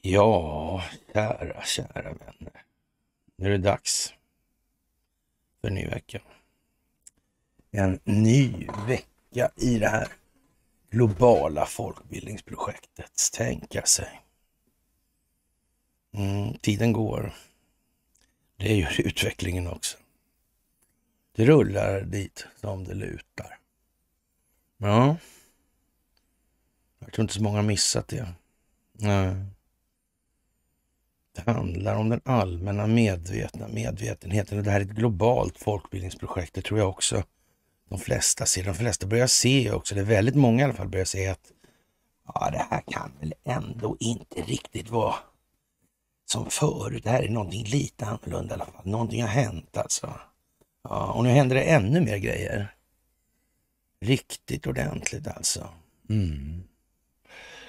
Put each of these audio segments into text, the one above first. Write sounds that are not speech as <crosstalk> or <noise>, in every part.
Ja, kära, kära vänner. Nu är det dags för en ny vecka. En ny vecka i det här globala folkbildningsprojektet. Tänka sig. Mm, tiden går. Det gör <laughs> utvecklingen också. Det rullar dit som det lutar. Ja. Jag tror inte så många missat det. Nej. Det handlar om den allmänna medvetna medvetenheten. det här är ett globalt folkbildningsprojekt, det tror jag också de flesta ser. De flesta börjar se också, det är väldigt många i alla fall, börjar se att ja, det här kan väl ändå inte riktigt vara som förut. Det här är någonting lite annorlunda i alla fall. Någonting har hänt alltså. Ja, och nu händer det ännu mer grejer. Riktigt ordentligt alltså. Mm.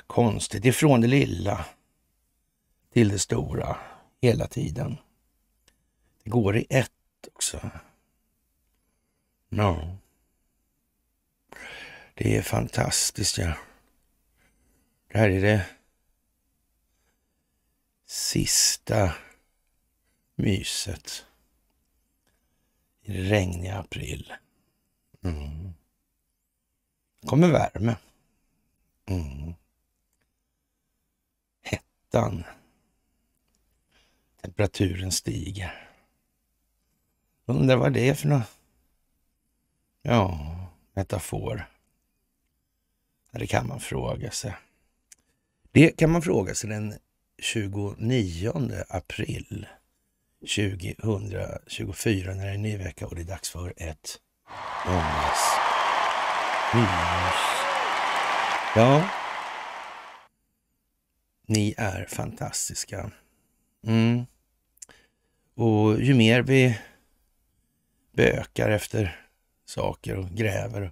Konstigt, ifrån det lilla till det stora hela tiden. Det går i ett också. Ja. Det är fantastiskt ja. Det här är det sista myset regnig april. Mm. kommer värme. Mm. Hettan. Temperaturen stiger. Undrar vad det är för något? Ja, metafor. Det kan man fråga sig. Det kan man fråga sig den 29 april. 2024 när det är en ny vecka och det är dags för ett Jonas Ja, ni är fantastiska. Mm. Och ju mer vi bökar efter saker och gräver och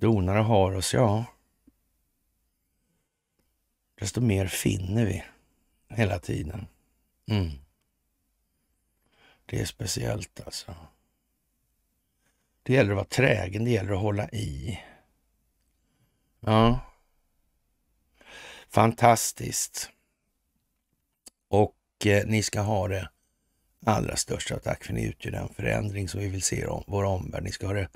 donar och har oss, ja, desto mer finner vi hela tiden. Mm. Det är speciellt alltså. Det gäller att vara trägen, det gäller att hålla i. Ja. Fantastiskt. Och eh, ni ska ha det allra största tack för ni utgör den förändring som vi vill se i om, vår omvärld. Ni ska ha det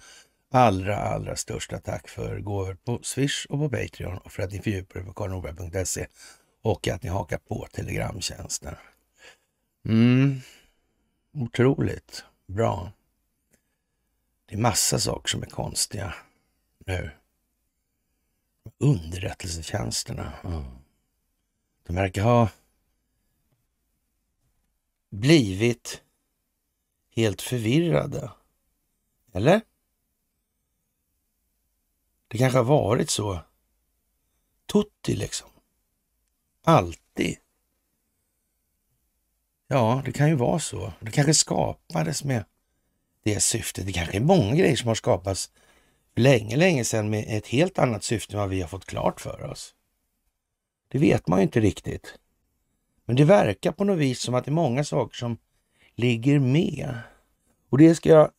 allra, allra största tack för gåvor på Swish och på Patreon och för att ni fördjupar er på karlnorberg.se och att ni hakar på Telegramtjänsten. Mm. Otroligt bra. Det är massa saker som är konstiga nu. Underrättelsetjänsterna. Mm. De verkar ha blivit helt förvirrade. Eller? Det kanske har varit så. Tutti liksom. Alltid. Ja, det kan ju vara så. Det kanske skapades med det syftet. Det kanske är många grejer som har skapats länge, länge sedan med ett helt annat syfte än vad vi har fått klart för oss. Det vet man ju inte riktigt. Men det verkar på något vis som att det är många saker som ligger med. Och det ska jag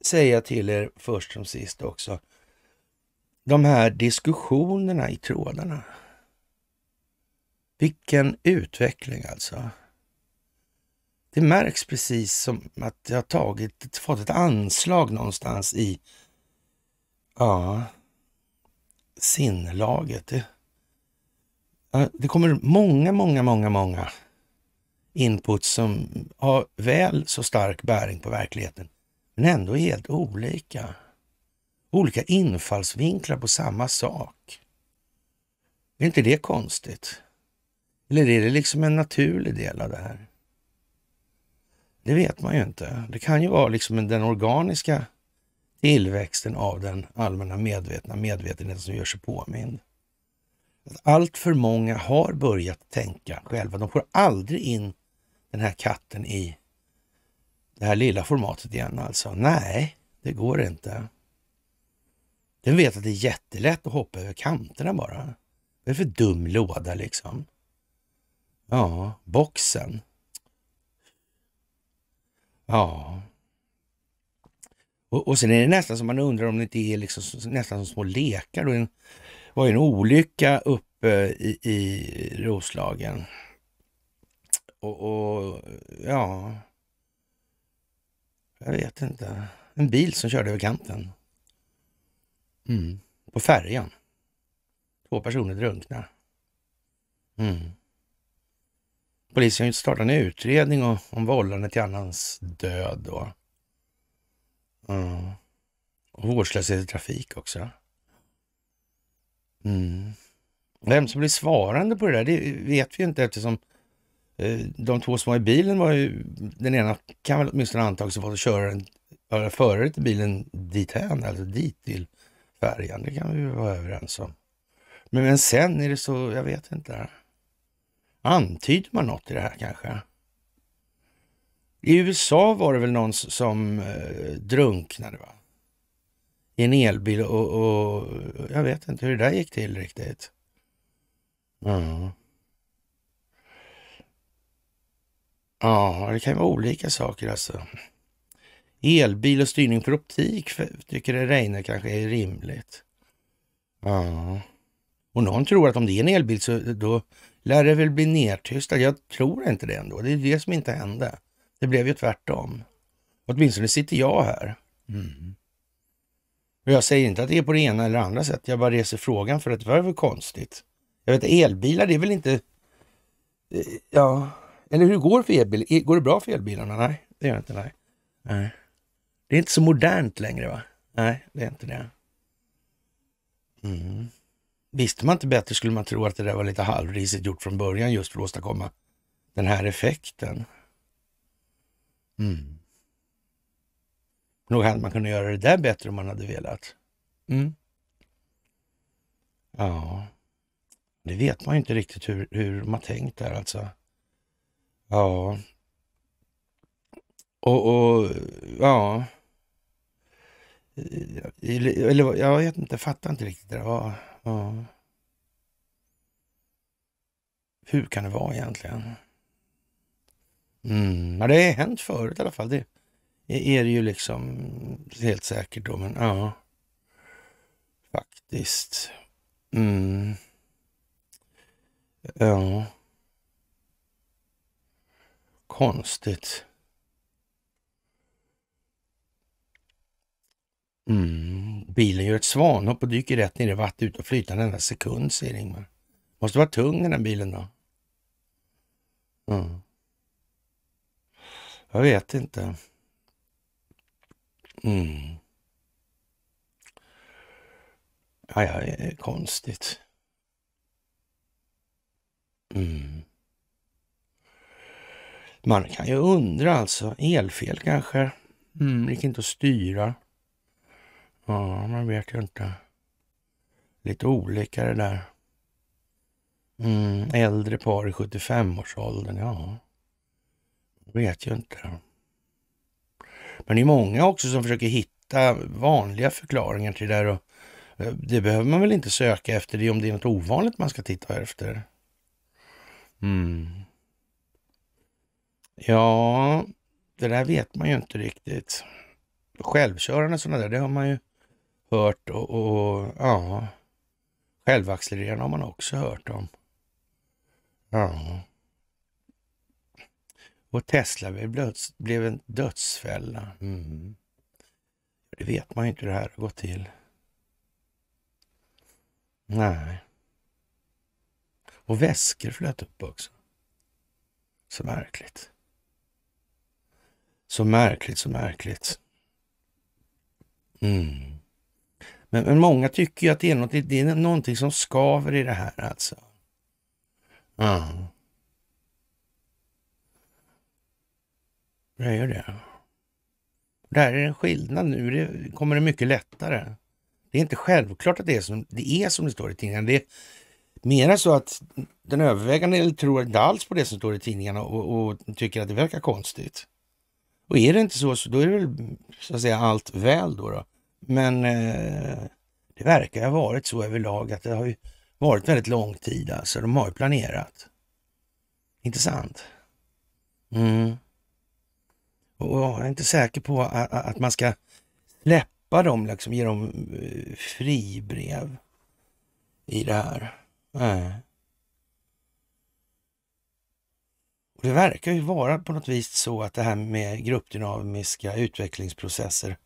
säga till er först som sist också. De här diskussionerna i trådarna. Vilken utveckling alltså det märks precis som att jag har tagit, fått ett anslag någonstans i ja, sinnlaget. Det, det kommer många, många, många, många input som har väl så stark bäring på verkligheten, men ändå är helt olika. Olika infallsvinklar på samma sak. Är inte det konstigt? Eller är det liksom en naturlig del av det här? Det vet man ju inte. Det kan ju vara liksom den organiska tillväxten av den allmänna medvetna medvetenheten som gör sig påmind. Att allt för många har börjat tänka själva. De får aldrig in den här katten i det här lilla formatet igen alltså. Nej, det går inte. Den vet att det är jättelätt att hoppa över kanterna bara. Det är för dum låda liksom? Ja, boxen. Ja. Och, och sen är det nästan som man undrar om det inte är liksom, nästan som små lekar. Det var ju en olycka uppe i, i Roslagen. Och, och, ja... Jag vet inte. En bil som körde över kanten. Mm. På färjan. Två personer drunknar. Mm. Polisen har ju inte startat en utredning om, om vållande till annans död. Då. Mm. Och vårdslöshet i trafik också. Mm. Vem som blir svarande på det där, det vet vi ju inte eftersom eh, de två som var i bilen var ju, den ena kan väl åtminstone antagas ha fått köra den, föra förare till bilen dithän, alltså dit till färjan. Det kan vi vara överens om. Men, men sen är det så, jag vet inte. Antyder man något i det här kanske? I USA var det väl någon som eh, drunknade va? i en elbil och, och, jag vet inte hur det där gick till riktigt. Ja. ja, det kan ju vara olika saker alltså. Elbil och styrning för optik tycker det Reine kanske är rimligt. Ja. Och någon tror att om det är en elbil så då lär det väl bli nedtystad. Alltså, jag tror inte det ändå. Det är det som inte hände. Det blev ju tvärtom. Åtminstone sitter jag här. Mm. Och jag säger inte att det är på det ena eller andra sättet. Jag bara reser frågan för att det var väl konstigt. Jag vet elbilar, det är väl inte... Eh, ja, eller hur går det för elbilar? E, går det bra för elbilarna? Nej, det gör det inte. Nej. nej. Det är inte så modernt längre va? Nej, det är inte det. Mm. Visste man inte bättre skulle man tro att det där var lite halvrisigt gjort från början just för att åstadkomma den här effekten. Mm. Nog hade man kunnat göra det där bättre om man hade velat. Mm. Ja, det vet man ju inte riktigt hur, hur man tänkt där alltså. Ja. Och, och ja. Eh, eller jag vet inte, fattar inte riktigt det där. Ja. Hur kan det vara egentligen? Mm. Ja, det har hänt förut i alla fall. Det är det ju liksom helt säkert då, men ja. Faktiskt. Mm. Ja. Konstigt. Mm. Bilen gör ett svanhopp och dyker rätt ner i vattnet utan att flyta en enda sekund, säger Ingmar. Måste vara tung den här bilen då. Mm. Jag vet inte. Mm. Ja, ja, det är konstigt. Mm. Man kan ju undra alltså. Elfel kanske. Mm, gick inte att styra. Ja, man vet ju inte. Lite olika det där. Mm, äldre par i 75-årsåldern, ja. Vet ju inte. Men det är många också som försöker hitta vanliga förklaringar till det där. Och eh, det behöver man väl inte söka efter, det om det är något ovanligt man ska titta efter. Mm. Ja, det där vet man ju inte riktigt. Självkörande sådana där, det har man ju hört och, och ja, självaccelererande har man också hört om. Ja. Och Tesla blev, en dödsfälla. Mm. Det vet man ju inte hur det här har gått till. Nej. Och väskor flöt upp också. Så märkligt. Så märkligt, så märkligt. Mm. Men, men många tycker ju att det är, något, det är någonting som skaver i det här alltså. Ja. Det gör det. Det här är en skillnad nu. Det kommer det mycket lättare. Det är inte självklart att det är som det, är som det står i tidningarna. Det är mera så att den övervägande tror inte alls på det som står i tidningarna och, och tycker att det verkar konstigt. Och är det inte så, så då är det väl så att säga allt väl då. då. Men eh, det verkar ha varit så överlag att det har ju varit väldigt lång tid alltså. De har ju planerat. Intressant. Mm. Och jag är inte säker på att, att man ska släppa dem, liksom, ge dem eh, fribrev i det här. Mm. Och Det verkar ju vara på något vis så att det här med gruppdynamiska utvecklingsprocesser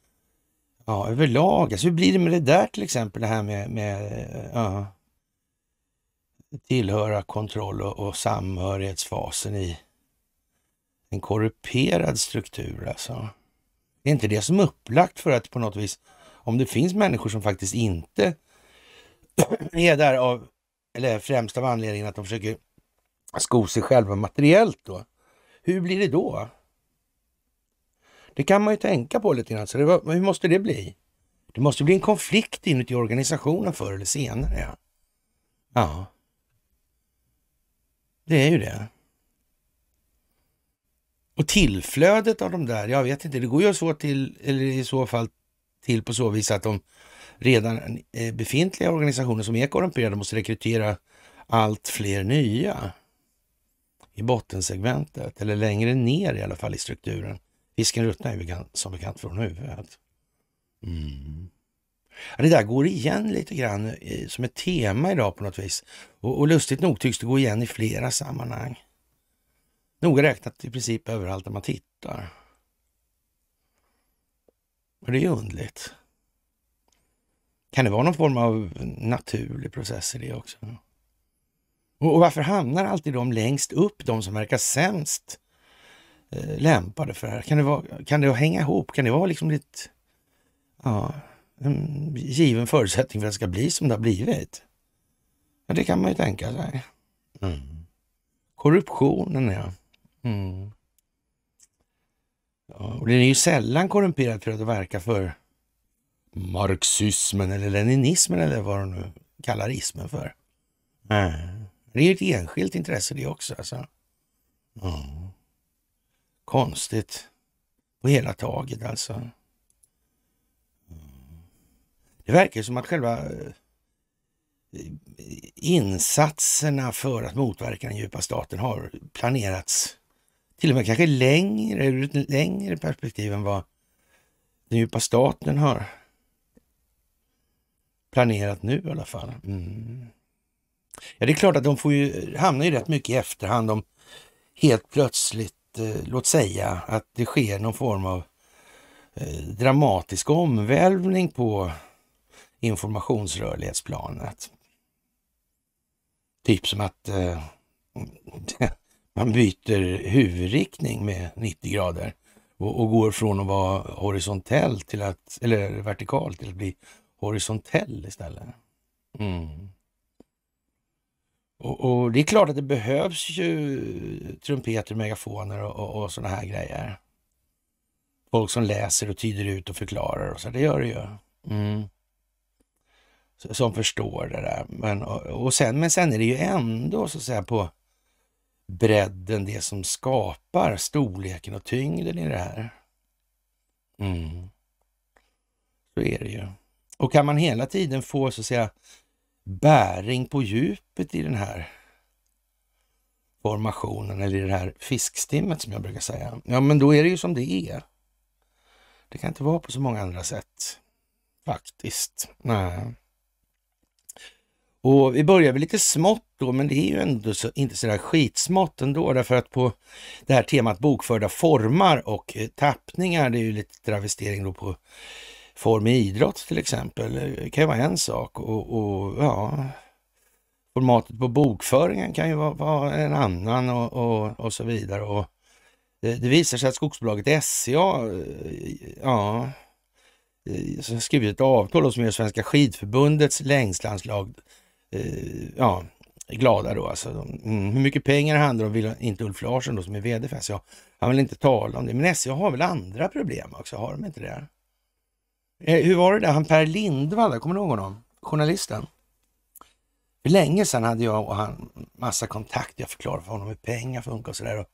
Ja, överlag. Alltså, hur blir det med det där till exempel, det här med, med uh, tillhöra kontroll och, och samhörighetsfasen i en korrumperad struktur alltså. Det är inte det som är upplagt för att på något vis, om det finns människor som faktiskt inte <clears throat> är där av, eller främst av anledningen att de försöker sko sig själva materiellt då. Hur blir det då? Det kan man ju tänka på lite grann. Så det, hur måste det bli? Det måste bli en konflikt inuti organisationen förr eller senare. Ja. ja. Det är ju det. Och tillflödet av de där, jag vet inte, det går ju så till, eller i så fall till på så vis att de redan eh, befintliga organisationer som är korrumperade måste rekrytera allt fler nya i bottensegmentet, eller längre ner i alla fall i strukturen. Fisken ruttnar ju som bekant från huvudet. Mm. det där går igen lite grann eh, som ett tema idag på något vis. Och, och lustigt nog tycks det gå igen i flera sammanhang. Noga räknat i princip överallt där man tittar. Och det är ju underligt. Kan det vara någon form av naturlig process i det också? och varför hamnar alltid de längst upp, de som verkar sämst Eh, lämpade för det här? Kan det, vara, kan det hänga ihop? Kan det vara liksom lite, ja, en given förutsättning för att det ska bli som det har blivit? Ja, det kan man ju tänka sig. Mm. Korruptionen, ja. Mm. ja. Och den är ju sällan korrumperad för att verka för marxismen eller leninismen eller vad de nu kallar ismen för. Mm. Det är ju ett enskilt intresse det också. Alltså. Mm. Konstigt på hela taget alltså. Mm. Det verkar som att själva eh, insatserna för att motverka den djupa staten har planerats till och med kanske längre, ur ett längre perspektiv än vad den djupa staten har planerat nu i alla fall. Mm. Ja, det är klart att de får ju, hamnar ju rätt mycket i efterhand om helt plötsligt Eh, låt säga att det sker någon form av eh, dramatisk omvälvning på informationsrörlighetsplanet. Typ som att eh, <laughs> man byter huvudriktning med 90 grader och, och, går från att vara horisontell till att, eller vertikal till att bli horisontell istället. Mm. Och, och, det är klart att det behövs ju trumpeter, megafoner och, och, och sådana här grejer. Folk som läser och tyder ut och förklarar och så, det gör det ju. Mm. Som förstår det där. Men, och, och, sen, men sen är det ju ändå så att säga på bredden det som skapar storleken och tyngden i det här. Mm. Så är det ju. Och kan man hela tiden få så att säga bäring på djupet i den här formationen eller i det här fiskstimmet som jag brukar säga. Ja, men då är det ju som det är. Det kan inte vara på så många andra sätt faktiskt. Nej. Och vi börjar väl lite smått då, men det är ju ändå så, inte sådär skitsmått ändå, därför att på det här temat bokförda formar och eh, tappningar, det är ju lite travestering då på form i idrott till exempel. Det eh, kan ju vara en sak och, och ja, formatet på bokföringen kan ju vara, vara en annan och, och, och så vidare. Och det, det, visar sig att skogsbolaget SCA eh, ja, eh, skrivit ett avtal som gör Svenska skidförbundets längdlandslag ja, glada då. Alltså, mm, hur mycket pengar det handlar om vill inte Ulf Larsson då, som är VD för SCA. Han vill inte tala om det. Men SCA har väl andra problem också, har de inte det? Eh, hur var det där, han Per Lindvall, kommer du ihåg honom? Journalisten. För länge sedan hade jag och han massa kontakt. Jag förklarade för honom hur pengar funkar och sådär.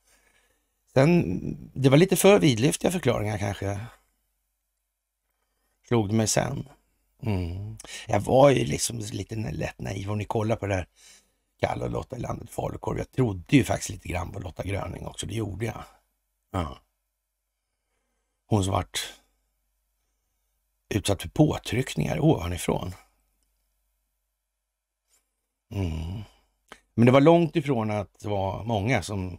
Sen, det var lite för vidlyftiga förklaringar kanske. Slog det mig sen. Mm. Jag var ju liksom lite lätt naiv. Om ni kollar på det här Kalle och Lotta i landet falukorv. Jag trodde ju faktiskt lite grann på Lotta Gröning också. Det gjorde jag. Ja. Hon som vart utsatt för påtryckningar ovanifrån. Mm. Men det var långt ifrån att det var många som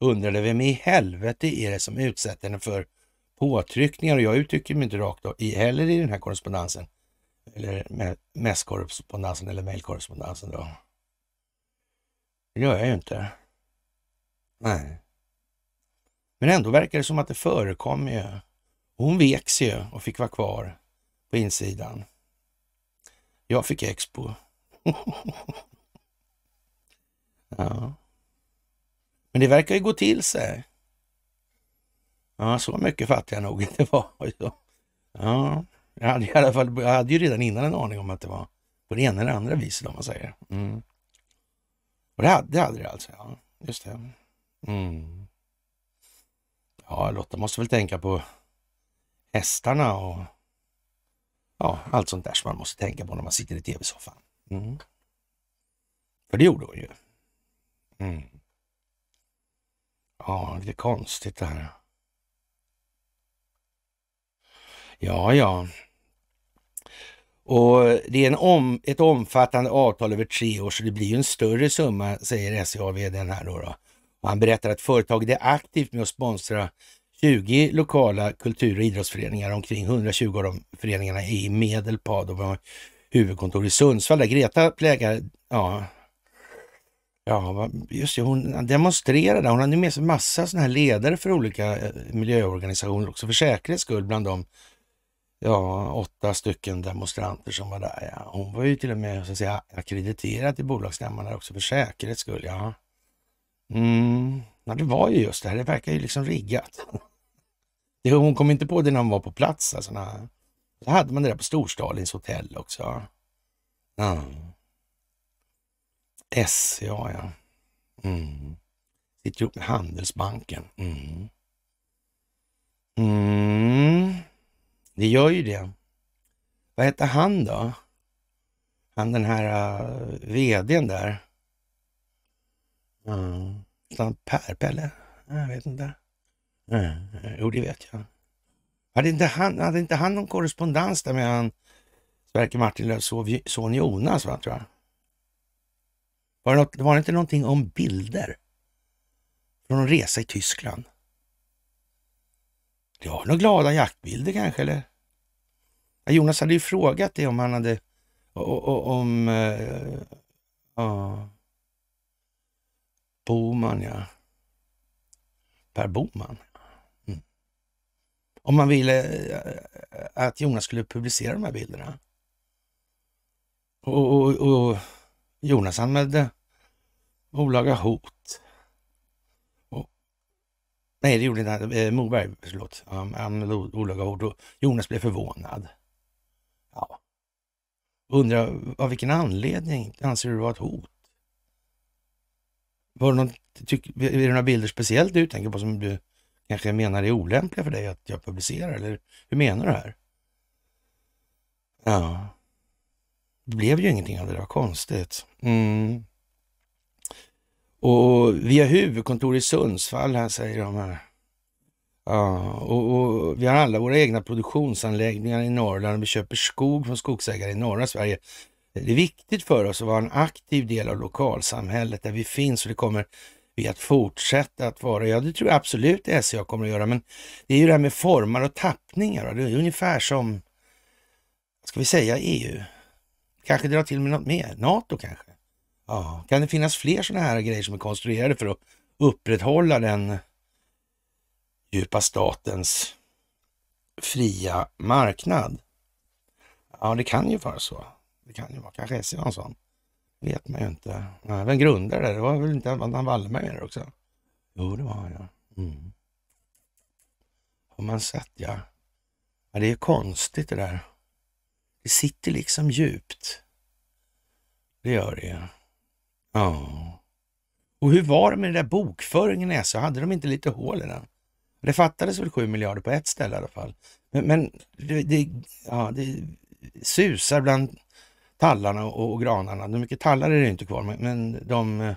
undrade vem i helvete är det som utsätter henne för påtryckningar? Och jag uttrycker mig inte rakt i, heller i den här korrespondensen, eller mässkorrespondensen eller mejlkorrespondensen då. Det gör jag ju inte. Nej. Men ändå verkar det som att det förekom ju. Hon veks ju och fick vara kvar på insidan. Jag fick expo. <laughs> ja. Men det verkar ju gå till sig. Ja, så mycket fattar jag nog <laughs> inte var. Ja, jag hade, i alla fall, jag hade ju redan innan en aning om att det var på det ena eller andra viset om man säger. Mm. Och det hade, det hade det alltså, ja. Just det. Mm. Ja, Lotta måste väl tänka på hästarna och Ja, allt sånt där som man måste tänka på när man sitter i tv-soffan. Mm. För det gjorde hon ju. Mm. Ja, lite konstigt det här. Ja, ja. Och det är en om, ett omfattande avtal över tre år så det blir ju en större summa, säger SCA-vdn e här då. då. han berättar att företaget är aktivt med att sponsra 20 lokala kultur och idrottsföreningar. Omkring 120 av de föreningarna är i Medelpad och har huvudkontor i Sundsvall där Greta plägar, ja, ja just det, hon demonstrerade. Hon hade med sig massa sådana här ledare för olika eh, miljöorganisationer också för säkerhets skull bland de ja, åtta stycken demonstranter som var där. Ja. Hon var ju till och med så att säga, akkrediterad till bolagsstämman där också för säkerhets skull. Ja. Mm. Ja, det var ju just det här. Det verkar ju liksom riggat. Det, hon kom inte på det när hon var på plats. Alltså, när, så hade man det där på Storstalins hotell också. Mm. SCA ja. Mm. Sitter ihop med Handelsbanken. Mm. Mm. Det gör ju det. Vad hette han då? Han den här uh, eh, vdn där. Mm. Per, Pelle? Jag vet inte. Eh, jo, det vet jag. Hade inte han, hade inte han någon korrespondens där med han Sverker Martin Löfs son Jonas, va, tror jag? Var det, något, var det inte någonting om bilder? Från en resa i Tyskland? Det var några glada jaktbilder kanske, eller? Jonas hade ju frågat det om han hade... om... Eh, ja... Uh, Boman, ja. Per Boman om man ville eh, eh, att Jonas skulle publicera de här bilderna. Och, och, och Jonas anmälde olaga hot. Och, nej, det gjorde inte han. Eh, Moberg, förlåt. Han anmälde olaga hot och Jonas blev förvånad. Ja. Undrar av vilken anledning anser du det vara ett hot? Var det någon, tyck, är det några bilder speciellt du tänker på som du kanske jag menar är olämpliga för dig att jag publicerar? Eller hur menar du här? Ja, det blev ju ingenting av det, det var konstigt. Mm. Och vi har huvudkontor i Sundsvall här, säger de här. Ja, och, och, vi har alla våra egna produktionsanläggningar i Norrland och vi köper skog från skogsägare i norra Sverige. Det är viktigt för oss att vara en aktiv del av lokalsamhället där vi finns och det kommer vi att fortsätta att vara, ja det tror jag absolut SCA e kommer att göra, men det är ju det här med formar och tappningar. Det är ungefär som, ska vi säga EU? Kanske dra till med något mer? NATO kanske? Ja, kan det finnas fler sådana här grejer som är konstruerade för att upprätthålla den djupa statens fria marknad? Ja, det kan ju vara så. Det kan ju vara kanske SCA e har en sån vet man ju inte. Ja, vem grundade det? Det var väl inte han Wallmeier också? Jo, det var han ja. Mm. Har man sett ja. ja. Det är konstigt det där. Det sitter liksom djupt. Det gör det ja. ja. Och hur var det med den där bokföringen i SA? Hade de inte lite hål i den? Det fattades väl 7 miljarder på ett ställe i alla fall. Men, men det, det, ja, det susar bland tallarna och, och granarna. Hur mycket tallar är det inte kvar, men, men, de, eh,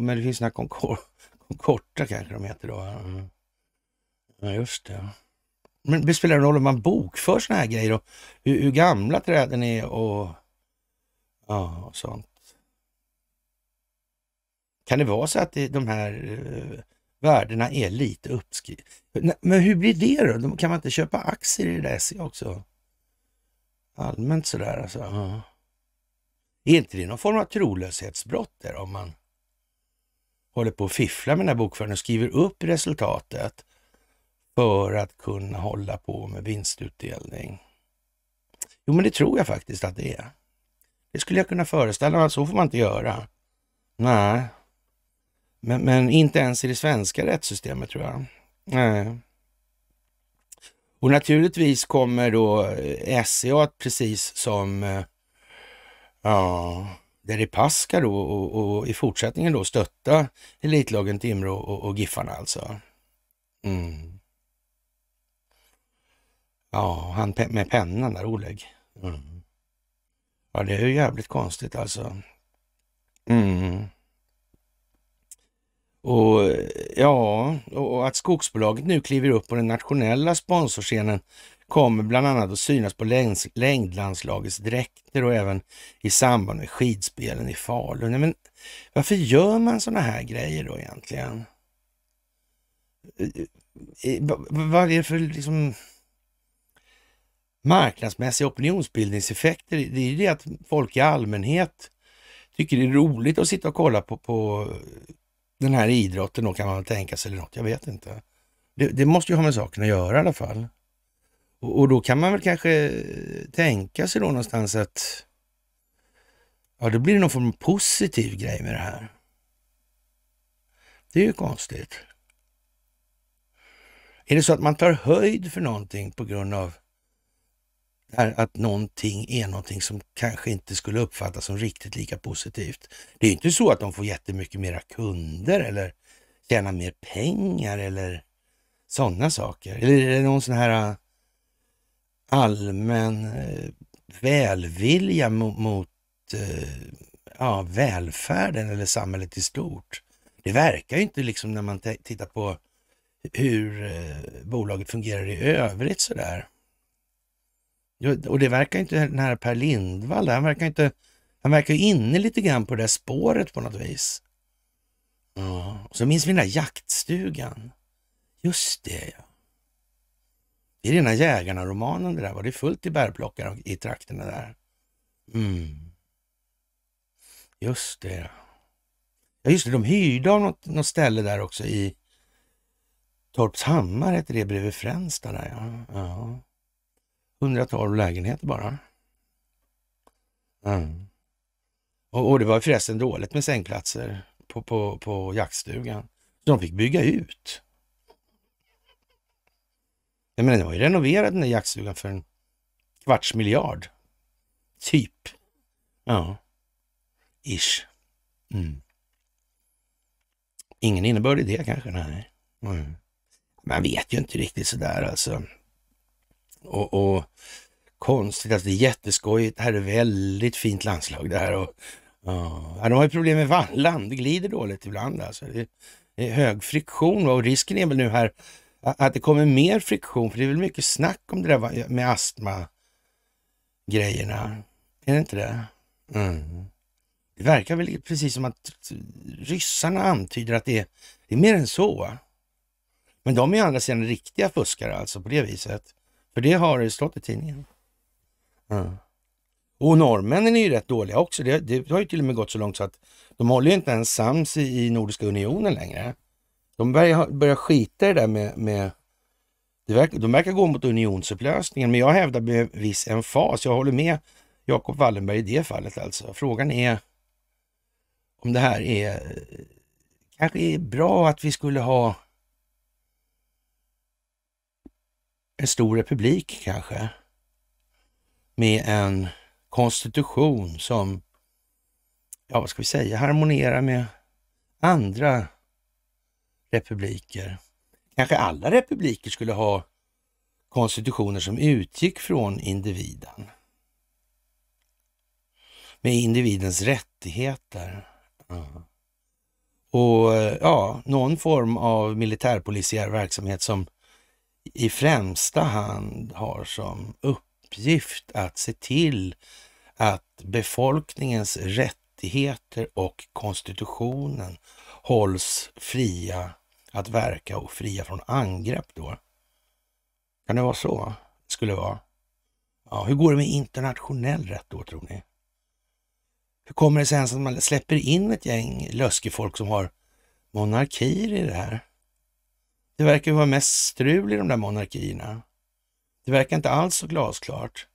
men det finns några konkor, <laughs> konkorta kanske de heter då. Ja, mm. just det. Men det spelar det roll om man bokför såna här grejer och hur, hur gamla träden är och, ja, och sånt? Kan det vara så att det, de här eh, värdena är lite uppskrivna? Men hur blir det då? Kan man inte köpa aktier i det där e också? Allmänt sådär alltså. Ja. Är inte det någon form av trolöshetsbrott där om man håller på att fiffla med den här bokföringen och skriver upp resultatet för att kunna hålla på med vinstutdelning? Jo, men det tror jag faktiskt att det är. Det skulle jag kunna föreställa mig, så får man inte göra. Nej, men, men inte ens i det svenska rättssystemet tror jag. Nej. Och naturligtvis kommer då eh, SCA e att precis som eh, Ja, där är Pasca då och, och, i fortsättningen då stötta elitlagen Timrå och, och Giffarna alltså. Mm. Ja, han pe med pennan där, Oleg. Mm. Ja, det är ju jävligt konstigt alltså. Mm. Och ja, och att skogsbolaget nu kliver upp på den nationella sponsorscenen kommer bland annat att synas på längd, längdlandslagets dräkter och även i samband med skidspelen i Falun. Nej, men varför gör man sådana här grejer då egentligen? Eh, eh, vad är det för liksom marknadsmässiga opinionsbildningseffekter? Det är ju det att folk i allmänhet tycker det är roligt att sitta och kolla på, på den här idrotten då kan man tänka sig eller något, jag vet inte. Det, det måste ju ha med saken att göra i alla fall. Och, då kan man väl kanske tänka sig då någonstans att ja, då blir det någon form av positiv grej med det här. Det är ju konstigt. Är det så att man tar höjd för någonting på grund av att någonting är någonting som kanske inte skulle uppfattas som riktigt lika positivt. Det är inte så att de får jättemycket mera kunder eller tjäna mer pengar eller sådana saker. Eller är det någon sån här allmän eh, välvilja mot, mot eh, ja, välfärden eller samhället i stort. Det verkar ju inte liksom när man tittar på hur eh, bolaget fungerar i övrigt sådär. Och det verkar inte den här Per Lindvall, han verkar inte, han verkar inne lite grann på det där spåret på något vis. Ja, och så minns vi den där jaktstugan. Just det ja. Det är rena Jägarna-romanen det där. Var det fullt i bärplockare i trakterna där? Mm. Just det. Ja, just det. De hyrde av något, något ställe där också i Torpshammar heter det bredvid Fränsta där ja. ja. 112 lägenheter bara. Mm. Och, och, det var förresten dåligt med sängplatser på, på, på jaktstugan. Så de fick bygga ut. Jag menar, den var ju renoverad den där jaktstugan för en kvarts miljard. Typ. Ja. Ish. Mm. Ingen innebörd i det kanske, nej. Mm. Man vet ju inte riktigt sådär alltså. Och, och konstigt, alltså det är jätteskojigt. Det här är väldigt fint landslag det här. Och, ja. De har ju problem med vallan, det glider dåligt ibland alltså. Det är hög friktion och risken är väl nu här att det kommer mer friktion, för det är väl mycket snack om det där med astma-grejerna. Mm. Är det inte det? Mm. Det verkar väl precis som att ryssarna antyder att det är, det är mer än så. Men de är å andra sidan riktiga fuskare alltså på det viset. För det har stått i tidningen. Mm. Och norrmännen är ju rätt dåliga också. Det, det, har ju till och med gått så långt så att de håller ju inte ens sams i, i Nordiska unionen längre. De börjar, börjar skita i det där med, med det verkar, de verkar gå mot unionsupplösningen, men jag hävdar med viss emfas, jag håller med Jacob Wallenberg i det fallet alltså. Frågan är om det här är kanske är bra att vi skulle ha en stor republik kanske. Med en konstitution som, ja vad ska vi säga, harmonerar med andra republiker, kanske alla republiker skulle ha konstitutioner som utgick från individen. Med individens rättigheter. Mm. Och ja, någon form av militärpolisiär verksamhet som i främsta hand har som uppgift att se till att befolkningens rättigheter och konstitutionen hålls fria att verka och fria från angrepp då. Kan det vara så? Skulle det vara. Ja, hur går det med internationell rätt då tror ni? Hur kommer det sig att man släpper in ett gäng löskefolk som har monarkier i det här? Det verkar ju vara mest strul i de där monarkierna. Det verkar inte alls så glasklart.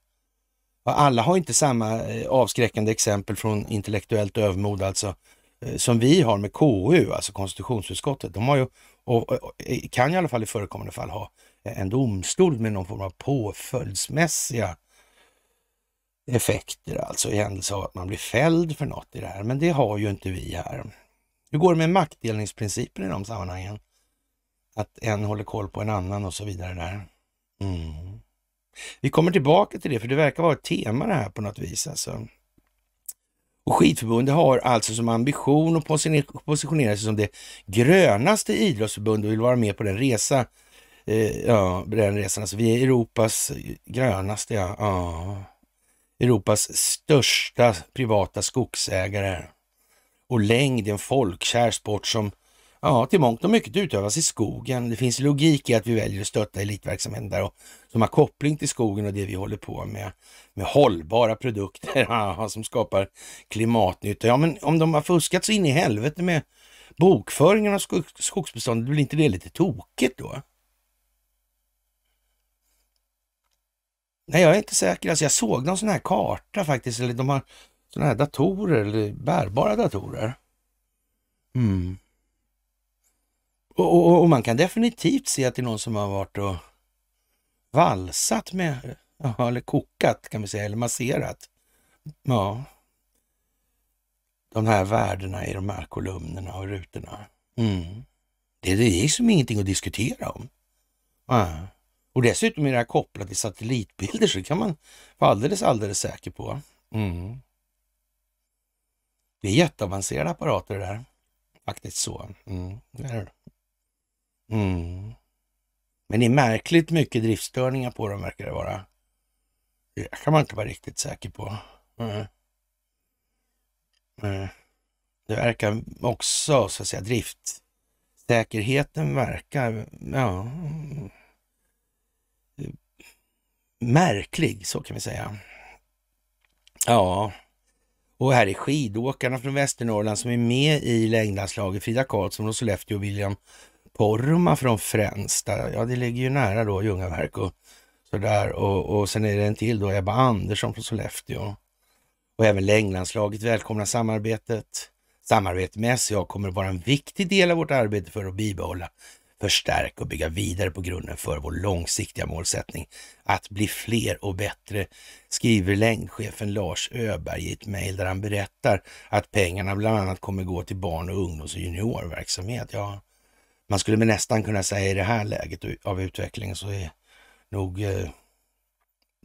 alla har inte samma eh, avskräckande exempel från intellektuellt övermod, alltså Eh, som vi har med KU, alltså konstitutionsutskottet, de har ju, och, och, kan i alla fall i förekommande fall ha en domstol med någon form av påföljdsmässiga effekter, alltså i händelse av att man blir fälld för något i det här. Men det har ju inte vi här. Hur går det med maktdelningsprincipen i de sammanhangen? Att en håller koll på en annan och så vidare där. Mm. Vi kommer tillbaka till det, för det verkar vara ett tema det här på något vis. Alltså. Och skidförbundet har alltså som ambition att positionera sig som det grönaste idrottsförbundet och vill vara med på den resa eh, ja, den resan. Alltså, vi är Europas grönaste, ja. ja. Europas största privata skogsägare och längd är en folkkär sport som Ja, till mångt och mycket utövas i skogen. Det finns logik i att vi väljer att stötta elitverksamheten där och, som har koppling till skogen och det vi håller på med. Med hållbara produkter <laughs> som skapar klimatnytta. Ja, men om de har fuskat så in i helvete med bokföringen av skog, skogsbeståndet, blir inte det lite tokigt då? Nej, jag är inte säker. Alltså, jag såg någon sån här karta faktiskt, eller de har sådana här datorer, eller bärbara datorer. Mm. Och, och, och, man kan definitivt se att det är någon som har varit och valsat med, eller kokat kan vi säga, eller masserat. Ja. De här värdena i de här kolumnerna och rutorna. Mm. Det, det är liksom ingenting att diskutera om. Ja. Och dessutom är det här kopplat till satellitbilder så det kan man vara alldeles, alldeles säker på. Mm. Det är jätteavancerade apparater det där. Faktiskt så. Mm. Det är det. Mm. Men det är märkligt mycket driftstörningar på dem verkar det vara. Det kan man inte vara riktigt säker på. Mm. Mm. Det verkar också, så att säga, driftsäkerheten verkar, ja, märklig, så kan vi säga. Ja, och här är skidåkarna från Västernorrland som är med i längdlandslaget. Frida Karlsson och Sollefteå och William Porma från Fränsta, ja det ligger ju nära då Ljungaverk och sådär. Och, och sen är det en till då, Ebba Andersson från Sollefteå. Och även Länglandslaget välkomnar samarbetet. Samarbete med SCA kommer att vara en viktig del av vårt arbete för att bibehålla, förstärka och bygga vidare på grunden för vår långsiktiga målsättning att bli fler och bättre, skriver längdchefen Lars Öberg i ett mejl där han berättar att pengarna bland annat kommer gå till barn och ungdoms och juniorverksamhet. Ja, man skulle nästan kunna säga i det här läget av utvecklingen så är nog, eh,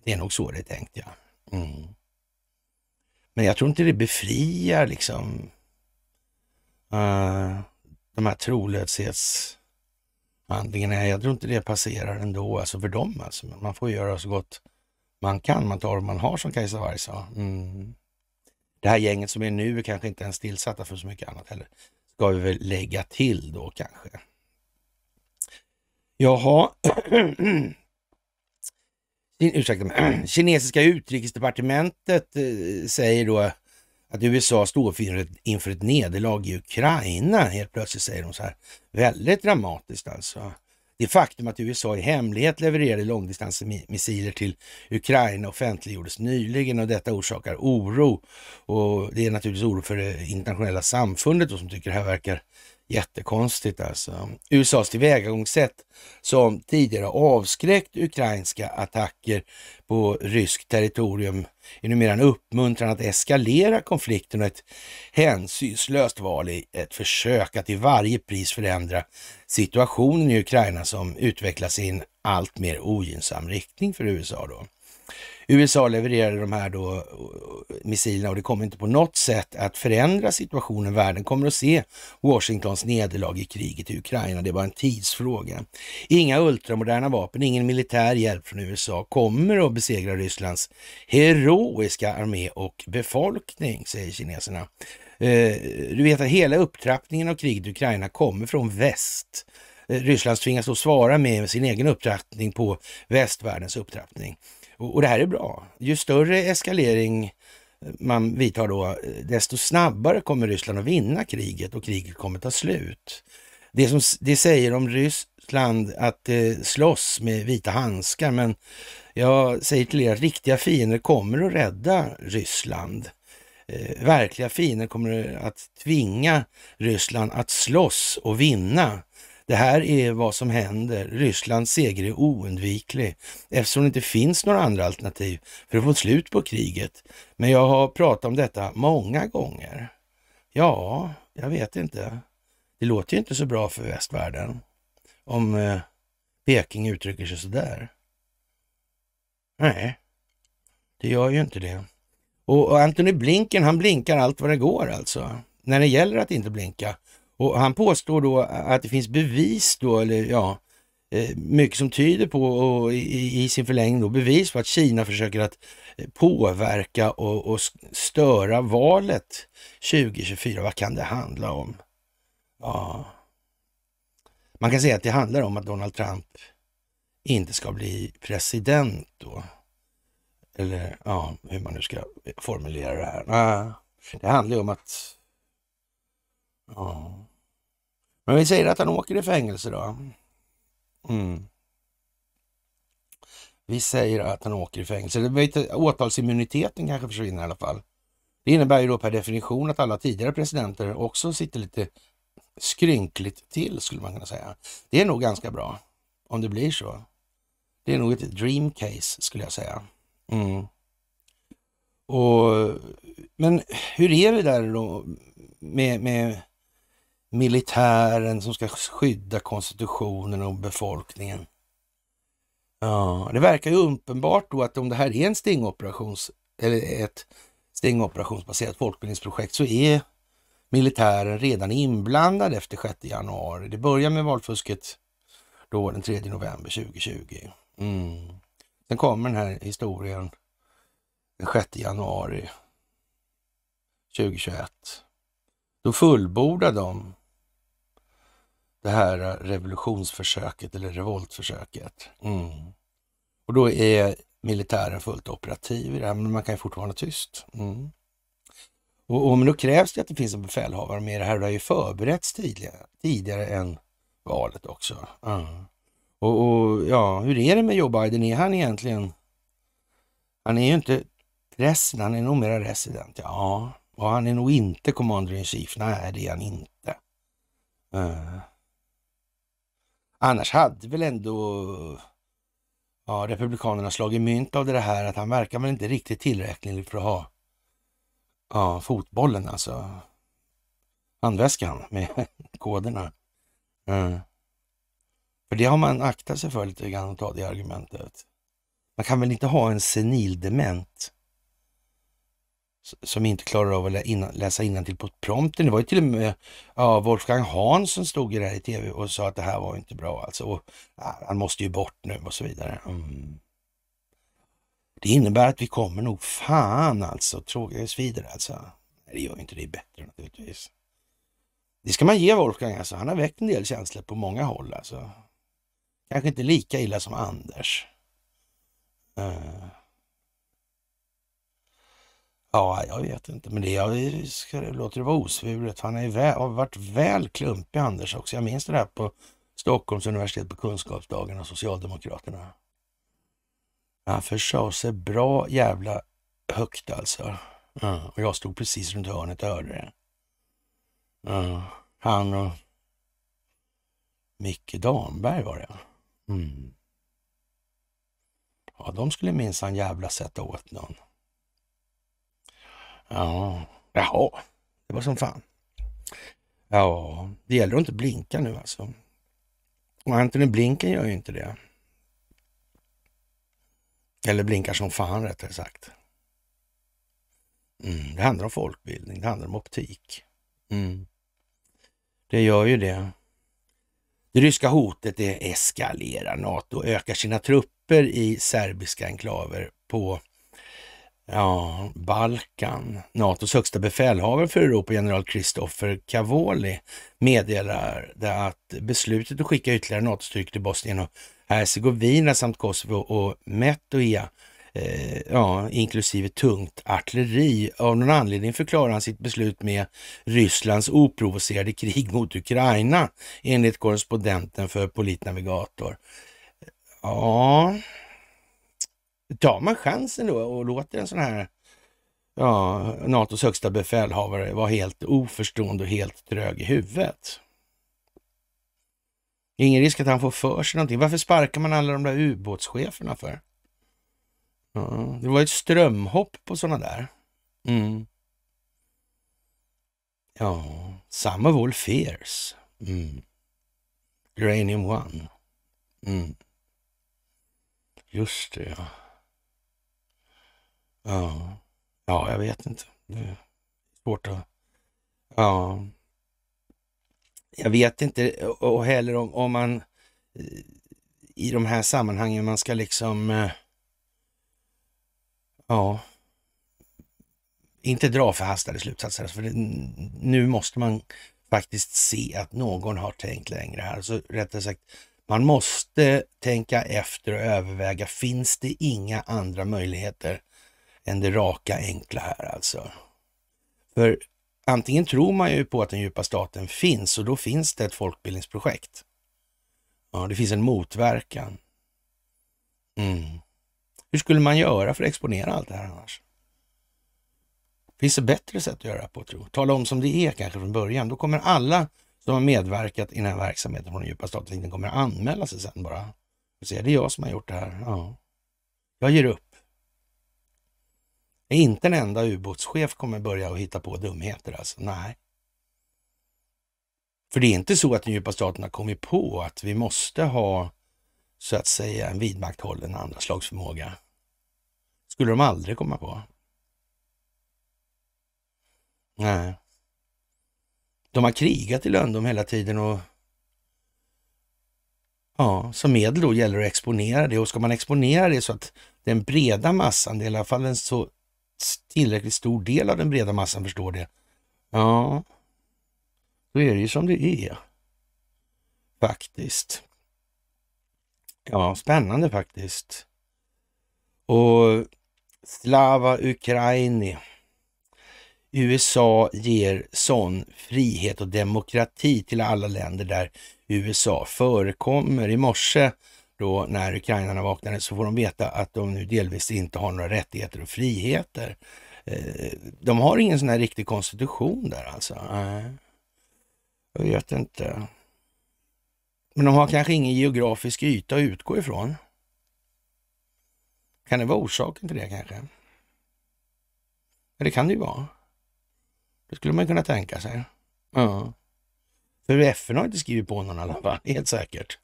det är nog så det är tänkt. Ja. Mm. Men jag tror inte det befriar liksom uh, de här trolöshetshandlingarna. Jag tror inte det passerar ändå, alltså för dem alltså. man får göra så gott man kan. Man tar vad man har som Cajsa Warg sa. Mm. Det här gänget som är nu är kanske inte ens tillsatta för så mycket annat heller. Ska vi väl lägga till då kanske. Jaha. <clears throat> Ursäkta mig. <clears throat> Kinesiska utrikesdepartementet eh, säger då att USA står inför ett nederlag i Ukraina. Helt plötsligt säger de så här. Väldigt dramatiskt alltså. Det faktum att USA i hemlighet levererade långdistansmissiler till Ukraina offentliggjordes nyligen och detta orsakar oro. Och Det är naturligtvis oro för det internationella samfundet då, som tycker det här verkar Jättekonstigt alltså. USAs tillvägagångssätt som tidigare avskräckt ukrainska attacker på ryskt territorium är numera en uppmuntran att eskalera konflikten och ett hänsynslöst val i ett försök att till varje pris förändra situationen i Ukraina som utvecklas i en allt mer ogynnsam riktning för USA. Då. USA levererade de här då missilerna och det kommer inte på något sätt att förändra situationen. Världen kommer att se Washingtons nederlag i kriget i Ukraina. Det var en tidsfråga. Inga ultramoderna vapen, ingen militär hjälp från USA kommer att besegra Rysslands heroiska armé och befolkning, säger kineserna. Eh, du vet att hela upptrappningen av kriget i Ukraina kommer från väst. Eh, Ryssland tvingas då svara med sin egen upptrappning på västvärldens upptrappning. Och, det här är bra. Ju större eskalering eh, man vidtar då, eh, desto snabbare kommer Ryssland att vinna kriget och kriget kommer ta slut. Det, som, det säger om Ryssland att eh, slåss med vita handskar, men jag säger till er att riktiga fiender kommer att rädda Ryssland. Eh, verkliga fiender kommer att tvinga Ryssland att slåss och vinna det här är vad som händer. Rysslands seger är oundviklig eftersom det inte finns några andra alternativ för att få ett slut på kriget. Men jag har pratat om detta många gånger. Ja, jag vet inte. Det låter ju inte så bra för västvärlden om eh, Peking uttrycker sig sådär. Nej, det gör ju inte det. Och, och Antony Blinken, han blinkar allt vad det går alltså. När det gäller att inte blinka och han påstår då att det finns bevis då, eller ja, eh, mycket som tyder på och i, i sin förlängning då bevis på att Kina försöker att eh, påverka och, och störa valet 2024. Vad kan det handla om? Ja, man kan säga att det handlar om att Donald Trump inte ska bli president då. Eller ja, hur man nu ska formulera det här. Ah, det handlar ju om att Ja. Men vi säger att han åker i fängelse då. Mm. Vi säger att han åker i fängelse. åtalsimmuniteten kanske försvinner i alla fall. Det innebär ju då per definition att alla tidigare presidenter också sitter lite skrynkligt till skulle man kunna säga. Det är nog ganska bra om det blir så. Det är nog ett dream case skulle jag säga. Mm. Och, men hur är det där då med, med militären som ska skydda konstitutionen och befolkningen. Ja, det verkar ju uppenbart då att om det här är en stingoperations eller ett stingoperationsbaserat folkbildningsprojekt så är militären redan inblandad efter 6 januari. Det börjar med valfusket då den 3 november 2020. Mm. Sen kommer den här historien den 6 januari 2021. Då fullbordar de det här revolutionsförsöket eller revoltförsöket. Mm. Och då är militären fullt operativ i det här, men man kan ju fortfarande vara tyst. Mm. Och, och, men då krävs det att det finns en befälhavare med det här. Det har ju förberetts tidigare, tidigare än valet också. Mm. Och, och, ja, hur är det med Joe Biden? Är han egentligen... Han är ju inte resten, han är nog mera resident. Ja, och han är nog inte commander in chief. Nej, det är han inte. Mm. Annars hade väl ändå ja, Republikanerna slagit mynt av det här att han verkar väl inte riktigt tillräcklig för att ha ja, fotbollen alltså. Handväskan med <laughs> koderna. Mm. För det har man aktat sig för lite grann att ta det argumentet. Man kan väl inte ha en senildement som inte klarar av att läsa innantill på prompten. Det var ju till och med ja, Wolfgang Hansson stod ju där i tv och sa att det här var inte bra alltså. Och, ja, han måste ju bort nu och så vidare. Mm. Det innebär att vi kommer nog fan alltså tråga oss vidare alltså. Nej, det gör ju inte det bättre naturligtvis. Det ska man ge Wolfgang alltså. Han har väckt en del känslor på många håll alltså. Kanske inte lika illa som Anders. Uh. Ja, jag vet inte, men det, jag, ska, det låter det vara osvuret. Han är väl, har varit väl klumpig, Anders, också. Jag minns det här på Stockholms universitet på kunskapsdagen av Socialdemokraterna. Han försade sig bra jävla högt alltså. Mm. Och jag stod precis runt hörnet och hörde det. Mm. Han och Micke Damberg var det. Mm. Ja, de skulle minsann jävla sätta åt någon. Ja, jaha. Det var som fan. Ja, det gäller att inte blinka nu alltså. Och Antony Blinken gör ju inte det. Eller blinkar som fan rättare sagt. Mm, det handlar om folkbildning, det handlar om optik. Mm. Det gör ju det. Det ryska hotet det eskalerar. Nato ökar sina trupper i serbiska enklaver på ja, Balkan. NATOs högsta befälhavare för Europa, general Christopher Cavoli, meddelar att beslutet att skicka ytterligare NATO-styrkor till Bosnien och Hercegovina samt Kosovo och Metoja eh, ja, inklusive tungt artilleri. Av någon anledning förklarar han sitt beslut med Rysslands oprovocerade krig mot Ukraina, enligt korrespondenten för Politnavigator. Ja, tar man chansen då och låter en sån här ja, NATOs högsta befälhavare vara helt oförstående och helt trög i huvudet? Ingen risk att han får för sig någonting. Varför sparkar man alla de där ubåtscheferna för? Ja, det var ett strömhopp på sådana där. Mm. Ja, all Fears. Mm. Uranium One. Mm. Just det, ja. Ja, ja jag vet inte. Det är svårt att... Ja. Jag vet inte och heller om, om man eh, i de här sammanhangen man ska liksom... Eh, ja. Inte dra förhastade slutsatser, alltså, för det, nu måste man faktiskt se att någon har tänkt längre här. Så rättare sagt, man måste tänka efter och överväga, finns det inga andra möjligheter än det raka enkla här alltså. För antingen tror man ju på att den djupa staten finns och då finns det ett folkbildningsprojekt. Ja, det finns en motverkan. Mm. Hur skulle man göra för att exponera allt det här annars? Finns det bättre sätt att göra det på tro? Tala om som det är kanske från början. Då kommer alla som har medverkat i den här verksamheten från den djupa staten kommer anmäla sig sen bara. säga, det är jag som har gjort det här. Ja. Jag ger upp. Inte en enda ubåtschef kommer börja och hitta på dumheter alltså. Nej. För det är inte så att den djupa staten har kommit på att vi måste ha så att säga en vidmakthållen andra slags förmåga. Skulle de aldrig komma på. Nej. De har krigat i lönndom hela tiden och ja, som medel då gäller det att exponera det och ska man exponera det så att den breda massan, i alla fall en så tillräckligt stor del av den breda massan förstår det. Ja, då är det ju som det är. Faktiskt. Ja, spännande faktiskt. Och Slava Ukraini. USA ger sån frihet och demokrati till alla länder där USA förekommer. I morse då när ukrainarna vaknade så får de veta att de nu delvis inte har några rättigheter och friheter. Eh, de har ingen sån här riktig konstitution där alltså. Jag vet inte. Men de har kanske ingen geografisk yta att utgå ifrån. Kan det vara orsaken till det kanske? Ja, det kan det ju vara. Det skulle man kunna tänka sig. Ja. För FN har inte skrivit på någon i alla fall, <laughs> helt säkert.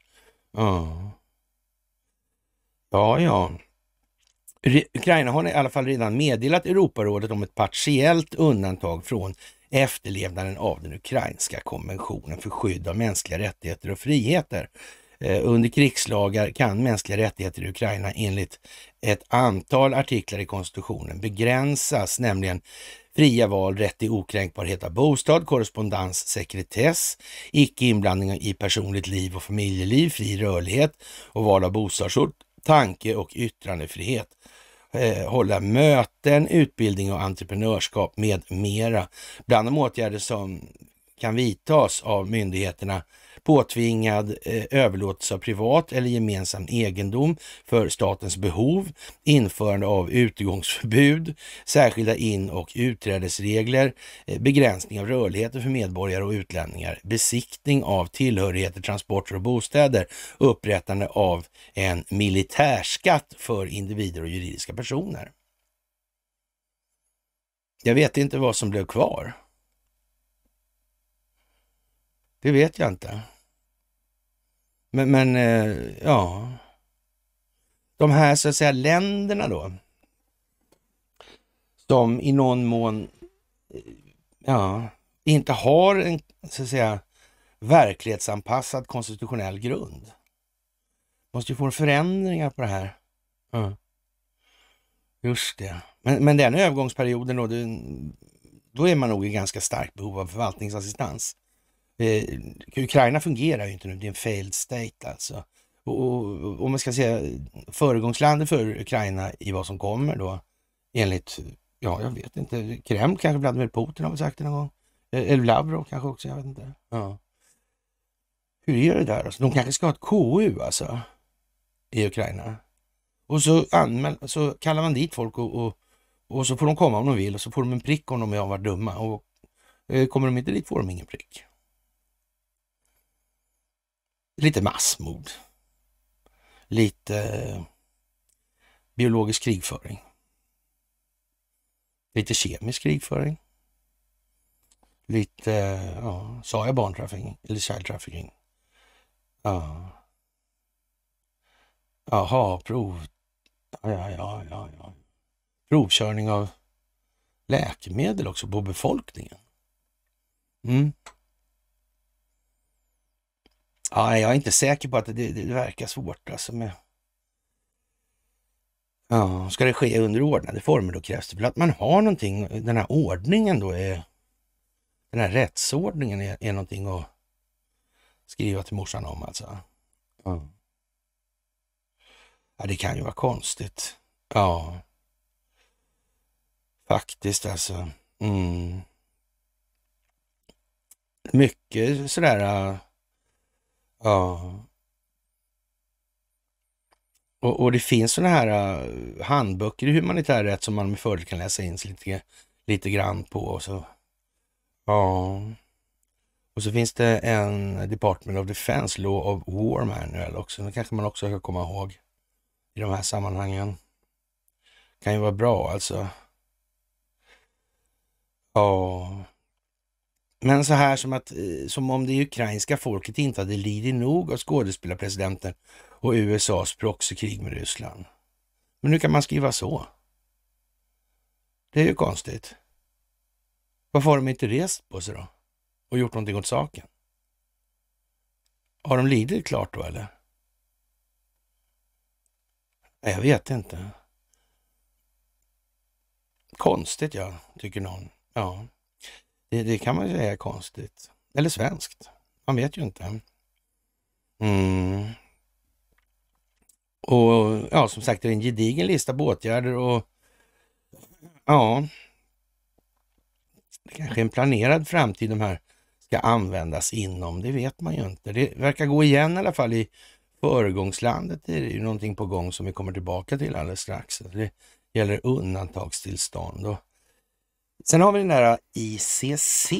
Ja. Ja, ja. Ukraina har i alla fall redan meddelat Europarådet om ett partiellt undantag från efterlevnaden av den ukrainska konventionen för skydd av mänskliga rättigheter och friheter. Eh, under krigslagar kan mänskliga rättigheter i Ukraina enligt ett antal artiklar i konstitutionen begränsas, nämligen fria val, rätt till okränkbarhet av bostad, korrespondens, sekretess, icke-inblandning i personligt liv och familjeliv, fri rörlighet och val av bostadsort, tanke och yttrandefrihet, eh, hålla möten, utbildning och entreprenörskap med mera. Bland de åtgärder som kan vidtas av myndigheterna påtvingad eh, överlåtelse av privat eller gemensam egendom för statens behov, införande av utegångsförbud, särskilda in och utträdesregler, eh, begränsning av rörligheten för medborgare och utlänningar, besiktning av tillhörigheter, transporter och bostäder, upprättande av en militärskatt för individer och juridiska personer. Jag vet inte vad som blev kvar. Det vet jag inte. Men, men eh, ja. De här så att säga länderna då. De i någon mån eh, ja, inte har en så att säga verklighetsanpassad konstitutionell grund. Måste ju få förändringar på det här. Mm. Just det. Men, men den övergångsperioden då, det, då är man nog i ganska starkt behov av förvaltningsassistans. Eh, Ukraina fungerar ju inte nu, det är en failed state alltså. Och om man ska säga föregångslandet för Ukraina i vad som kommer då, enligt, ja jag vet inte, Kreml kanske, Vladimir Putin har väl sagt det någon gång. Eh, eller Lavrov kanske också, jag vet inte. Ja. Hur är det där? Alltså, de kanske ska ha ett KU alltså i Ukraina. Och så, anmäl, så kallar man dit folk och, och, och, så får de komma om de vill och så får de en prick om de har varit dumma. Och, eh, kommer de inte dit får de ingen prick lite massmord, lite eh, biologisk krigföring, lite kemisk krigföring, lite, eh, ja, sa jag barntrafficking eller child trafficking? Ja. Jaha, prov... Ja, ja, ja, ja, Provkörning av läkemedel också på befolkningen. Mm. Ja, jag är inte säker på att det, det verkar svårt alltså. Med... Ja, ska det ske under ordnade former då krävs det väl att man har någonting, den här ordningen då är, den här rättsordningen är, är någonting att skriva till morsan om alltså. Ja. ja, det kan ju vara konstigt. Ja, faktiskt alltså. Mm. Mycket sådär äh, Ja. Och, och det finns sådana här uh, handböcker i humanitär rätt som man med fördel kan läsa in sig lite, lite grann på. Och så. Ja. Och så finns det en Department of Defense Law of War Manual också. Det kanske man också ska komma ihåg i de här sammanhangen. Kan ju vara bra alltså. Ja. Men så här som, att, eh, som om det ukrainska folket inte hade lidit nog av skådespelarpresidenten och USAs proxykrig med Ryssland. Men hur kan man skriva så? Det är ju konstigt. Varför har de inte rest på sig då? Och gjort någonting åt saken? Har de lidit klart då eller? Jag vet inte. Konstigt ja, tycker någon. Ja. Det, det kan man ju säga är konstigt. Eller svenskt. Man vet ju inte. Mm. Och ja, som sagt, det är en gedigen lista på åtgärder och ja, det kanske är en planerad framtid de här ska användas inom. Det vet man ju inte. Det verkar gå igen i alla fall i föregångslandet. Det är ju någonting på gång som vi kommer tillbaka till alldeles strax. Det gäller undantagstillstånd och Sen har vi den här äh, ICC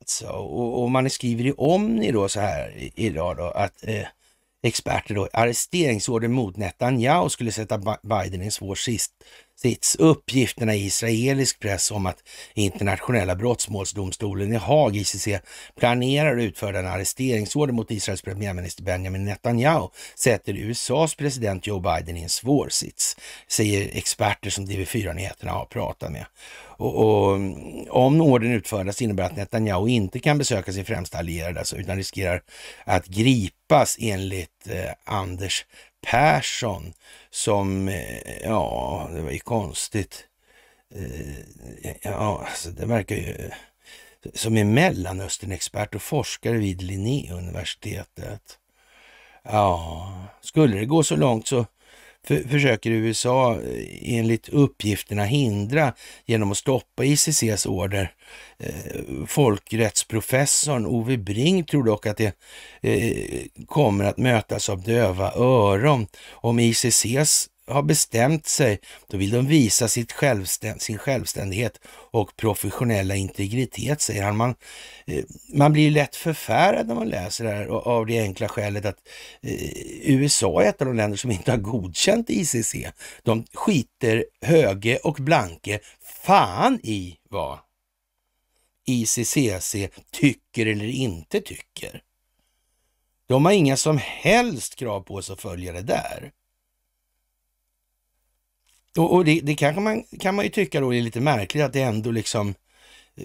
alltså och, och man skriver i Omni då så här idag då att eh, experter då, arresteringsorder mot Netanyahu skulle sätta Biden i en svår sist uppgifterna i israelisk press om att internationella brottmålsdomstolen i Haag, ICC, planerar att utföra en arresteringsorder mot Israels premiärminister Benjamin Netanyahu sätter USAs president Joe Biden i en svår sits, säger experter som TV4 Nyheterna har pratat med. Och, och, om ordern utförs innebär att Netanyahu inte kan besöka sin främsta allierade alltså, utan riskerar att gripas enligt eh, Anders Persson som, eh, ja, det var ju konstigt. Eh, ja, alltså det verkar ju som är Mellanösternexpert och forskare vid Linnéuniversitetet. Ja, skulle det gå så långt så för, försöker USA eh, enligt uppgifterna hindra genom att stoppa ICCs order. Eh, folkrättsprofessorn Ove Bring tror dock att det eh, kommer att mötas av döva öron om ICCs har bestämt sig, då vill de visa sitt självständ, sin självständighet och professionella integritet, säger han. Man, eh, man blir lätt förfärad när man läser det här av det enkla skälet att eh, USA är ett av de länder som inte har godkänt ICC. De skiter höge och blanke fan i vad ICCC tycker eller inte tycker. De har inga som helst krav på sig att följa det där. Och, och det, det kanske man, kan man ju tycka då är lite märkligt att det ändå liksom eh,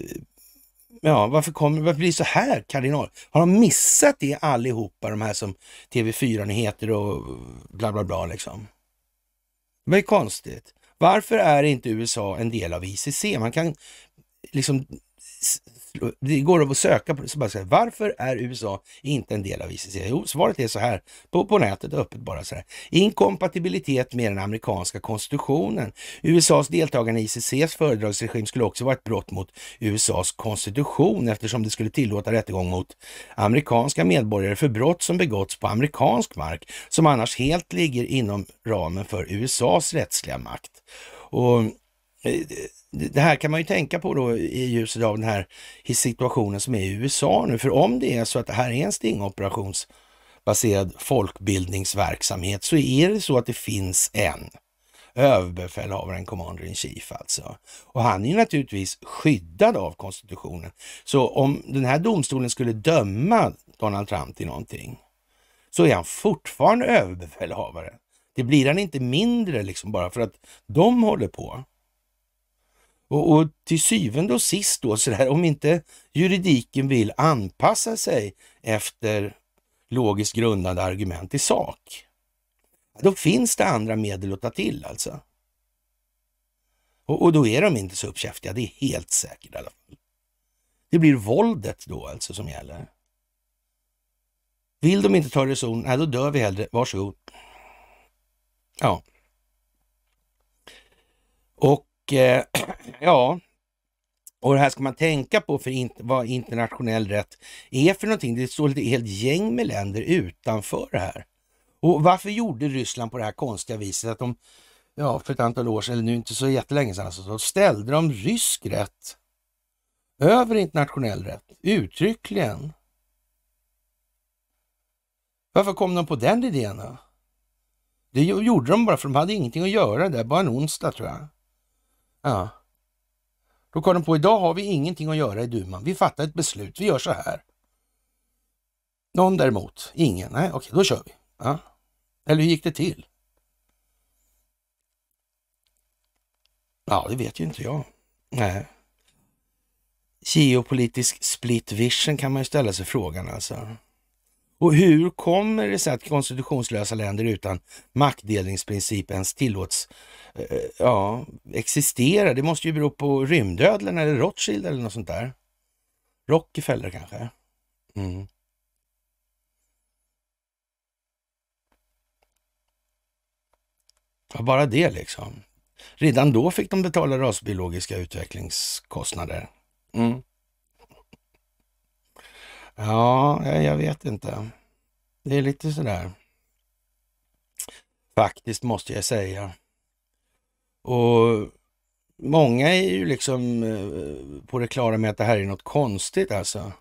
Ja, varför, kommer, varför blir det så här kardinal? Har de missat det allihopa, de här som TV4-nyheter och bla bla bla liksom? Det är konstigt. Varför är inte USA en del av ICC? Man kan liksom det går att söka på så säga, varför är USA inte en del av ICC? Jo, svaret är så här på, på nätet öppet bara så här. Inkompatibilitet med den amerikanska konstitutionen. USAs deltagande i ICCs föredragsregim skulle också vara ett brott mot USAs konstitution eftersom det skulle tillåta rättegång mot amerikanska medborgare för brott som begåtts på amerikansk mark som annars helt ligger inom ramen för USAs rättsliga makt. Och Eh, det här kan man ju tänka på då i ljuset av den här situationen som är i USA nu. För om det är så att det här är en stingoperationsbaserad folkbildningsverksamhet så är det så att det finns en överbefälhavaren, commander in chief alltså. Och han är ju naturligtvis skyddad av konstitutionen. Så om den här domstolen skulle döma Donald Trump till någonting så är han fortfarande överbefälhavare. Det blir han inte mindre liksom bara för att de håller på. Och, och till syvende och sist då, så där, om inte juridiken vill anpassa sig efter logiskt grundade argument i sak, då finns det andra medel att ta till alltså. Och, och då är de inte så uppkäftiga, det är helt säkert i alla fall. Det blir våldet då alltså som gäller. Vill de inte ta reson, då dör vi hellre. Varsågod. Ja. Och eh, <clears throat> ja, och det här ska man tänka på för in, vad internationell rätt är för någonting. Det står ett helt gäng med länder utanför det här. Och varför gjorde Ryssland på det här konstiga viset att de, ja för ett antal år sedan, eller nu inte så jättelänge sedan, alltså, så ställde de rysk rätt över internationell rätt, uttryckligen. Varför kom de på den idén då? Det gjorde de bara för de hade ingenting att göra där, bara en onsdag tror jag. Ja. Då kom de på, idag har vi ingenting att göra i duman. Vi fattar ett beslut, vi gör så här. Någon däremot? Ingen? Nej, okej, då kör vi. Ja. Eller hur gick det till? Ja, det vet ju inte jag. Nej. Geopolitisk split vision kan man ju ställa sig frågan alltså. Och hur kommer det sig att konstitutionslösa länder utan maktdelningsprincip ens tillåts eh, ja, existera? Det måste ju bero på rymdödlen eller Rothschild eller något sånt där. Rockefeller kanske? Mm. Ja, bara det liksom. Redan då fick de betala rasbiologiska utvecklingskostnader. Mm. Ja, jag vet inte. Det är lite sådär. Faktiskt måste jag säga. Och många är ju liksom eh, på det klara med att det här är något konstigt alltså.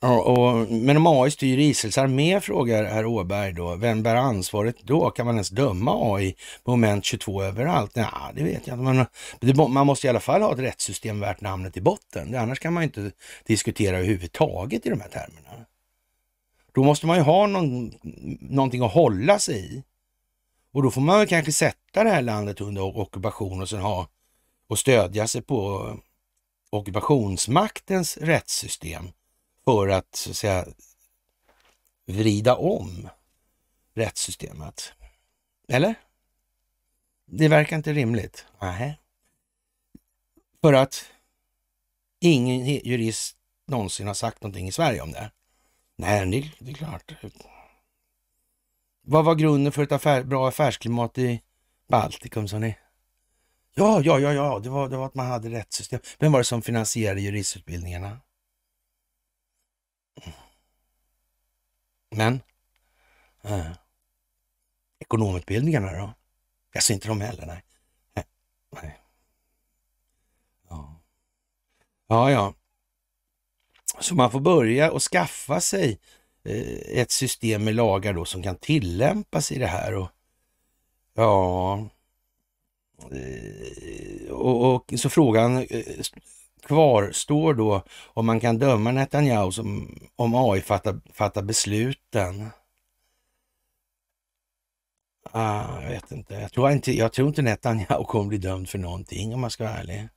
Ja, och, men om AI styr Israels armé, frågar herr Åberg då, vem bär ansvaret då? Kan man ens döma AI moment 22 överallt? Nej, det vet jag inte. Man, man måste i alla fall ha ett rättssystem värt namnet i botten. Annars kan man inte diskutera överhuvudtaget i de här termerna. Då måste man ju ha någon, någonting att hålla sig i. Och då får man väl kanske sätta det här landet under ockupation och sen ha och stödja sig på ockupationsmaktens rättssystem för att, så att säga, vrida om rättssystemet. Eller? Det verkar inte rimligt. Nähä. För att ingen jurist någonsin har sagt någonting i Sverige om det. Nej, det är klart. Vad var grunden för ett affär, bra affärsklimat i Baltikum, sa ni? Ja, ja, ja, ja, det var, det var att man hade rättssystem. Vem var det som finansierade juristutbildningarna? Men eh, ekonomutbildningarna då? Jag ser inte dem heller, nej. nej. Ja. ja, Så man får börja och skaffa sig eh, ett system med lagar då som kan tillämpas i det här. Och, ja, eh, och, och så frågan eh, kvarstår då om man kan döma Netanyahu som, om AI fattar, fattar besluten. Ah, jag vet inte. Jag tror inte, jag tror inte Netanyahu kommer bli dömd för någonting om man ska vara ärlig.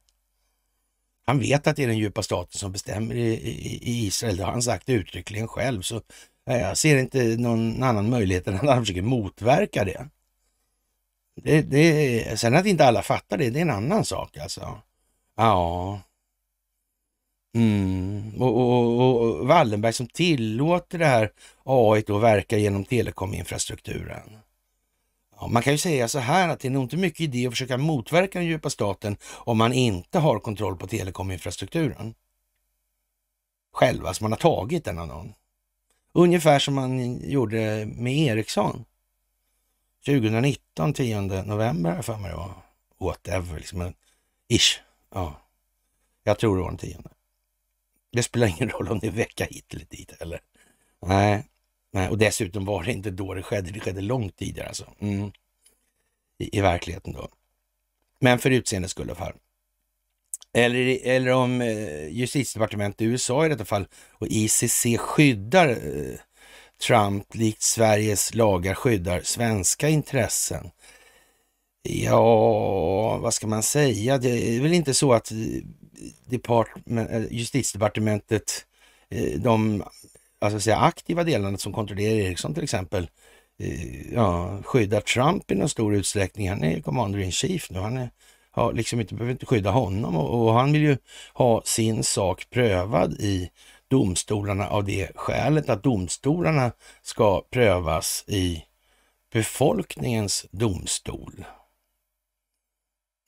Han vet att det är den djupa staten som bestämmer i, i, i Israel, det har han sagt uttryckligen själv. Så jag ser inte någon annan möjlighet än att han försöker motverka det. det, det sen att inte alla fattar det, det är en annan sak alltså. Ja. Mm. Och, och, och, Wallenberg som tillåter det här AI att verka genom telekominfrastrukturen. Ja, man kan ju säga så här att det är nog inte mycket idé att försöka motverka den djupa staten om man inte har kontroll på telekominfrastrukturen. Själva, alltså man har tagit den av någon. Ungefär som man gjorde med Ericsson. 2019, 10 november har jag för mig det var. Whatever, liksom. Ish. Ja. Jag tror det var den 10. Det spelar ingen roll om det är vecka hit eller dit eller. Nej, nej, och dessutom var det inte då det skedde. Det skedde långt tidigare alltså. Mm. I, I, verkligheten då. Men för utseendets skull i alla fall. Eller, eller om eh, justitiedepartementet i USA i detta fall och ICC skyddar eh, Trump likt Sveriges lagar skyddar svenska intressen. Ja, vad ska man säga? Det är väl inte så att eh, Eh, justitiedepartementet, eh, de alltså säga, aktiva delarna som kontrollerar Ericsson till exempel, eh, ja, skyddar Trump i någon stor utsträckning. Han är commander in chief nu. Han är, har liksom inte, behöver inte skydda honom och, och, han vill ju ha sin sak prövad i domstolarna av det skälet att domstolarna ska prövas i befolkningens domstol.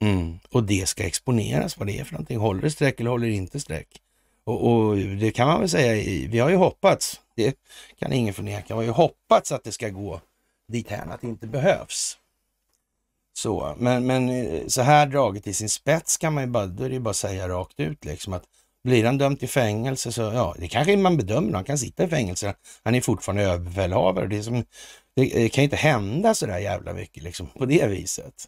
Mm. Och det ska exponeras vad det är för någonting. Håller det streck eller håller det inte streck? Och, och, det kan man väl säga, vi har ju hoppats, det kan ingen förneka, vi har ju hoppats att det ska gå dithän att det inte behövs. Så, men, men eh, så här draget i sin spets kan man ju bara, då är det ju bara säga rakt ut liksom att blir han dömd till fängelse så, ja, det kanske man bedömer, han kan sitta i fängelse, han är fortfarande överbefälhavare. Det, är som, det kan inte hända så där jävla mycket liksom på det viset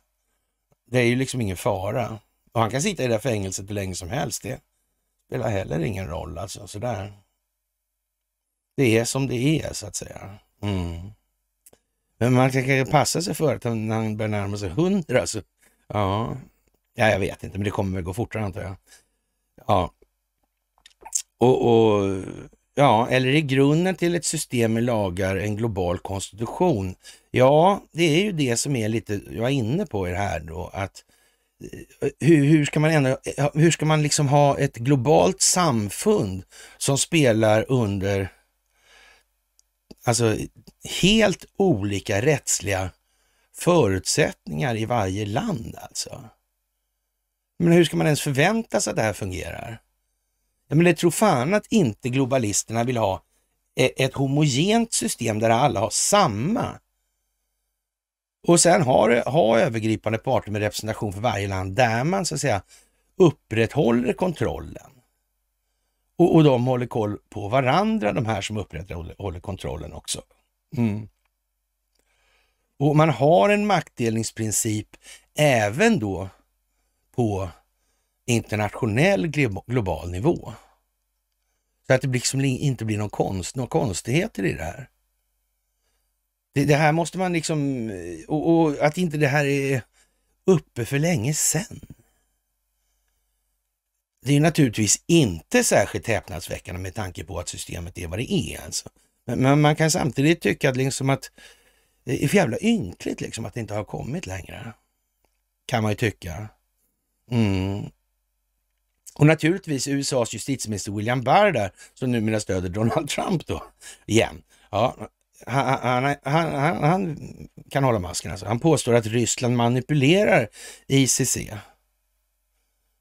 det är ju liksom ingen fara. Och han kan sitta i det där fängelset hur länge som helst. Det spelar heller ingen roll alltså. Sådär. Det är som det är så att säga. Mm. Men man kan kanske passa sig för att när han börjar närma sig hundra. så ja. ja, jag vet inte, men det kommer väl gå fortare antar jag. Ja. Och, och Ja, eller i grunden till ett system med lagar en global konstitution? Ja, det är ju det som är lite, jag är inne på det här då, att eh, hur, hur ska man ändra, eh, hur ska man liksom ha ett globalt samfund som spelar under alltså helt olika rättsliga förutsättningar i varje land alltså? Men hur ska man ens förvänta sig att det här fungerar? men det tror fan att inte globalisterna vill ha e-, ett homogent system där alla har samma. Och sen ha, ha övergripande parter med representation för varje land där man så att säga upprätthåller kontrollen. Och, och de håller koll på varandra, de här som upprätthåller kontrollen också. Mm. Och man har en maktdelningsprincip även då på internationell global nivå. Så att det liksom inte blir någon konst, några konstigheter i det här. Det, det här måste man liksom, och, och, att inte det här är uppe för länge sedan. Det är naturligtvis inte särskilt häpnadsväckande med tanke på att systemet är vad det är. Alltså. Men, men man kan samtidigt tycka att, liksom att det är för jävla ynkligt liksom att det inte har kommit längre. Kan man ju tycka. Mm. Och naturligtvis USAs justitieminister William Barr där, som numera stöder Donald <laughs> Trump då, igen. Ja, han, han, han, han, kan hålla masken alltså. Han påstår att Ryssland manipulerar ICC.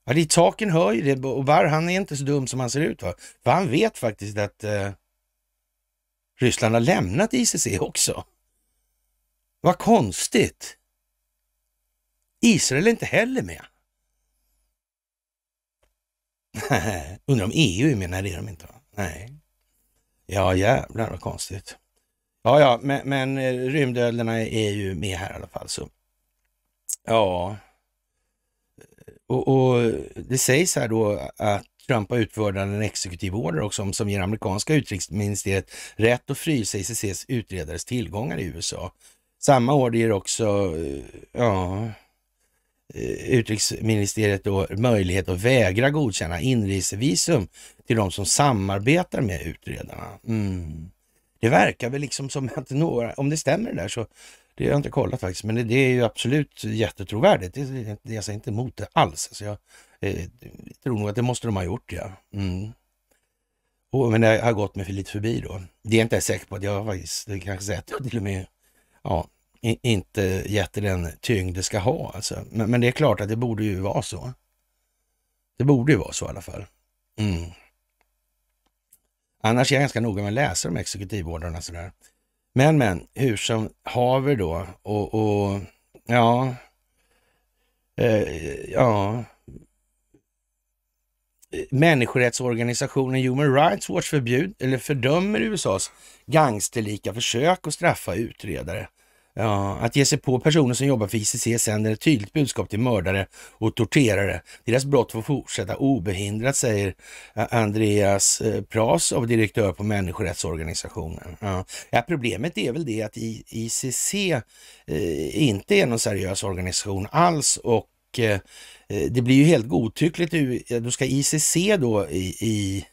Ja, det, taken hör ju det och Barr han är inte så dum som han ser ut. Va? För han vet faktiskt att eh, Ryssland har lämnat ICC också. Vad konstigt! Israel är inte heller med. Undrar om EU är med? Nej, det är de inte? Nej. Ja, jävlar vad konstigt. Ja, ja, men, men eh, rymdödlorna är ju med här i alla fall. Så. Ja, och, och det sägs här då att Trump har utfärdat en exekutiv order också som, som ger amerikanska utrikesministeriet rätt att frysa ICCs utredares tillgångar i USA. Samma order ger också, eh, ja, Eh, utrikesministeriet då möjlighet att vägra godkänna inresevisum till de som samarbetar med utredarna. Mm. Det verkar väl liksom som att några, om det stämmer det där så, det har jag inte kollat faktiskt, men det, det är ju absolut jättetrovärdigt. Det, det, jag säger inte emot det alls. Alltså jag eh, tror nog att det måste de ha gjort ja. Mm. Och, men det har gått mig för lite förbi då. Det är inte jag säker på att jag har faktiskt, det kanske sett till och med, ja, inte gett den tyngd det ska ha. Alltså. Men, men, det är klart att det borde ju vara så. Det borde ju vara så i alla fall. Mm. Annars är jag ganska noga med att läsa de exekutivorderna sådär. Men, men, hur som haver då och, och ja, eh, ja, människorättsorganisationen Human Rights Watch förbjud, eller fördömer USAs gangsterlika försök att straffa utredare Ja, att ge sig på personer som jobbar för ICC sänder ett tydligt budskap till mördare och torterare. Deras brott får fortsätta obehindrat, säger Andreas eh, av direktör på människorättsorganisationen. Ja. ja. problemet är väl det att ICC eh, inte är någon seriös organisation alls och eh, det blir ju helt godtyckligt. Då ska ICC då i, i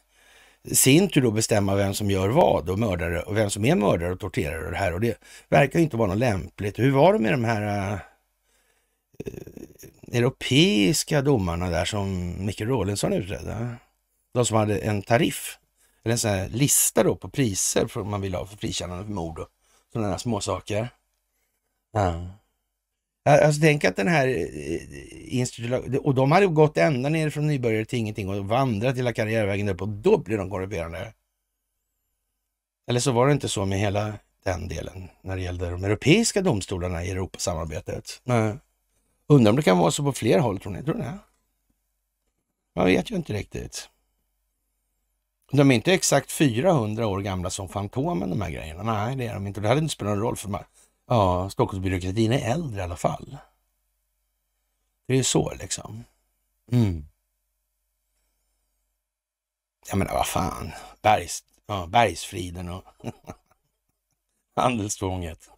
sin tur då bestämma vem som gör vad och mördare och vem som är mördare och torterare och det här. Och det verkar inte vara något lämpligt. Hur var det med de här uh, europeiska domarna där som Micke Rawlinson utredde? De som hade en tariff, eller en sån här lista då på priser för man ville ha för frikännande för mord och sådana småsaker. Ja. Alltså tänk att den här eh, institutionen, och de hade gått ända ner från nybörjare till ingenting och vandrat hela karriärvägen upp och då blir de korrumperade. Eller så var det inte så med hela den delen när det gällde de europeiska domstolarna i Europasamarbetet. Men undrar om det kan vara så på fler håll, tror ni? Tror ni? Man vet ju inte riktigt. De är inte exakt 400 år gamla som Fantomen, de här grejerna. Nej, det är de inte. Det hade inte spelat någon roll för man, Ja, Stockholmsbyråkratin är äldre i alla fall. Det är ju så liksom. Mm. Ja men vad fan, Bergs, ja, Bergsfriden och <laughs> handelstvånget.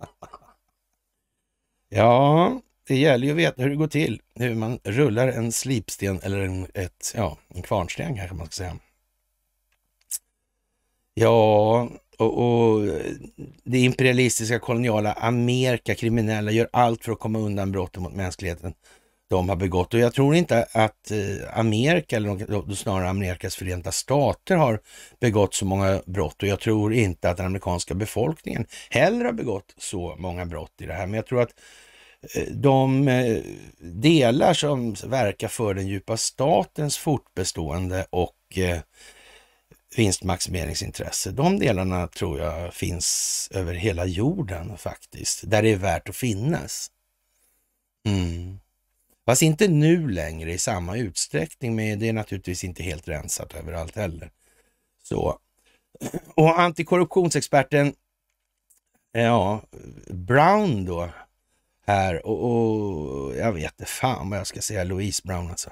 <laughs> ja, det gäller ju att veta hur det går till, hur man rullar en slipsten eller en, ett, ja, en kvarnsten kanske man ska säga. Ja, och, och, det imperialistiska koloniala Amerika, kriminella, gör allt för att komma undan brotten mot mänskligheten de har begått. Och jag tror inte att eh, Amerika, eller snarare Amerikas förenta stater har begått så många brott och jag tror inte att den amerikanska befolkningen heller har begått så många brott i det här. Men jag tror att eh, de eh, delar som verkar för den djupa statens fortbestående och vinstmaximeringsintresse. De delarna tror jag finns över hela jorden faktiskt, där det är värt att finnas. Mm. Fast inte nu längre i samma utsträckning, men det är naturligtvis inte helt rensat överallt heller. Så. Och antikorruptionsexperten eh, ja, Brown då, här och, och jag vet inte fan vad jag ska säga, Louise Brown alltså.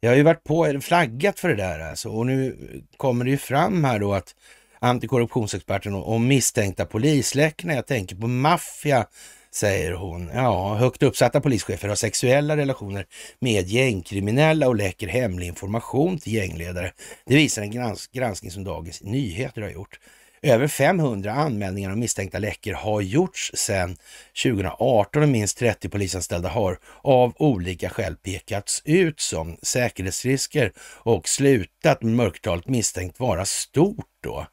Jag har ju varit på, flaggat för det där alltså, och nu kommer det ju fram här då att antikorruptionsexperten om misstänkta polisläckorna, jag tänker på maffia, säger hon. Ja, högt uppsatta polischefer har sexuella relationer med gängkriminella och läcker hemlig information till gängledare. Det visar en gransk granskning som Dagens Nyheter har gjort. Över 500 anmälningar om misstänkta läckor har gjorts sedan 2018 och minst 30 polisanställda har av olika skäl pekats ut som säkerhetsrisker och slutat mörktalet misstänkt vara stort då.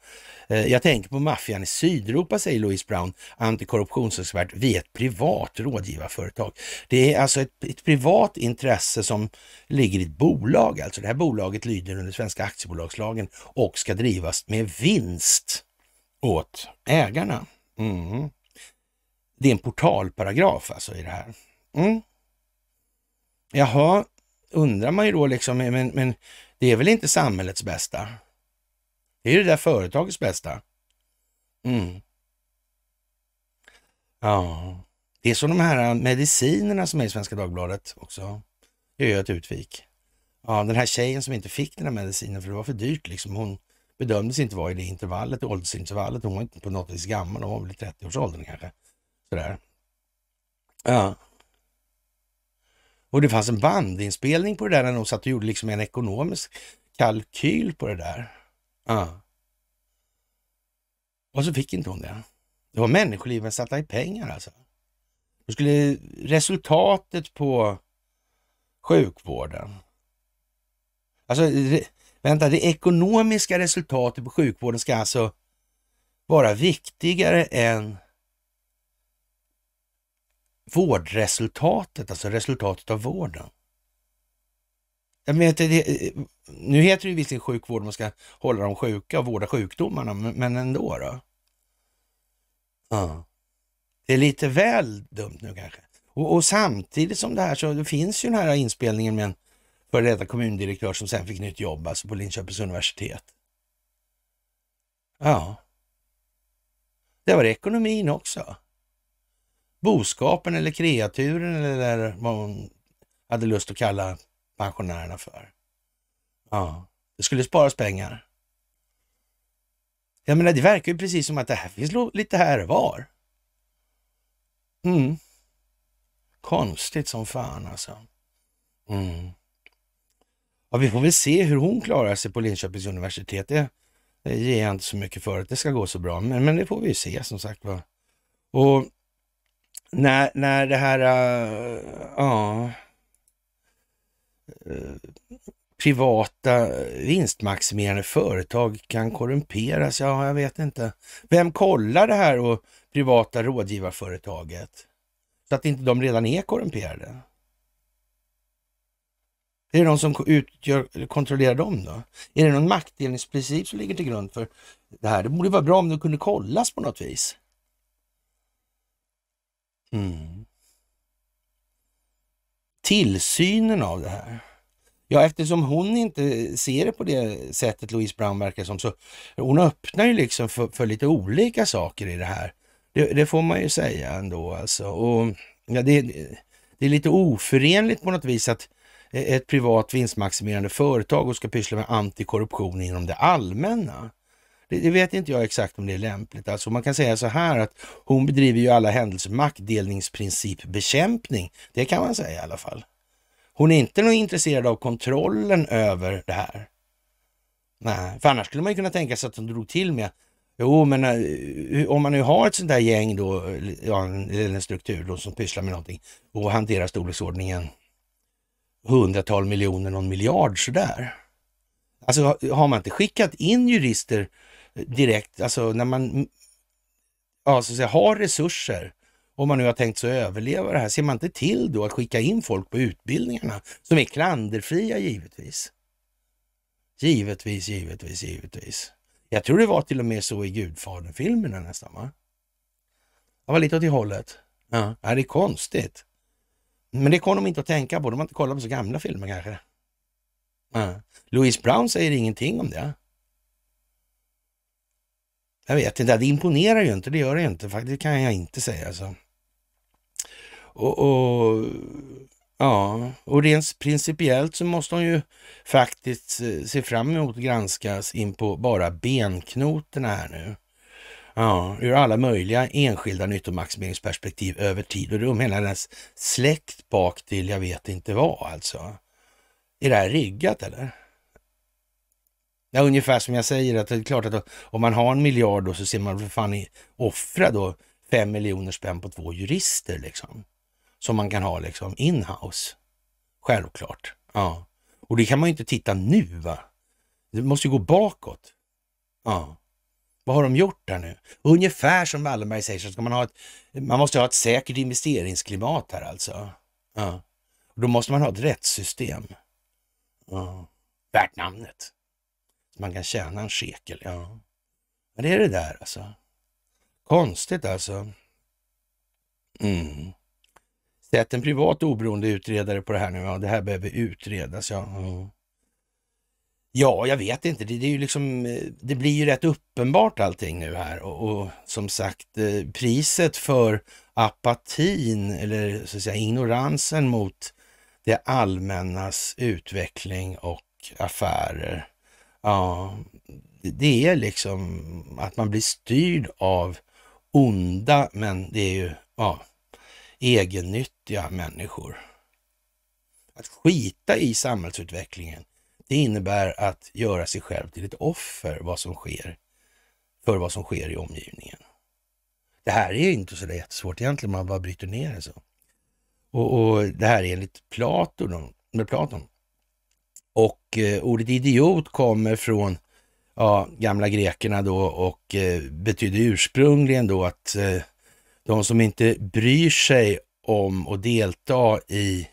Eh, jag tänker på maffian i Sydeuropa, säger Louise Brown, antikorruptionsexpert vid ett privat rådgivarföretag. Det är alltså ett, ett, privat intresse som ligger i ett bolag. Alltså det här bolaget lyder under svenska aktiebolagslagen och ska drivas med vinst åt ägarna. Mm. Det är en portalparagraf alltså i det här. Mm. Jaha, undrar man ju då liksom, men, men det är väl inte samhällets bästa? Det är ju det där företagets bästa. Mm. Ja, det är som de här medicinerna som är i Svenska Dagbladet också. Jag gör ett utvik. Ja, den här tjejen som inte fick den här medicinen för det var för dyrt liksom. Hon bedömdes inte vara i det intervallet, åldersintervallet. Hon var inte på något vis gammal, hon var väl i 30-årsåldern kanske. Sådär. Ja. Och det fanns en bandinspelning på det där när hon satt och gjorde liksom en ekonomisk kalkyl på det där. Ja. Och så fick inte hon det. Det var människoliven satta i pengar alltså. Då skulle resultatet på sjukvården. Alltså Vänta, det ekonomiska resultatet på sjukvården ska alltså vara viktigare än vårdresultatet, alltså resultatet av vården. Jag menar, det, nu heter det visserligen sjukvård, man ska hålla de sjuka och vårda sjukdomarna, men ändå då. Ja. Det är lite väl dumt nu kanske. Och, och samtidigt som det här så finns ju den här inspelningen med en före detta kommundirektör som sen fick nytt jobb, alltså på Linköpings universitet. Ja. Det var ekonomin också. Boskapen eller kreaturen eller vad hon hade lust att kalla pensionärerna för. Ja, det skulle sparas pengar. Jag menar, det verkar ju precis som att det här finns lite här var. Mm. Konstigt som fan alltså. Mm. Ja, vi får väl se hur hon klarar sig på Linköpings universitet. Det, det ger jag inte så mycket för att det ska gå så bra, men, men det får vi ju se som sagt va. Och när, när det här, äh, ja, äh, äh, privata vinstmaximerande företag kan korrumperas, ja, jag vet inte. Vem kollar det här och privata rådgivarföretaget? Så att inte de redan är korrumperade. Är det någon som utgör, kontrollerar dem då? Är det någon maktdelningsprincip som ligger till grund för det här? Det borde vara bra om det kunde kollas på något vis. Mm. Tillsynen av det här. Ja, eftersom hon inte ser det på det sättet Louise Brown verkar som, så hon öppnar ju liksom för, för lite olika saker i det här. Det, det, får man ju säga ändå alltså. Och, ja, det, det är lite oförenligt på något vis att Eh, ett privat vinstmaximerande företag och ska pyssla med antikorruption inom det allmänna. Det, det, vet inte jag exakt om det är lämpligt. Alltså man kan säga så här att hon bedriver ju alla händelser maktdelningsprincipbekämpning. Det kan man säga i alla fall. Hon är inte någon intresserad av kontrollen över det här. Nej, för annars skulle man ju kunna tänka sig att hon drog till med Jo, men eh, om man nu har ett sånt där gäng då, eh, eller en struktur då som pysslar med någonting och hanterar storleksordningen hundratal miljoner, någon miljard sådär. Alltså har man inte skickat in jurister eh, direkt, alltså när man mm, ja, så att säga, har resurser, om man nu har tänkt sig överleva det här, ser man inte till då att skicka in folk på utbildningarna som är klanderfria givetvis? Givetvis, givetvis, givetvis. Jag tror det var till och med så i Gudfadern-filmerna nästan va? Det var lite åt det hållet. Ja, det är konstigt. Men det kom de inte att tänka på. De har inte kollat på så gamla filmer kanske. Mm. Louise Brown säger ingenting om det. Jag vet inte, det imponerar ju inte, det gör det inte. Faktiskt kan jag inte säga. Så. Alltså. Och, och, ja, och rent principiellt så måste hon ju faktiskt eh, se fram emot att granskas in på bara benknotorna här nu. Ja, ur alla möjliga enskilda nyttomaximeringsperspektiv över tid och rum. Hela hennes släkt bak till jag vet inte vad alltså. Är det här riggat eller? Ja, ungefär som jag säger att det är klart att om man har en miljard då så ser man för fan offra då fem miljoner spänn på två jurister liksom. Som man kan ha liksom inhouse. Självklart. Ja. Och det kan man ju inte titta nu va. Det måste ju gå bakåt. Ja. Vad har de gjort där nu? Ungefär som Wallenberg säger så ska man ha ett, man måste ha ett säkert investeringsklimat här alltså. Ja. Då måste man ha ett rättssystem. Ja. Värt namnet. Så man kan tjäna en shekel. Ja. Men det är det där alltså. Konstigt alltså. Mm. Sätt en privat oberoende utredare på det här nu. Ja, det här behöver utredas. Ja. Mm. Ja, jag vet inte. Det, det, är ju liksom, eh, det blir ju rätt uppenbart allting nu här och, och som sagt eh, priset för apatin eller så att säga ignoransen mot det allmännas utveckling och affärer. Ja, det är liksom att man blir styrd av onda, men det är ju ja, egennyttiga människor. Att skita i samhällsutvecklingen det innebär att göra sig själv till ett offer vad som sker, för vad som sker i omgivningen. Det här är inte så jättesvårt egentligen, man bara bryter ner det så. Och, och det här är enligt Platon. Med Platon. Och eh, ordet idiot kommer från ja, gamla grekerna då och eh, betyder ursprungligen då att eh, de som inte bryr sig om att delta i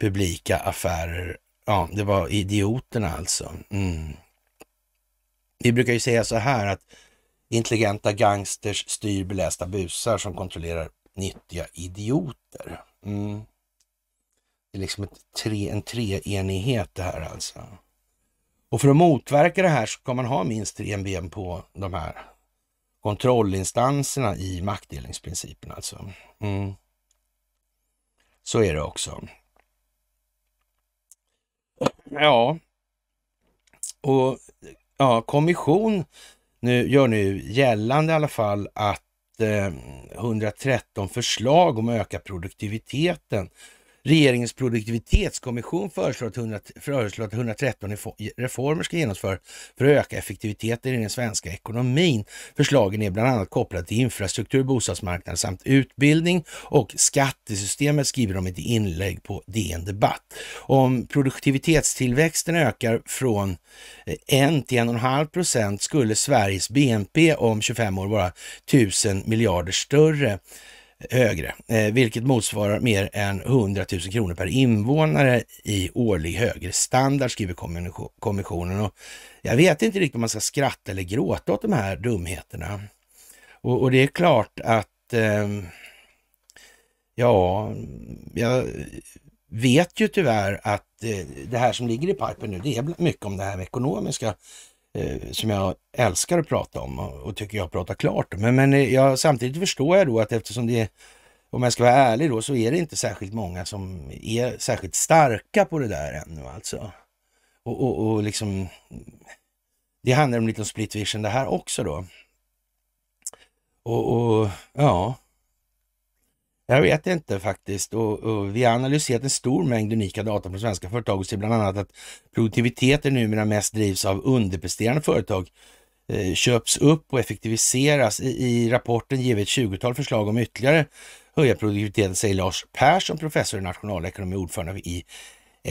publika affärer Ja, det var idioterna alltså. Mm. Vi brukar ju säga så här att intelligenta gangsters styr belästa busar som kontrollerar nyttiga idioter. Mm. Det är liksom ett tre, en treenighet det här alltså. Och för att motverka det här ska man ha minst tre ben på de här kontrollinstanserna i maktdelningsprincipen alltså. Mm. Så är det också. Ja, och ja, kommission nu, gör nu gällande i alla fall att eh, 113 förslag om att öka produktiviteten Regeringens produktivitetskommission föreslår att, 100, föreslår att 113 reformer ska genomföras för att öka effektiviteten i den svenska ekonomin. Förslagen är bland annat kopplade till infrastruktur, bostadsmarknad samt utbildning och skattesystemet skriver de i ett inlägg på DN Debatt. Om produktivitetstillväxten ökar från 1 eh, till 1,5 procent skulle Sveriges BNP om 25 år vara 1000 miljarder större högre, eh, vilket motsvarar mer än 100 000 kronor per invånare i årlig högre standard, skriver kommissionen. Och jag vet inte riktigt om man ska skratta eller gråta åt de här dumheterna. Och, och det är klart att, eh, ja, jag vet ju tyvärr att eh, det här som ligger i pipen nu, det är mycket om det här med ekonomiska Eh, som jag älskar att prata om och tycker jag pratar klart om. Men, men eh, jag, samtidigt förstår jag då att eftersom det om jag ska vara ärlig då, så är det inte särskilt många som är särskilt starka på det där ännu alltså. Och, och, och liksom, det handlar om lite om split vision det här också då. Och, och ja, jag vet inte faktiskt. Och, och, vi har analyserat en stor mängd unika data från svenska företag och ser bland annat att produktiviteten numera mest drivs av underpresterande företag eh, köps upp och effektiviseras. I, I, rapporten vi ett tjugotal förslag om ytterligare höja produktiviteten, säger Lars Persson, professor i nationalekonomi och ordförande i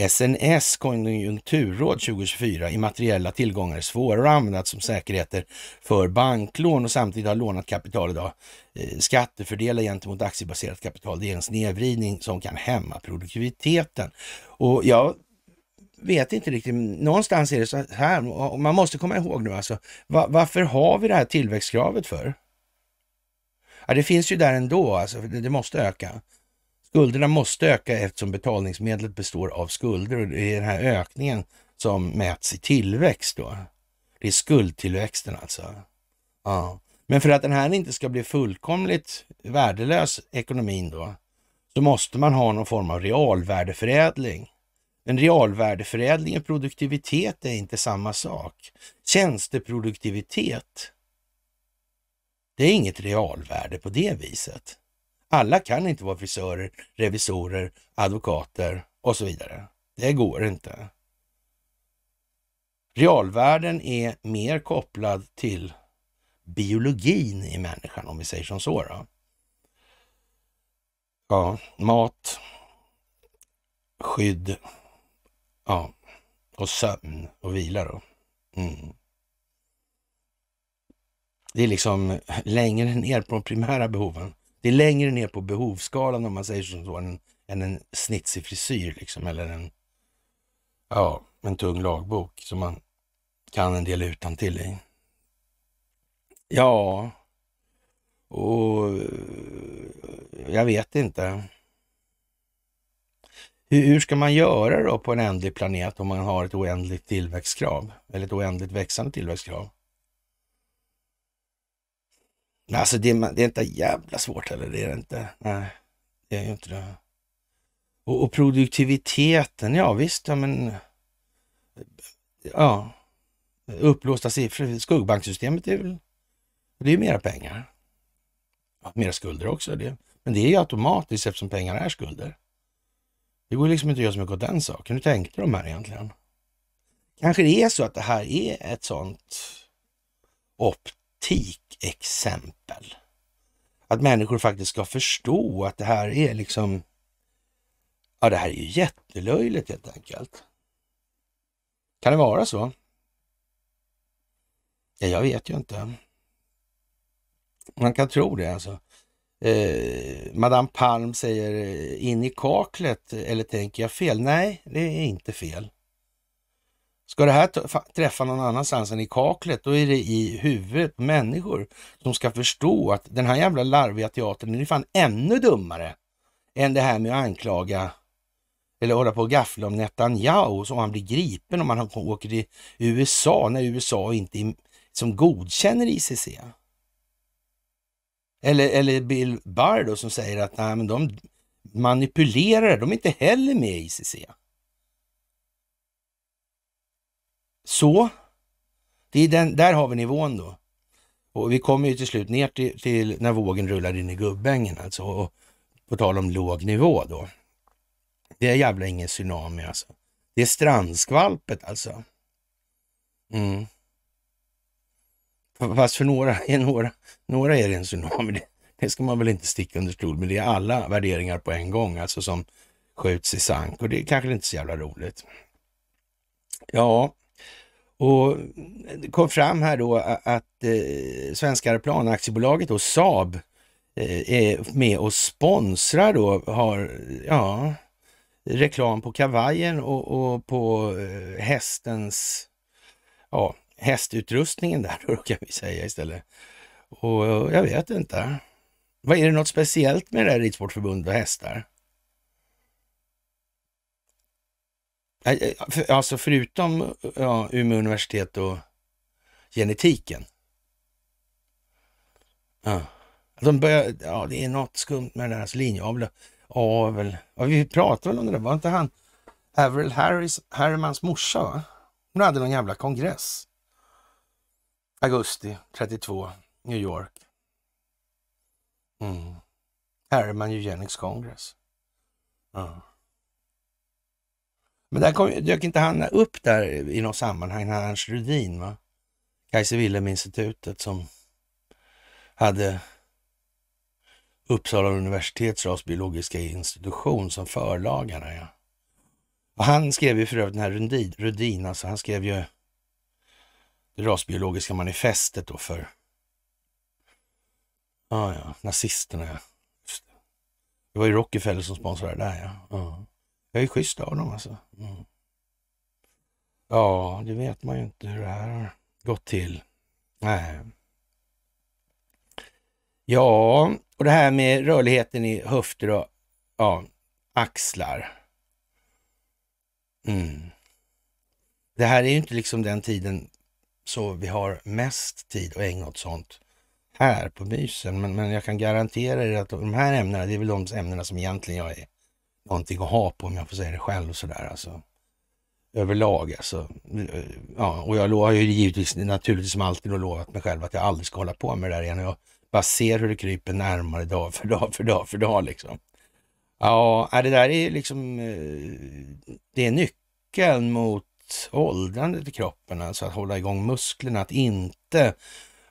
SNS konjunkturråd 2024 immateriella tillgångar är svårare att använda som säkerheter för banklån och samtidigt har lånat kapital idag eh, skattefördelar gentemot aktiebaserat kapital. Det är en snedvridning som kan hämma produktiviteten. Och jag vet inte riktigt, någonstans är det så här, man måste komma ihåg nu alltså, varför har vi det här tillväxtkravet för? Ja, det finns ju där ändå, alltså, det måste öka. Skulderna måste öka eftersom betalningsmedlet består av skulder och det är den här ökningen som mäts i tillväxt då. Det är skuldtillväxten alltså. Ja. Men för att den här inte ska bli fullkomligt värdelös, ekonomin då, så måste man ha någon form av realvärdeförädling. En realvärdeförädling och produktivitet är inte samma sak. Tjänsteproduktivitet, det är inget realvärde på det viset. Alla kan inte vara frisörer, revisorer, advokater och så vidare. Det går inte. Realvärlden är mer kopplad till biologin i människan, om vi säger som så. Då. Ja, mat, skydd ja, och sömn och vila. Då. Mm. Det är liksom längre ner på de primära behoven det är längre ner på behovsskalan om man säger så, än, än en snitsig frisyr liksom, eller en, ja, en tung lagbok som man kan en del utan till i. Ja, och eh, jag vet inte. Hur, hur, ska man göra då på en ändlig planet om man har ett oändligt tillväxtkrav eller ett oändligt växande tillväxtkrav? Alltså det, det är inte jävla svårt heller, det är det inte. Nej, det är ju inte det. Och, och produktiviteten, ja visst, ja men... Ja, uppblåsta siffror. Skuggbanksystemet är väl... Det är ju mera pengar. Ja, mera skulder också. Det. Men det är ju automatiskt eftersom pengar är skulder. Det går liksom inte att göra så mycket åt den saken. Hur tänkte de här egentligen? Kanske det är så att det här är ett sånt opt praktikexempel. Att människor faktiskt ska förstå att det här är liksom... Ja, det här är ju jättelöjligt helt enkelt. Kan det vara så? Ja, jag vet ju inte. Man kan tro det alltså. Eh, Madame Palm säger eh, in i kaklet eller tänker jag fel? Nej, det är inte fel. Ska det här träffa någon annanstans än i kaklet, då är det i huvudet på människor som ska förstå att den här jävla larviga teatern, är fan ännu dummare än det här med att anklaga eller hålla på och gaffla om Netanyahu så han blir gripen om han åker till USA när USA inte som godkänner ICC. Eller, eller Bill Barr då, som säger att nej, men de manipulerar, de är inte heller med i ICC. Så, det är den, där har vi nivån då. Och vi kommer ju till slut ner till, till när vågen rullar in i gubbängen alltså. Och på tal om låg nivå då. Det är jävla ingen tsunami alltså. Det är strandskvalpet alltså. Mm. Fast för några, <laughs> några, några är det en tsunami. Det, det ska man väl inte sticka under stol med. Det är alla värderingar på en gång alltså som skjuts i sank och det är kanske inte så jävla roligt. Ja, och det kom fram här då att eh, Svenska planaktiebolaget och Saab eh, är med och sponsrar då, har ja, reklam på kavajen och, och på eh, hästens, ja, hästutrustningen där då kan vi säga istället. Och jag vet inte. Vad Är det något speciellt med det här ridsportförbundet och hästar? Alltså förutom ja, Umeå universitet och genetiken. Ja. De började... ja, det är något skumt med deras här alltså linjeaveln. Avel. Ja, vi pratade väl om det där, var inte han Avril Harris, Harrimans morsa va? Hon hade någon jävla kongress. Augusti 32, New York. Mm. Harriman Eugenics Congress. Ja. Men där kom, dök inte han upp där i något sammanhang, Hans Rudin, va? Kaiser Wilhelm-institutet som hade Uppsala universitets rasbiologiska institution som förlagare. Ja. Och han skrev ju för övrigt den här Rudin, Rudin alltså han skrev ju det rasbiologiska manifestet då för ah, ja, nazisterna. Ja. Det var ju Rockefeller som sponsrade det där ja. Ah var ju schysst av dem alltså. Mm. Ja, det vet man ju inte hur det här har gått till. Nej. Ja, och det här med rörligheten i höfter och ja, axlar. Mm. Det här är ju inte liksom den tiden så vi har mest tid att ägna åt sånt här på mysen. Men, men jag kan garantera er att de här ämnena, det är väl de ämnena som egentligen jag är någonting att ha på om jag får säga det själv sådär alltså. Överlag alltså. Eh, ja, och jag har ju givetvis naturligtvis som alltid lovat mig själv att jag aldrig ska hålla på med det där igen. Jag bara ser hur det kryper närmare dag för dag för dag för dag liksom. Ja, det där är liksom, eh, det är nyckeln mot åldrandet i kroppen, alltså att hålla igång musklerna, att inte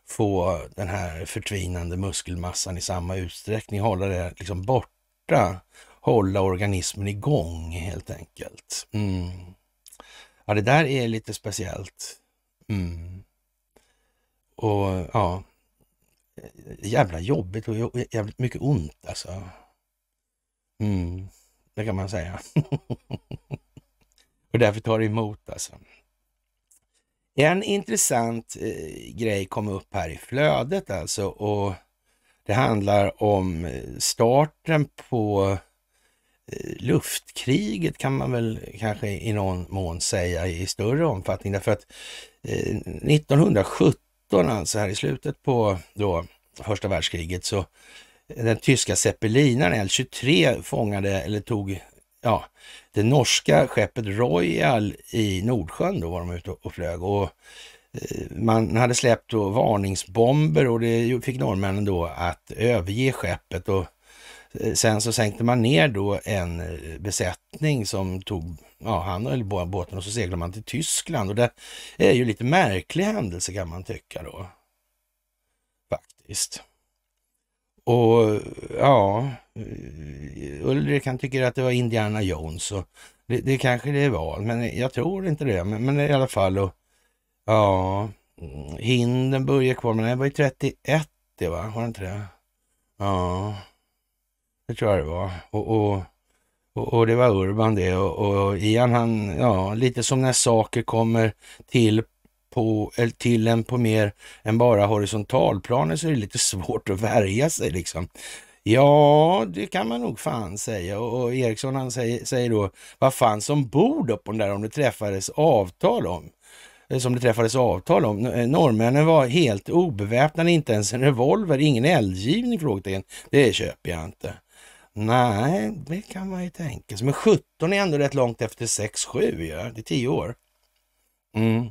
få den här förtvinande muskelmassan i samma utsträckning, hålla det liksom borta hålla organismen igång helt enkelt. Mm. Ja, det där är lite speciellt. Mm. Och ja, jävla jobbigt och jävligt mycket ont alltså. Mm. Det kan man säga. <laughs> och därför tar det emot alltså. En intressant eh, grej kom upp här i flödet alltså och det handlar om eh, starten på Eh, luftkriget kan man väl kanske i någon mån säga i större omfattning därför att 1917 eh, alltså här i slutet på då första världskriget så den tyska zeppelinaren L-23 fångade eller tog ja, det norska skeppet Royal i Nordsjön då var de ute och flög och eh, man hade släppt varningsbomber och det fick norrmännen då att överge skeppet och Eh, sen så sänkte man ner då en eh, besättning som tog ja, hand om båten och så seglade man till Tyskland. Och det är ju lite märklig händelse kan man tycka då. Faktiskt. Och ja, eh, Ulrik han tycker att det var Indiana Jones och det, det kanske det var, men jag tror inte det. Men, men i alla fall, och, ja, mm, Hindenburg är kvar, men den var ju 31 det va? Var det inte det? Ja. Det tror jag det var. Och, och, och, och det var Urban det och, och Ian han, ja lite som när saker kommer till på, eller till en på mer än bara horisontalplanet så är det lite svårt att värja sig liksom. Ja, det kan man nog fan säga. Och, och Eriksson han säger, säger då, vad fan som bor då på den där om det träffades avtal om eh, som det träffades avtal om. Eh, norrmännen var helt obeväpnade, inte ens en revolver, ingen eldgivning? Frågetecken. Det köper jag inte. Nej, det kan man ju tänka sig. Men 17 är ändå rätt långt efter 6-7 Ja. Det är 10 år. Mm.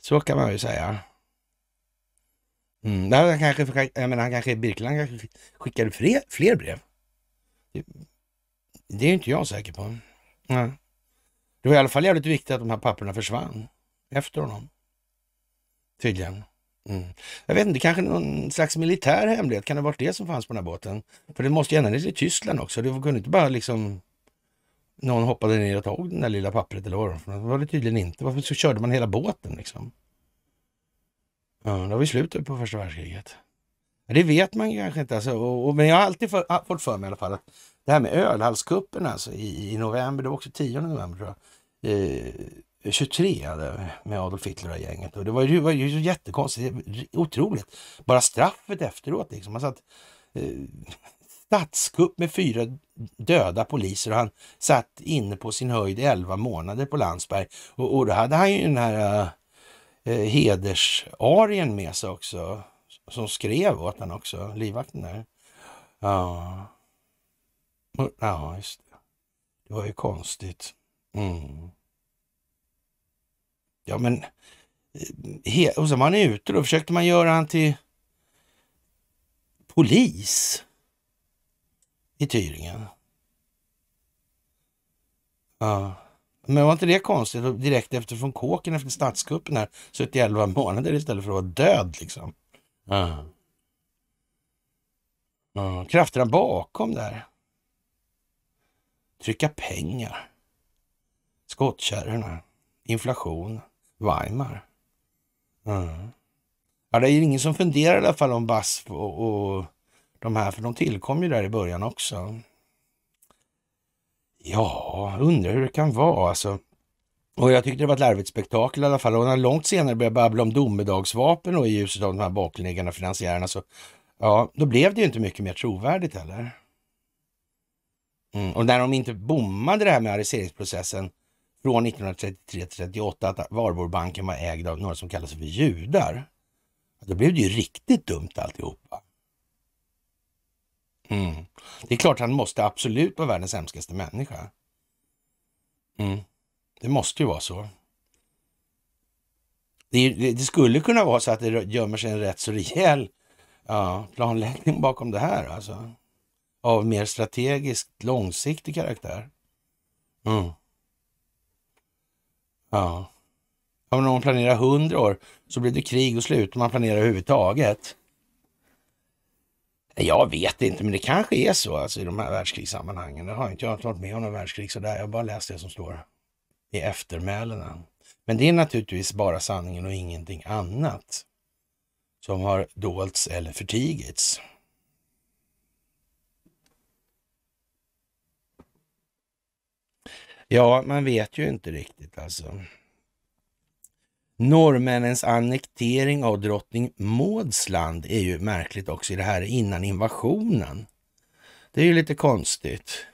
Så kan man ju säga. Mm. Han, kanske, jag menar, han kanske, Birkeland kanske skickade fler, fler brev. Det, är inte jag säker på. Nej. Det var i alla fall jävligt viktigt att de här papperna försvann efter honom. Tydligen. Mm. Jag vet inte, kanske någon slags militär hemlighet? Kan det ha varit det som fanns på den här båten? För det måste ju ända ner till Tyskland också. Det kunde inte bara liksom någon hoppade ner och tog det där lilla pappret eller vad det var. Det var det tydligen inte. Varför så körde man hela båten liksom? Ja, det var ju slutet på första världskriget. Det vet man kanske inte. Alltså. Och, och, men jag har alltid för, ah, fått för mig i alla fall att det här med ölhalskuppen alltså, i, i november, det var också 10 november tror jag. Eh, 23 hade med Adolf Hitler och gänget. Och det var ju, var ju jättekonstigt, otroligt. Bara straffet efteråt liksom. Han satt eh, statskupp med fyra döda poliser och han satt inne på sin höjd 11 månader på Landsberg. Och, och då hade han ju den här eh, eh hedersarien med sig också. Som skrev åt han också, livvakten där. Ja, ja just det. Det var ju konstigt. Mm. Ja men, eh, och så var han ute då, försökte man göra han till polis i Thüringen. Ja. Men var inte det konstigt? Direkt efter från kåken efter statskuppen här, suttit i elva månader istället för att vara död liksom. Ja. Ja. Krafterna bakom där. Trycka pengar. Skottkärrorna. Inflation. Weimar. Mm. Ja, det är ingen som funderar i alla fall om BASF och, och de här, för de tillkom ju där i början också. Ja, undrar hur det kan vara alltså. Och jag tyckte det var ett larvigt spektakel i alla fall. Och när långt senare började babbla om domedagsvapen och i ljuset av de här baklängarna finansiärerna så ja, då blev det ju inte mycket mer trovärdigt heller. Mm. Och när de inte bommade det här med arresteringsprocessen från 1933 till 38 att varborgbanken var ägd av några som kallas för judar. Då blev det ju riktigt dumt alltihopa. Mm. Det är klart han måste absolut vara världens hemskaste människa. Mm. Det måste ju vara så. Det, det, skulle kunna vara så att det gömmer sig en rätt så rejäl ja, planläggning bakom det här alltså. Av mer strategiskt långsiktig karaktär. Mm. Ja. om man planerar hundra år så blir det krig och slut om man planerar överhuvudtaget. Jag vet inte, men det kanske är så alltså, i de här världskrigssammanhangen. jag har inte varit med om något världskrig sådär. Jag bara läst det som står i eftermälena. Men det är naturligtvis bara sanningen och ingenting annat som har dolts eller förtigits. Ja, man vet ju inte riktigt alltså. Norrmännens annektering av drottning Mauds land är ju märkligt också. i Det här innan invasionen. Det är ju lite konstigt.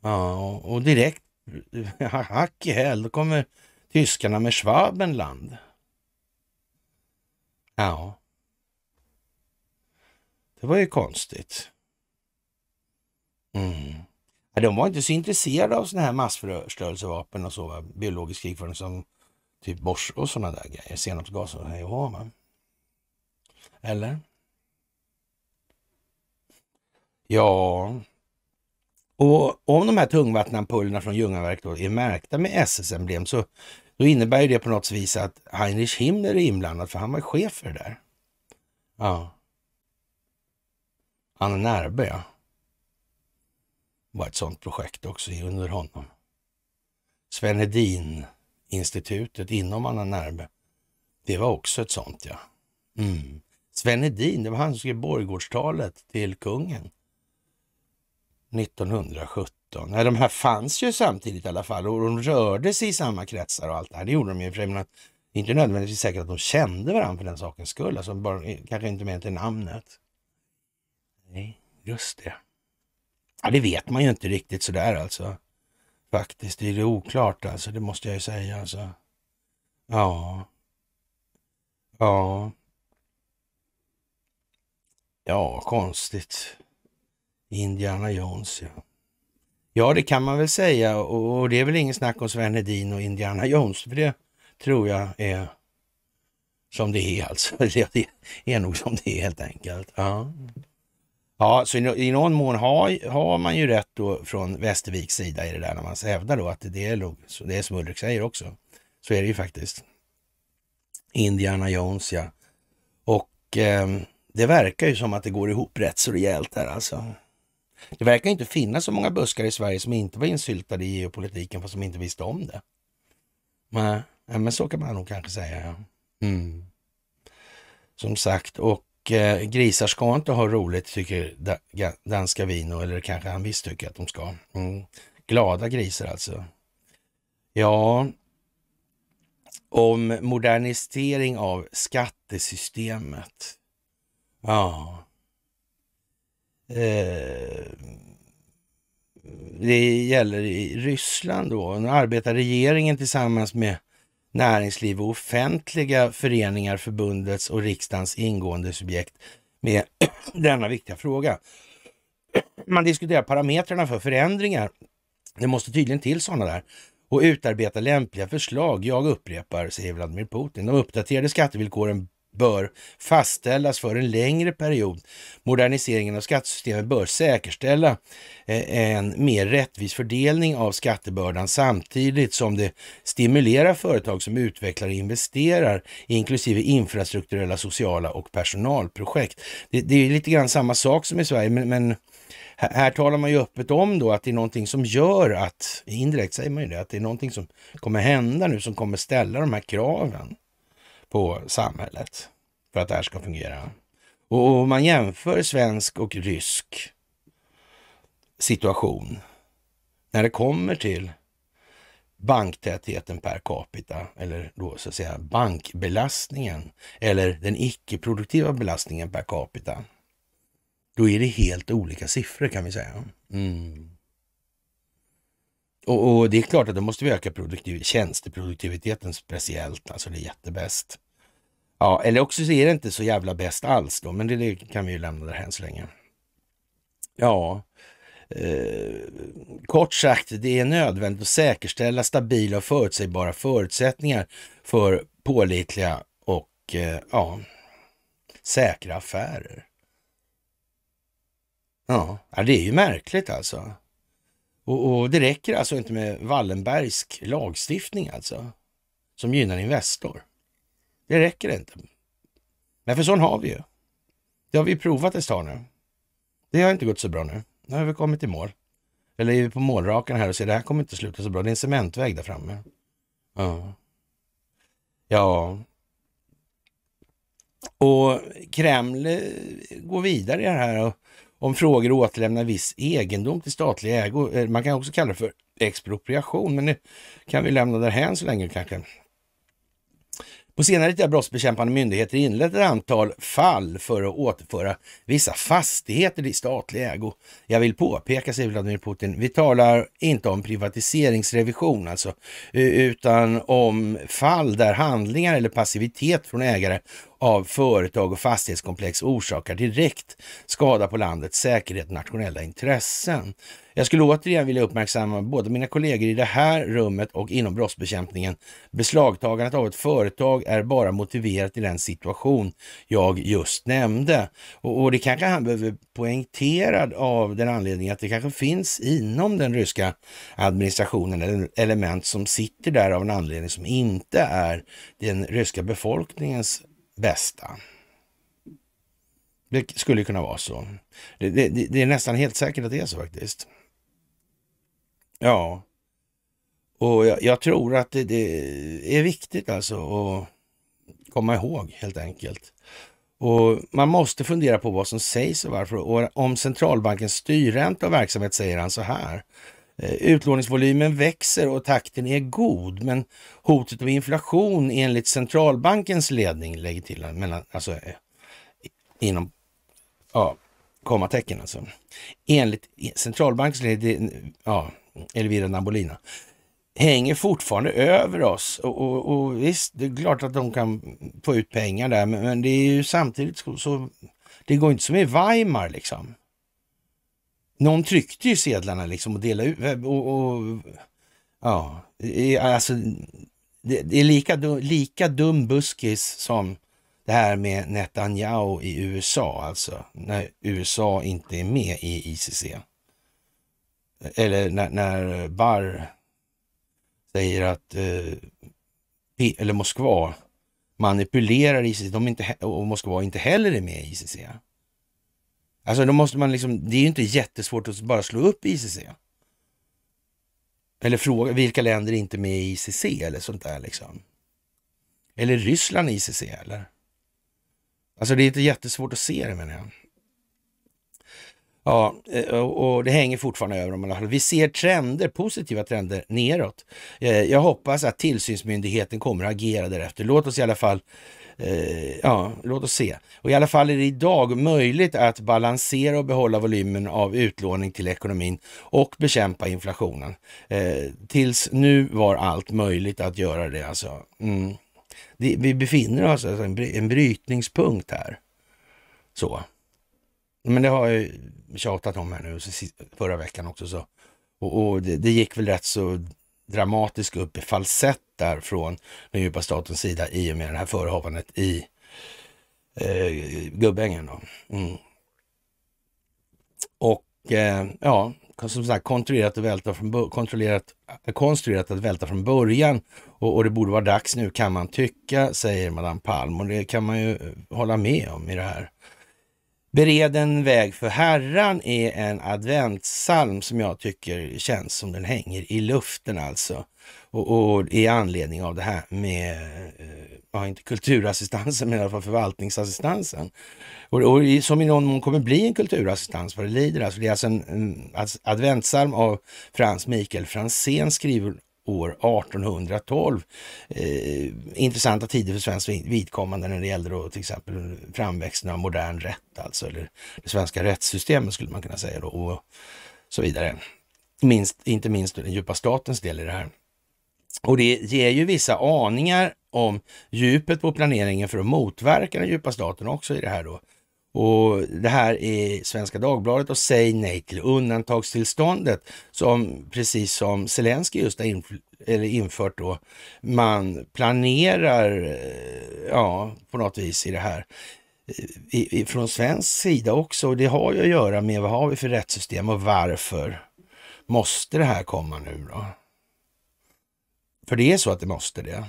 Ja, och direkt <laughs> hack i häl, då kommer tyskarna med Schwabenland. Ja. Det var ju konstigt. Mm de var inte så intresserade av sådana här massförstörelsevapen och så, va? biologisk krigföring som typ Bors och sådana där grejer, senapsgas och hej och Eller? Ja, och om de här tungvattenampullerna från Ljungaverk då är märkta med SS-emblem så då innebär det på något vis att Heinrich Himmler är inblandad för han var chef för det där. Ja. Anna Närbe ja var ett sådant projekt också under honom. Sven Hedin-institutet inom Anna Närbe, det var också ett sånt ja. Mm. Sven Hedin, det var han som skrev borgårdstalet till kungen 1917. Nej, de här fanns ju samtidigt i alla fall och de rörde sig i samma kretsar och allt det här. Det gjorde de ju, för menar, inte nödvändigtvis säkert att de kände varandra för den sakens skull, alltså bara, kanske inte mer till namnet. Nej, just det. Ja, det vet man ju inte riktigt sådär alltså. Faktiskt, det är oklart alltså, det måste jag ju säga alltså. Ja. Ja. Ja, konstigt. Indiana Jones, ja. Ja, det kan man väl säga och det är väl ingen snack om Sven Hedin och Indiana Jones, för det tror jag är som det är alltså. <laughs> Det är nog som det är helt enkelt. Ja. Ja, så i, någon mån har, har man ju rätt då från Västerviks sida i det där när man hävdar då att det är, det är som Ulrik säger också. Så är det ju faktiskt. Indiana Jones ja. Och eh, det verkar ju som att det går ihop rätt så rejält där alltså. Det verkar inte finnas så många buskar i Sverige som inte var insyltade i EU-politiken fast som inte visste om det. Men, men så kan man nog kanske säga. Ja. Mm. Som sagt, och och eh, grisar ska inte ha roligt tycker danska Vino, eller kanske han visst tycker att de ska. Mm. Glada grisar alltså. Ja, om modernisering av skattesystemet. Ja. Eh, det gäller i Ryssland då. Nu arbetar regeringen tillsammans med näringsliv och offentliga föreningar, förbundets och riksdagens ingående subjekt med <clears throat> denna viktiga fråga. <clears throat> Man diskuterar parametrarna för förändringar. Det måste tydligen till sådana där och utarbeta lämpliga förslag. Jag upprepar, säger Vladimir Putin. De uppdaterade skattevillkoren bör fastställas för en längre period. Moderniseringen av skattesystemet bör säkerställa eh, en mer rättvis fördelning av skattebördan samtidigt som det stimulerar företag som utvecklar och investerar inklusive infrastrukturella, sociala och personalprojekt. Det, det är lite grann samma sak som i Sverige, men, men här talar man ju öppet om då att det är någonting som gör att, indirekt säger man ju det, att det är någonting som kommer hända nu som kommer ställa de här kraven på samhället för att det här ska fungera. Och om man jämför svensk och rysk situation när det kommer till banktätheten per capita eller då så att säga bankbelastningen eller den icke-produktiva belastningen per capita. Då är det helt olika siffror kan vi säga. Mm. Och, och, det är klart att då måste vi öka tjänsteproduktiviteten speciellt, alltså det är jättebäst. Ja, eller också så är det inte så jävla bäst alls då, men det kan vi ju lämna därhän så länge. Ja, eh, kort sagt, det är nödvändigt att säkerställa stabila och förutsägbara förutsättningar för pålitliga och eh, ja, säkra affärer. Ja, det är ju märkligt alltså. Och, och det räcker alltså inte med Wallenbergsk lagstiftning alltså, som gynnar Investor. Det räcker inte. Men för sån har vi ju. Det har vi provat ett tag nu. Det har inte gått så bra nu. Nu har vi kommit i mål. Eller är vi på målrakan här och ser det här kommer inte sluta så bra. Det är en cementväg där framme. Ja. Ja. Och Kreml eh, går vidare i det här och om frågor och återlämnar viss egendom till statlig ägo. Eh, man kan också kalla det för expropriation, men det kan vi lämna därhän så länge kanske. På senare tid har brottsbekämpande myndigheter inlett ett antal fall för att återföra vissa fastigheter i statlig ägo. Jag vill påpeka, säger Vladimir Putin, vi talar inte om privatiseringsrevision alltså, eh, utan om fall där handlingar eller passivitet från ägare av företag och fastighetskomplex orsakar direkt skada på landets säkerhet och nationella intressen. Jag skulle återigen vilja uppmärksamma både mina kollegor i det här rummet och inom brottsbekämpningen. Beslagtagandet av ett företag är bara motiverat i den situation jag just nämnde. Och, och det kanske han behöver poängterad av den anledningen att det kanske finns inom den ryska administrationen element som sitter där av en anledning som inte är den ryska befolkningens bästa. Det skulle kunna vara så. Det, det, det, är nästan helt säkert att det är så faktiskt. Ja. Och jag, jag tror att det, det, är viktigt alltså att komma ihåg helt enkelt. Och Man måste fundera på vad som sägs och varför. Och om centralbankens styrränta och verksamhet säger han så här. Eh, utlåningsvolymen växer och takten är god, men hotet om inflation enligt centralbankens ledning, lägger till mellan, alltså eh, inom ja, kommatecken alltså. Enligt centralbankens ledning, ja, Elvira Nabolina, hänger fortfarande över oss. Och, och, och, visst, det är klart att de kan få ut pengar där, men, men det är ju samtidigt så, så, det går inte som i Weimar liksom. Någon tryckte ju sedlarna liksom och delade ut. Och, och ja, alltså, det, det, är lika, lika dum buskis som det här med Netanyahu i USA, alltså när USA inte är med i ICC eller när, när Barr säger att eh, eller Moskva manipulerar ICC de inte, och Moskva inte heller är med i ICC. Alltså då måste man liksom, det är ju inte jättesvårt att bara slå upp ICC. Eller fråga vilka länder är inte med i ICC eller sånt där liksom. Eller Ryssland i ICC eller? Alltså det är inte jättesvårt att se det menar jag. Ja, eh, och det hänger fortfarande över dem i alla fall. Vi ser trender, positiva trender neråt. Eh, jag hoppas att tillsynsmyndigheten kommer att agera därefter. Låt oss i alla fall eh, ja, låt oss se. Och I alla fall är det idag möjligt att balansera och behålla volymen av utlåning till ekonomin och bekämpa inflationen. tills nu var allt möjligt att göra det alltså. Mm. vi befinner oss alltså en, brytningspunkt här. Så men det har jag tjatat om här nu förra veckan också. Så. Och, och det, det, gick väl rätt så dramatiskt upp i falsett där från den djupa statens sida i och med det här förehavandet i eh, Gubbängen. Då. Mm. Och eh, ja, som sagt kontrollerat, och välta från, kontrollerat konstruerat att välta från början och, och, det borde vara dags nu kan man tycka, säger Madame Palm. Och det kan man ju eh, hålla med om i det här Bered en väg för Herran är en adventssalm som jag tycker känns som den hänger i luften alltså. Och, och i anledning av det här med, eh, ja inte kulturassistansen men i alla fall förvaltningsassistansen. Och, och som i någon mån kommer bli en kulturassistans vad det lider. Alltså det är alltså en, en adventssalm av Frans Mikael Fransén skriven år 1812. Eh, intressanta tider för svenskt vidkommande när det gällde då till exempel framväxten av modern rätt, alltså eller det svenska rättssystemet skulle man kunna säga då och så vidare. Minst, inte minst den djupa statens del i det här. Och det ger ju vissa aningar om djupet på planeringen för att motverka den djupa staten också i det här då och Det här är Svenska Dagbladet och Säg nej till undantagstillståndet som precis som Zelensky just har inf eller infört då, man planerar eh, ja, på något vis i det här. Eh, I, i, från svensk sida också och det har ju att göra med vad har vi för rättssystem och varför måste det här komma nu då? För det är så att det måste det.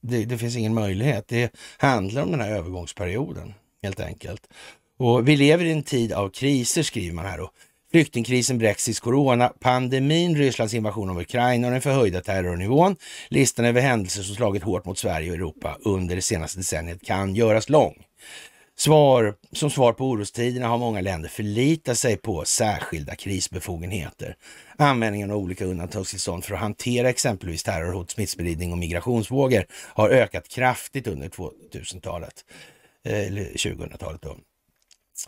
Det, det finns ingen möjlighet. Det handlar om den här övergångsperioden helt enkelt. Och vi lever i en tid av kriser, skriver man här. Då. Flyktingkrisen, Brexit, Corona, pandemin, Rysslands invasion av Ukraina och den förhöjda terrornivån. Listan över händelser som slagit hårt mot Sverige och Europa under det senaste decenniet kan göras lång. Svar, som svar på orostiderna har många länder förlitat sig på särskilda krisbefogenheter. Användningen av olika undantagstillstånd för att hantera exempelvis terrorhot, smittspridning och migrationsvågor har ökat kraftigt under 2000-talet. Eh, eller 2000-talet då.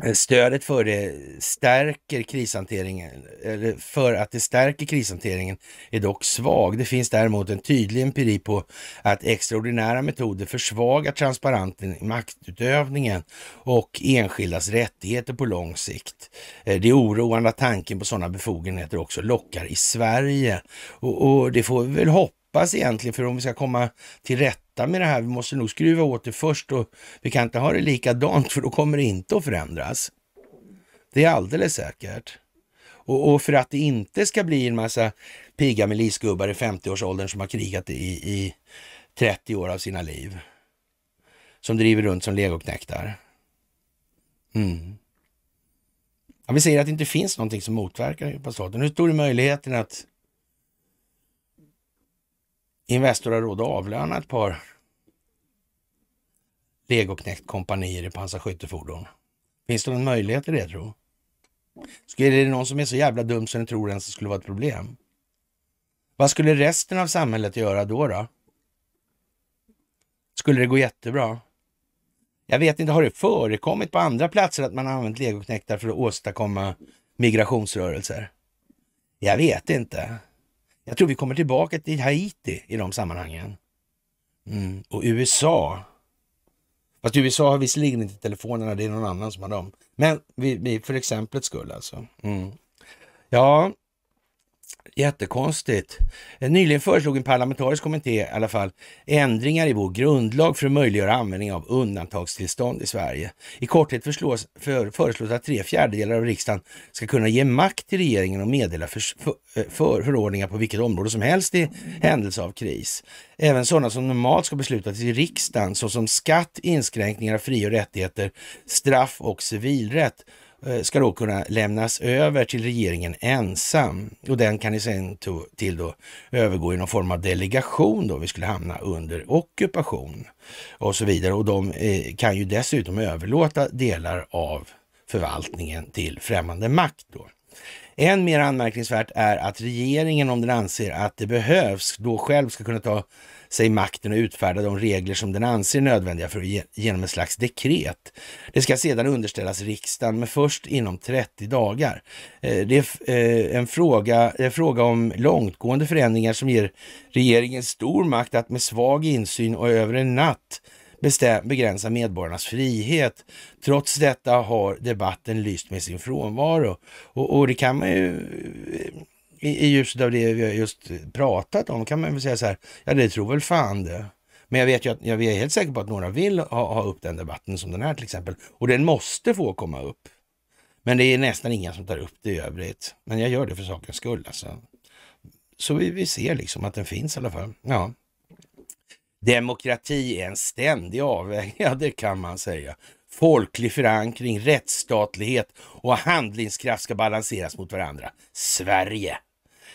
Eh, stödet för det stärker krishanteringen, eller för att det stärker krishanteringen är dock svag. Det finns däremot en tydlig empiri på att extraordinära metoder försvagar transparensen i maktutövningen och enskildas rättigheter på lång sikt. Eh, det är oroande att tanken på sådana befogenheter också lockar i Sverige och, och det får vi väl hoppas egentligen, för om vi ska komma till rätta rätta med det här. Vi måste nog skruva åt det först och vi kan inte ha det likadant för då kommer det inte att förändras. Det är alldeles säkert. Och, och för att det inte ska bli en massa pigga milisgubbar i 50-årsåldern som har krigat i, i 30 år av sina liv. Som driver runt som legoknäktar. Mm. Ja, vi säger att det inte finns någonting som motverkar staten. Hur stor är möjligheten att Investor har råd att avlöna ett par legoknäckt kompanier i pansarskyttefordon. Finns det någon möjlighet till det tror Skulle det någon som är så jävla dum som den tror ens det skulle vara ett problem? Vad skulle resten av samhället göra då? då? Skulle det gå jättebra? Jag vet inte, har det förekommit på andra platser att man använt legoknäktar för att åstadkomma migrationsrörelser? Jag vet inte. Jag tror vi kommer tillbaka till Haiti i de sammanhangen. Mm. Och USA. Fast USA har visserligen inte telefonerna, det är någon annan som har dem. Men vi, vi för exemplets skull alltså. Mm. Ja, Jättekonstigt. Eh, nyligen föreslog en parlamentarisk kommitté i alla fall ändringar i vår grundlag för att möjliggöra användning av undantagstillstånd i Sverige. I korthet förslås, för, föreslås att tre fjärdedelar av riksdagen ska kunna ge makt till regeringen och meddela för, för, eh, förordningar på vilket område som helst i händelse av kris. Även sådana som normalt ska beslutas i riksdagen såsom skatt, inskränkningar av fri och rättigheter, straff och civilrätt Eh, ska då kunna lämnas över till regeringen ensam och den kan i sin till då övergå i någon form av delegation då vi skulle hamna under ockupation och så vidare. Och de eh, kan ju dessutom överlåta delar av förvaltningen till främmande makt då. Än mer anmärkningsvärt är att regeringen, om den anser att det behövs, då själv ska kunna ta sig makten och utfärda de regler som den anser nödvändiga för genom en slags dekret. Det ska sedan underställas riksdagen, men först inom 30 dagar. Eh, det är eh, en fråga, en fråga om långtgående förändringar som ger regeringen stor makt att med svag insyn och över en natt begränsa medborgarnas frihet. Trots detta har debatten lyst med sin frånvaro. Och, och det kan man ju eh, i, i ljuset av det vi just pratat om kan man väl säga så här, ja det tror väl fan det. Men jag vet ju att jag är helt säker på att några vill ha, ha upp den debatten som den här till exempel. Och den måste få komma upp. Men det är nästan inga som tar upp det i övrigt. Men jag gör det för sakens skull alltså. Så vi, vi ser liksom att den finns i alla fall. Ja. Demokrati är en ständig avvägning, <laughs> ja det kan man säga. Folklig förankring, rättsstatlighet och handlingskraft ska balanseras mot varandra. Sverige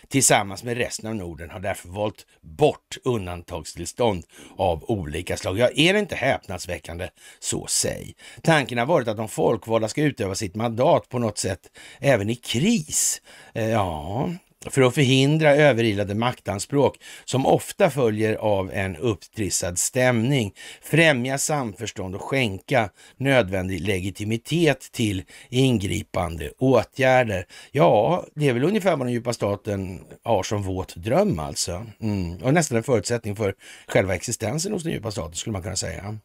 tillsammans med resten av Norden har därför valt bort undantagstillstånd av olika slag. Ja, är det inte häpnadsväckande så säg. Tanken har varit att de folkvalda ska utöva sitt mandat på något sätt även i kris. Eh, ja, för att förhindra överilade maktanspråk som ofta följer av en upptrissad stämning, främja samförstånd och skänka nödvändig legitimitet till ingripande åtgärder. Ja, det är väl ungefär vad den djupa staten har som våt dröm alltså. Mm. Och nästan en förutsättning för själva existensen hos den djupa staten skulle man kunna säga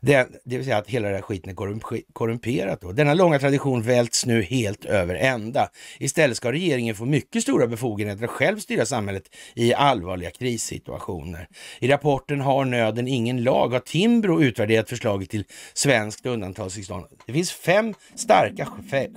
det, det vill säga att hela den här skiten är korrumperat. Då. Denna långa tradition välts nu helt över ända. Istället ska regeringen få mycket stora befogenheter att själv styra samhället i allvarliga krissituationer. I rapporten Har nöden ingen lag har Timbro utvärderat förslaget till svenskt undantagstillstånd. Det finns fem starka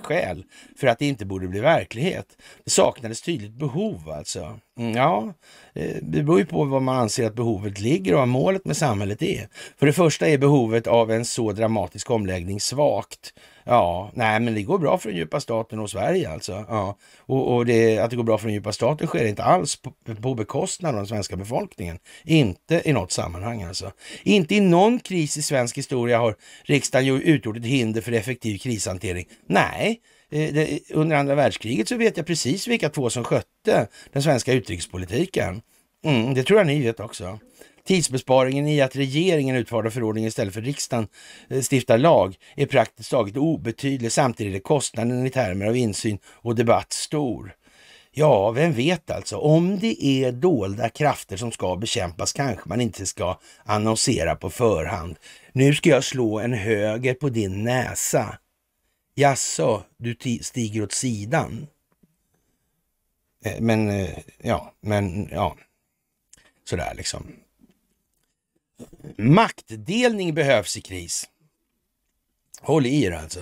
skäl för att det inte borde bli verklighet. Det saknades tydligt behov alltså. Mm, ja, eh, det beror ju på vad man anser att behovet ligger och vad målet med samhället är. För det första är behovet av en så dramatisk omläggning svagt. Ja, nej men det går bra för den djupa staten och Sverige alltså. Ja. Och, och det, att det går bra för den djupa staten sker inte alls på, på bekostnad av den svenska befolkningen. Inte i något sammanhang alltså. Inte i någon kris i svensk historia har riksdagen utgjort ett hinder för effektiv krishantering. Nej, Eh, under andra världskriget så vet jag precis vilka två som skötte den svenska utrikespolitiken. Mm, det tror jag ni vet också. Tidsbesparingen i att regeringen utfärdar förordning istället för riksdagen eh, stiftar lag är praktiskt taget obetydlig. Samtidigt är kostnaden i termer av insyn och debatt stor. Ja, vem vet alltså? Om det är dolda krafter som ska bekämpas kanske man inte ska annonsera på förhand. Nu ska jag slå en höger på din näsa. Jaså, du stiger åt sidan? Eh, men, eh, ja, men, ja. Sådär liksom. Maktdelning behövs i kris. Håll i er alltså.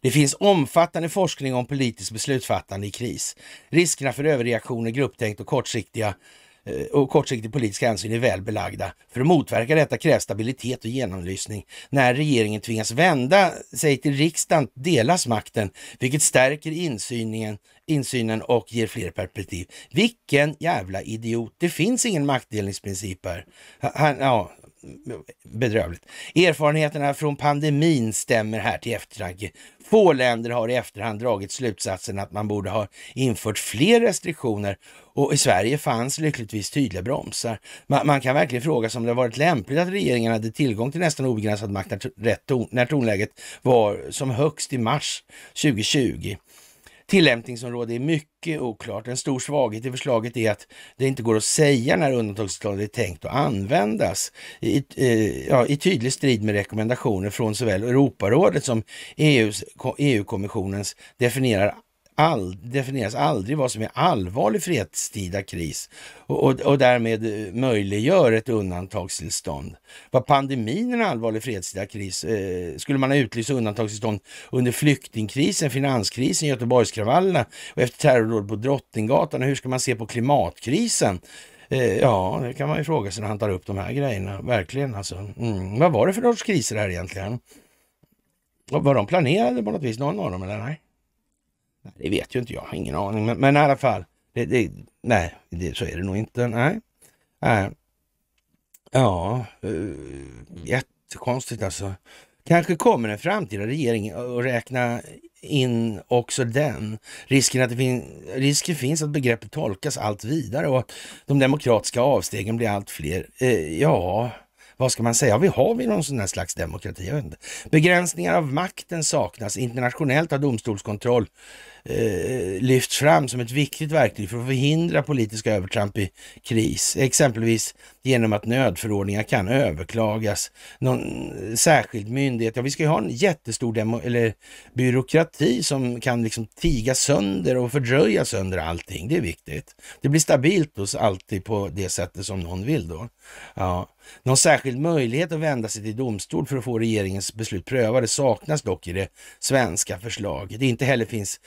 Det finns omfattande forskning om politiskt beslutsfattande i kris. Riskerna för överreaktioner, grupptänkt och kortsiktiga Eh, och kortsiktig politisk hänsyn är väl belagda. För att motverka detta krävs stabilitet och genomlysning. När regeringen tvingas vända sig till riksdagen delas makten, vilket stärker insyningen, insynen och ger fler perspektiv. Vilken jävla idiot! Det finns ingen maktdelningsprincip här. Han, ja, bedrövligt. Erfarenheterna från pandemin stämmer här till eftertanke. Få länder har i efterhand dragit slutsatsen att man borde ha infört fler restriktioner och i Sverige fanns lyckligtvis tydliga bromsar. Man, man kan verkligen fråga sig om det varit lämpligt att regeringen hade tillgång till nästan obegränsad makt när, när tonläget var som högst i mars 2020 tillämpningsområde är mycket oklart. En stor svaghet i förslaget är att det inte går att säga när undantagstillståndet är tänkt att användas i, eh, ja, i tydlig strid med rekommendationer från såväl Europarådet som EU-kommissionens EU definierar all, definieras aldrig vad som är allvarlig fredstida kris och, och, och därmed eh, möjliggör ett undantagstillstånd. Var pandemin en allvarlig fredstida kris? Eh, skulle man ha utlyst undantagstillstånd under flyktingkrisen, finanskrisen, Göteborgskravallerna och efter terrordådet på Drottninggatan? Hur ska man se på klimatkrisen? Eh, ja, det kan man ju fråga sig när han tar upp de här grejerna. Verkligen alltså. Mm. Vad var det för sorts kriser här egentligen? Var de planerade på något vis, någon av dem eller nej? Nej, det vet ju inte jag, ingen aning. Men, men i alla fall, det, det, nej, det, så är det nog inte. Nej. nej. Ja, uh, jättekonstigt alltså. Kanske kommer en framtida regering att räkna in också den. Risken, att det fin risken finns att begreppet tolkas allt vidare och att de demokratiska avstegen blir allt fler. Eh, ja, vad ska man säga? Vi har vi någon sån här slags demokrati? Begränsningar av makten saknas. Internationellt har domstolskontroll eh, lyfts fram som ett viktigt verktyg för att förhindra politiska övertramp i kris, exempelvis genom att nödförordningar kan överklagas. Någon särskild myndighet, ja vi ska ju ha en jättestor demo, eller byråkrati som kan liksom tiga sönder och fördröja sönder allting. Det är viktigt. Det blir stabilt hos alltid på det sättet som någon vill då. Ja. Någon särskild möjlighet att vända sig till domstol för att få regeringens beslut prövade saknas dock i det svenska förslaget. Inte heller finns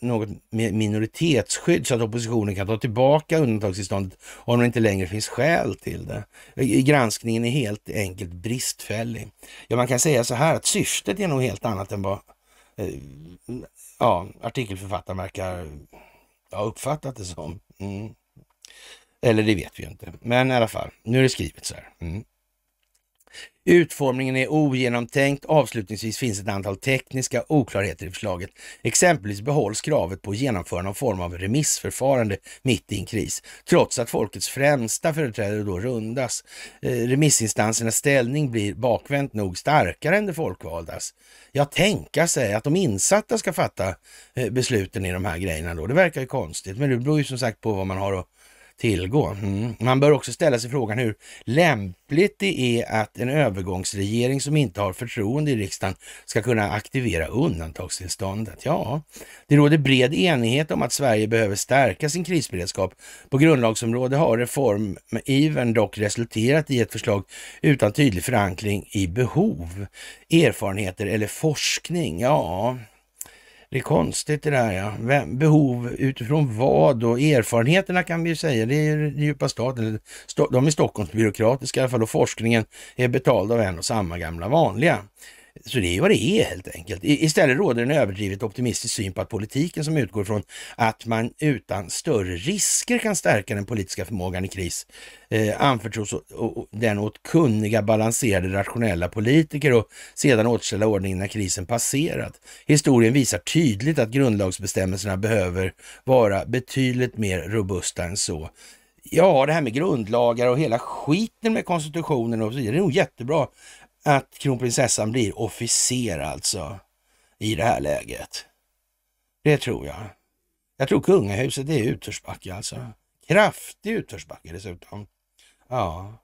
något minoritetsskydd så att oppositionen kan ta tillbaka undantagstillståndet om det inte längre finns skäl till det. Granskningen är helt enkelt bristfällig. Ja, man kan säga så här att syftet är nog helt annat än vad eh, ja, artikelförfattaren verkar ha ja, uppfattat det som. Mm. Eller det vet vi ju inte. Men i alla fall, nu är det skrivet så här. Mm. Utformningen är ogenomtänkt. Avslutningsvis finns ett antal tekniska oklarheter i förslaget. Exempelvis behålls kravet på genomförande av form av remissförfarande mitt i en kris, trots att folkets främsta företrädare då rundas. Eh, remissinstansernas ställning blir bakvänt nog starkare än de folkvaldas. Ja, tänka sig att de insatta ska fatta eh, besluten i de här grejerna då. Det verkar ju konstigt, men det beror ju som sagt på vad man har att tillgå. Mm. Man bör också ställa sig frågan hur lämpligt det är att en övergångsregering som inte har förtroende i riksdagen ska kunna aktivera undantagstillståndet. Ja, det råder bred enighet om att Sverige behöver stärka sin krisberedskap. På grundlagsområdet har reformivern dock resulterat i ett förslag utan tydlig förankring i behov, erfarenheter eller forskning. Ja, det är konstigt det där ja. Vem, behov utifrån vad och erfarenheterna kan vi ju säga, det är ju djupa staten. De är Stockholmsbyråkratiska i alla fall och forskningen är betald av en och samma gamla vanliga. Så det är vad det är helt enkelt. istället råder en överdrivet optimistisk syn på att politiken som utgår från att man utan större risker kan stärka den politiska förmågan i kris eh, anförtros den åt kunniga, balanserade, rationella politiker och sedan återställa ordningen när krisen passerat. Historien visar tydligt att grundlagsbestämmelserna behöver vara betydligt mer robusta än så. Ja, det här med grundlagar och hela skiten med konstitutionen och så vidare, det är nog jättebra att kronprinsessan blir officer alltså i det här läget. Det tror jag. Jag tror kungahuset är utförsbacke alltså. Kraftig utförsbacke dessutom. Ja.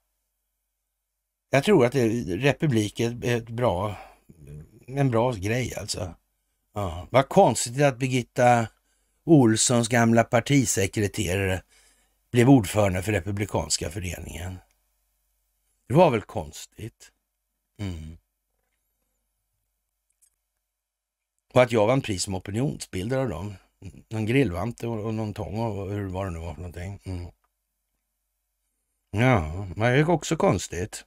Jag tror att det, republik är ett bra, en bra grej alltså. Ja. Vad konstigt att Birgitta Olssons gamla partisekreterare blev ordförande för Republikanska föreningen. Det var väl konstigt? Mm. Och att jag vann pris som opinionsbildare av dem. Någon grillvante och, och någon tång och hur var det nu var för någonting. Mm. Ja, men det är också konstigt.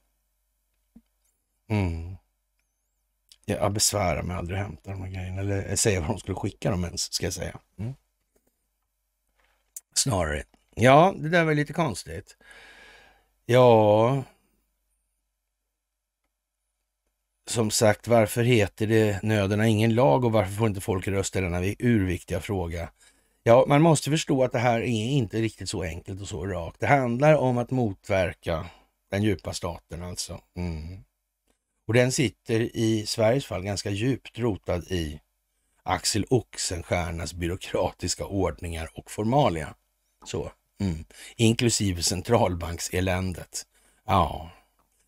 Mm. Jag besvärar mig aldrig att hämta de här grejerna eller säga vad de skulle skicka dem ens, ska jag säga. Mm. Snarare. Ja, det där var lite konstigt. Ja, som sagt, varför heter det nöden har ingen lag och varför får inte folk rösta i denna urviktiga fråga? Ja, man måste förstå att det här är inte riktigt så enkelt och så rakt. Det handlar om att motverka den djupa staten alltså. Mm. Och den sitter i Sveriges fall ganska djupt rotad i Axel Oxenstiernas byråkratiska ordningar och formalia. Så. Mm. Inklusive centralbankseländet. Ja,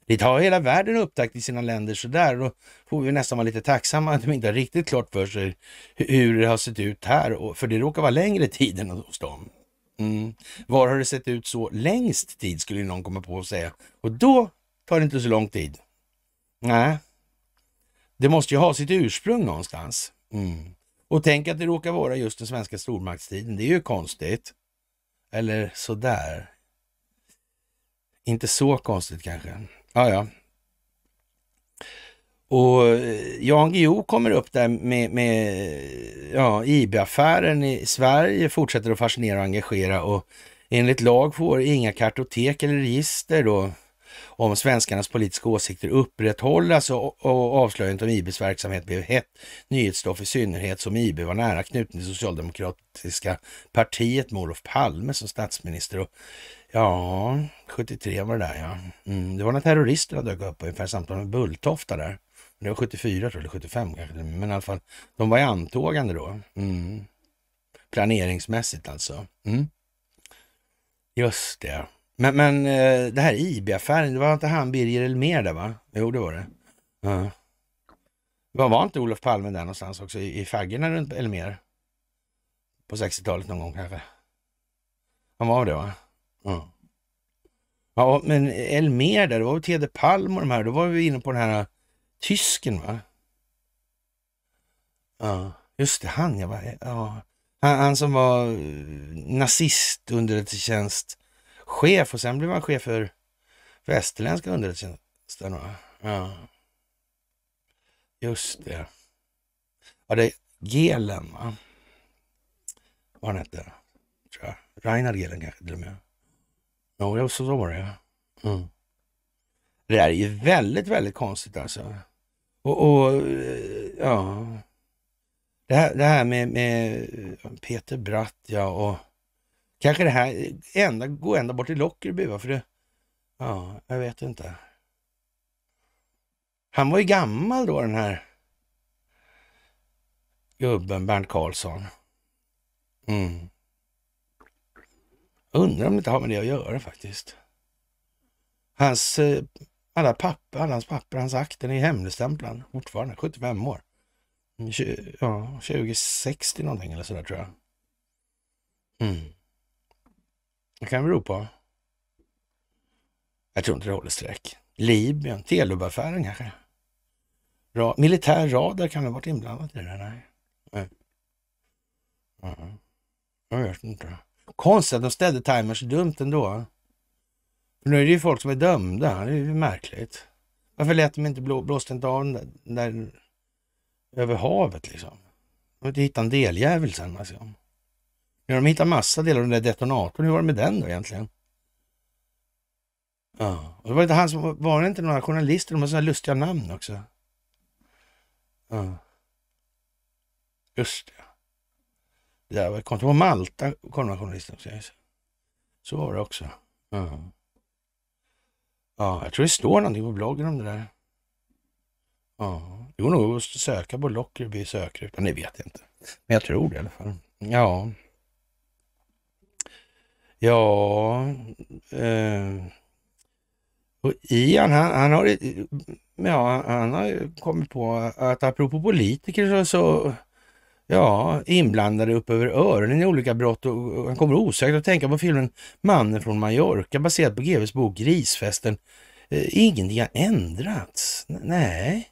det har hela världen upptäckt i sina länder sådär. Då får vi nästan vara lite tacksamma att de inte har riktigt klart för sig hur det har sett ut här, för det råkar vara längre tid än hos dem. Mm. Var har det sett ut så längst tid skulle någon komma på att säga. Och då tar det inte så lång tid. Nej, det måste ju ha sitt ursprung någonstans. Mm. Och tänk att det råkar vara just den svenska stormaktstiden. Det är ju konstigt. Eller sådär. Inte så konstigt kanske. Ja, ja. Och eh, Jan Guillou kommer upp där med, med ja, IB-affären i Sverige, fortsätter att fascinera och engagera och enligt lag får inga kartotek eller register då om svenskarnas politiska åsikter upprätthållas och, och avslöjandet om IBs verksamhet blev hett nyhetsstoff i synnerhet som IB var nära knuten till socialdemokratiska partiet med Olof Palme som statsminister. Och, ja, 73 var det där ja. Mm. Det var när terroristerna dök upp ungefär samtidigt med Bulltofta där. Det var 74 tror jag, eller 75 kanske. Men i alla fall, de var i antågande då. Mm. Planeringsmässigt alltså. Mm. Just det. Men, men eh, det här IB-affären, det var inte han Birger Elmer där va? Jo, det var det. Ja. Var, var inte Olof Palme där någonstans också? I, faggorna runt Elmer? På 60-talet någon gång kanske? Han var det va? Ja. Ja, men Elmer där, det var väl Tede Palm och de här. Då var vi inne på den här äh, tysken va? Ja, just det, han jag var, ja. Han, han som var äh, nazist underrättelsetjänstchef och sen blev han chef för västerländska underrättelsetjänsten va? Ja. Just det. Ja, det är Gelen va? Vad han hette, tror jag. Reinhard Gelen kanske till och med. Jo, ja så var det mm. Det där är ju väldigt, väldigt konstigt alltså. Och, och eh, ja... Det här, det här med, med, eh, Peter Bratt, ja, och kanske det här, eh, ända, gå ända bort till Lockerby, för det, ja, jag vet inte. Han var ju gammal då, den här gubben Bernt Karlsson. Mm. Undrar om det inte har med det att göra faktiskt. Hans, eh, alla papper, alla hans papper, hans akten är hemligstämplad fortfarande, 75 år. 20, mm, ja, 2060 någonting eller sådär tror jag. Mm. Det kan bero på. Jag tror inte det håller streck. Libyen, Telubaffären kanske. Ra militär radar kan ha varit inblandat i det där? Nej. Nej. Uh Jag vet inte. Konstigt att de ställde timers dumt ändå. För nu är det ju folk som är dömda, det är ju märkligt. Varför lät de inte blå, blåste inte av den där, där över havet liksom? De har inte hittat en deljävel sen alltså. har de hittat massa delar av den där detonatorn. Hur var det med den då egentligen? Ja, och det var inte han som, var det inte några journalister? De har sådana lustiga namn också. Ja. Just det där. Kom på Malta kom den journalisten också. Så var det också. Mm. Ja, jag tror det står någonting på bloggen om det där. Ja, det går nog att söka på Lockerbie i sökrutan. Det vet jag inte. Men jag tror det i alla fall. Ja. Ja. Eh. Och Ian, han, han, har, ja, han har kommit på att apropå politiker så, så ja, inblandade upp över öronen i olika brott och han kommer osökt att tänka på filmen Mannen från Mallorca baserad på GWs bok Grisfesten. Eh, ingenting har ändrats. nej.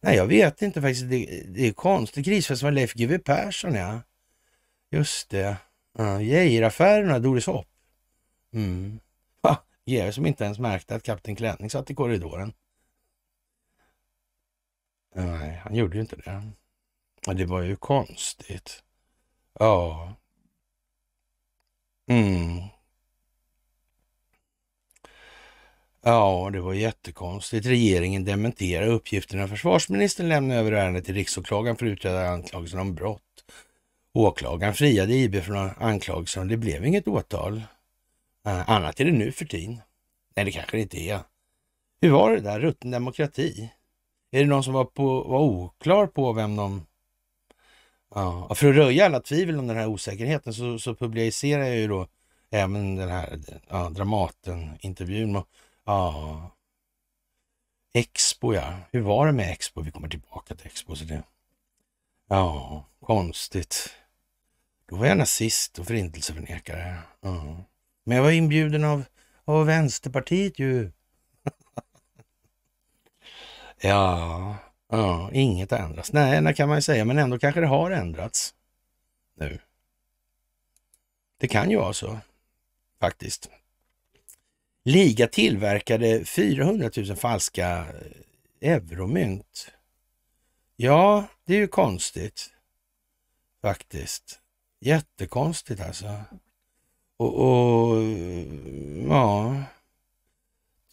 nej, jag vet inte faktiskt. Det, det är konstigt. Grisfesten var Leif GW Persson, ja. Just det. Ja, Geijeraffärerna, Doris Hopp. Mm. GW som inte ens märkte att Kapten Klänning satt i korridoren. Nej, han gjorde ju inte det. Ja, det var ju konstigt. Ja. Mm. Ja, det var jättekonstigt. Regeringen dementerar uppgifterna. Försvarsministern lämnar över ärendet till riksåklagaren för att utreda anklagelsen om brott. Åklagaren friade IB från anklagelsen det blev inget åtal. Eh, annat är det nu för tiden. Nej, det kanske det inte är. Hur var det där? Rutten demokrati? Är det någon som var, på, var oklar på vem de Ja, för att röja alla tvivel om den här osäkerheten så, så publicerar jag ju då även den här ja, Dramaten-intervjun. Ja. Expo ja, hur var det med Expo? Vi kommer tillbaka till Expo. Så det, ja, konstigt. Då var jag nazist och förintelseförnekare. Mm. Men jag var inbjuden av, av Vänsterpartiet ju. <laughs> ja, Ja, inget ändrats. Nej, det kan man ju säga, men ändå kanske det har ändrats nu. Det kan ju vara så, faktiskt. Liga tillverkade 400 000 falska eh, euromynt. Ja, det är ju konstigt faktiskt. Jättekonstigt alltså. Och, och ja,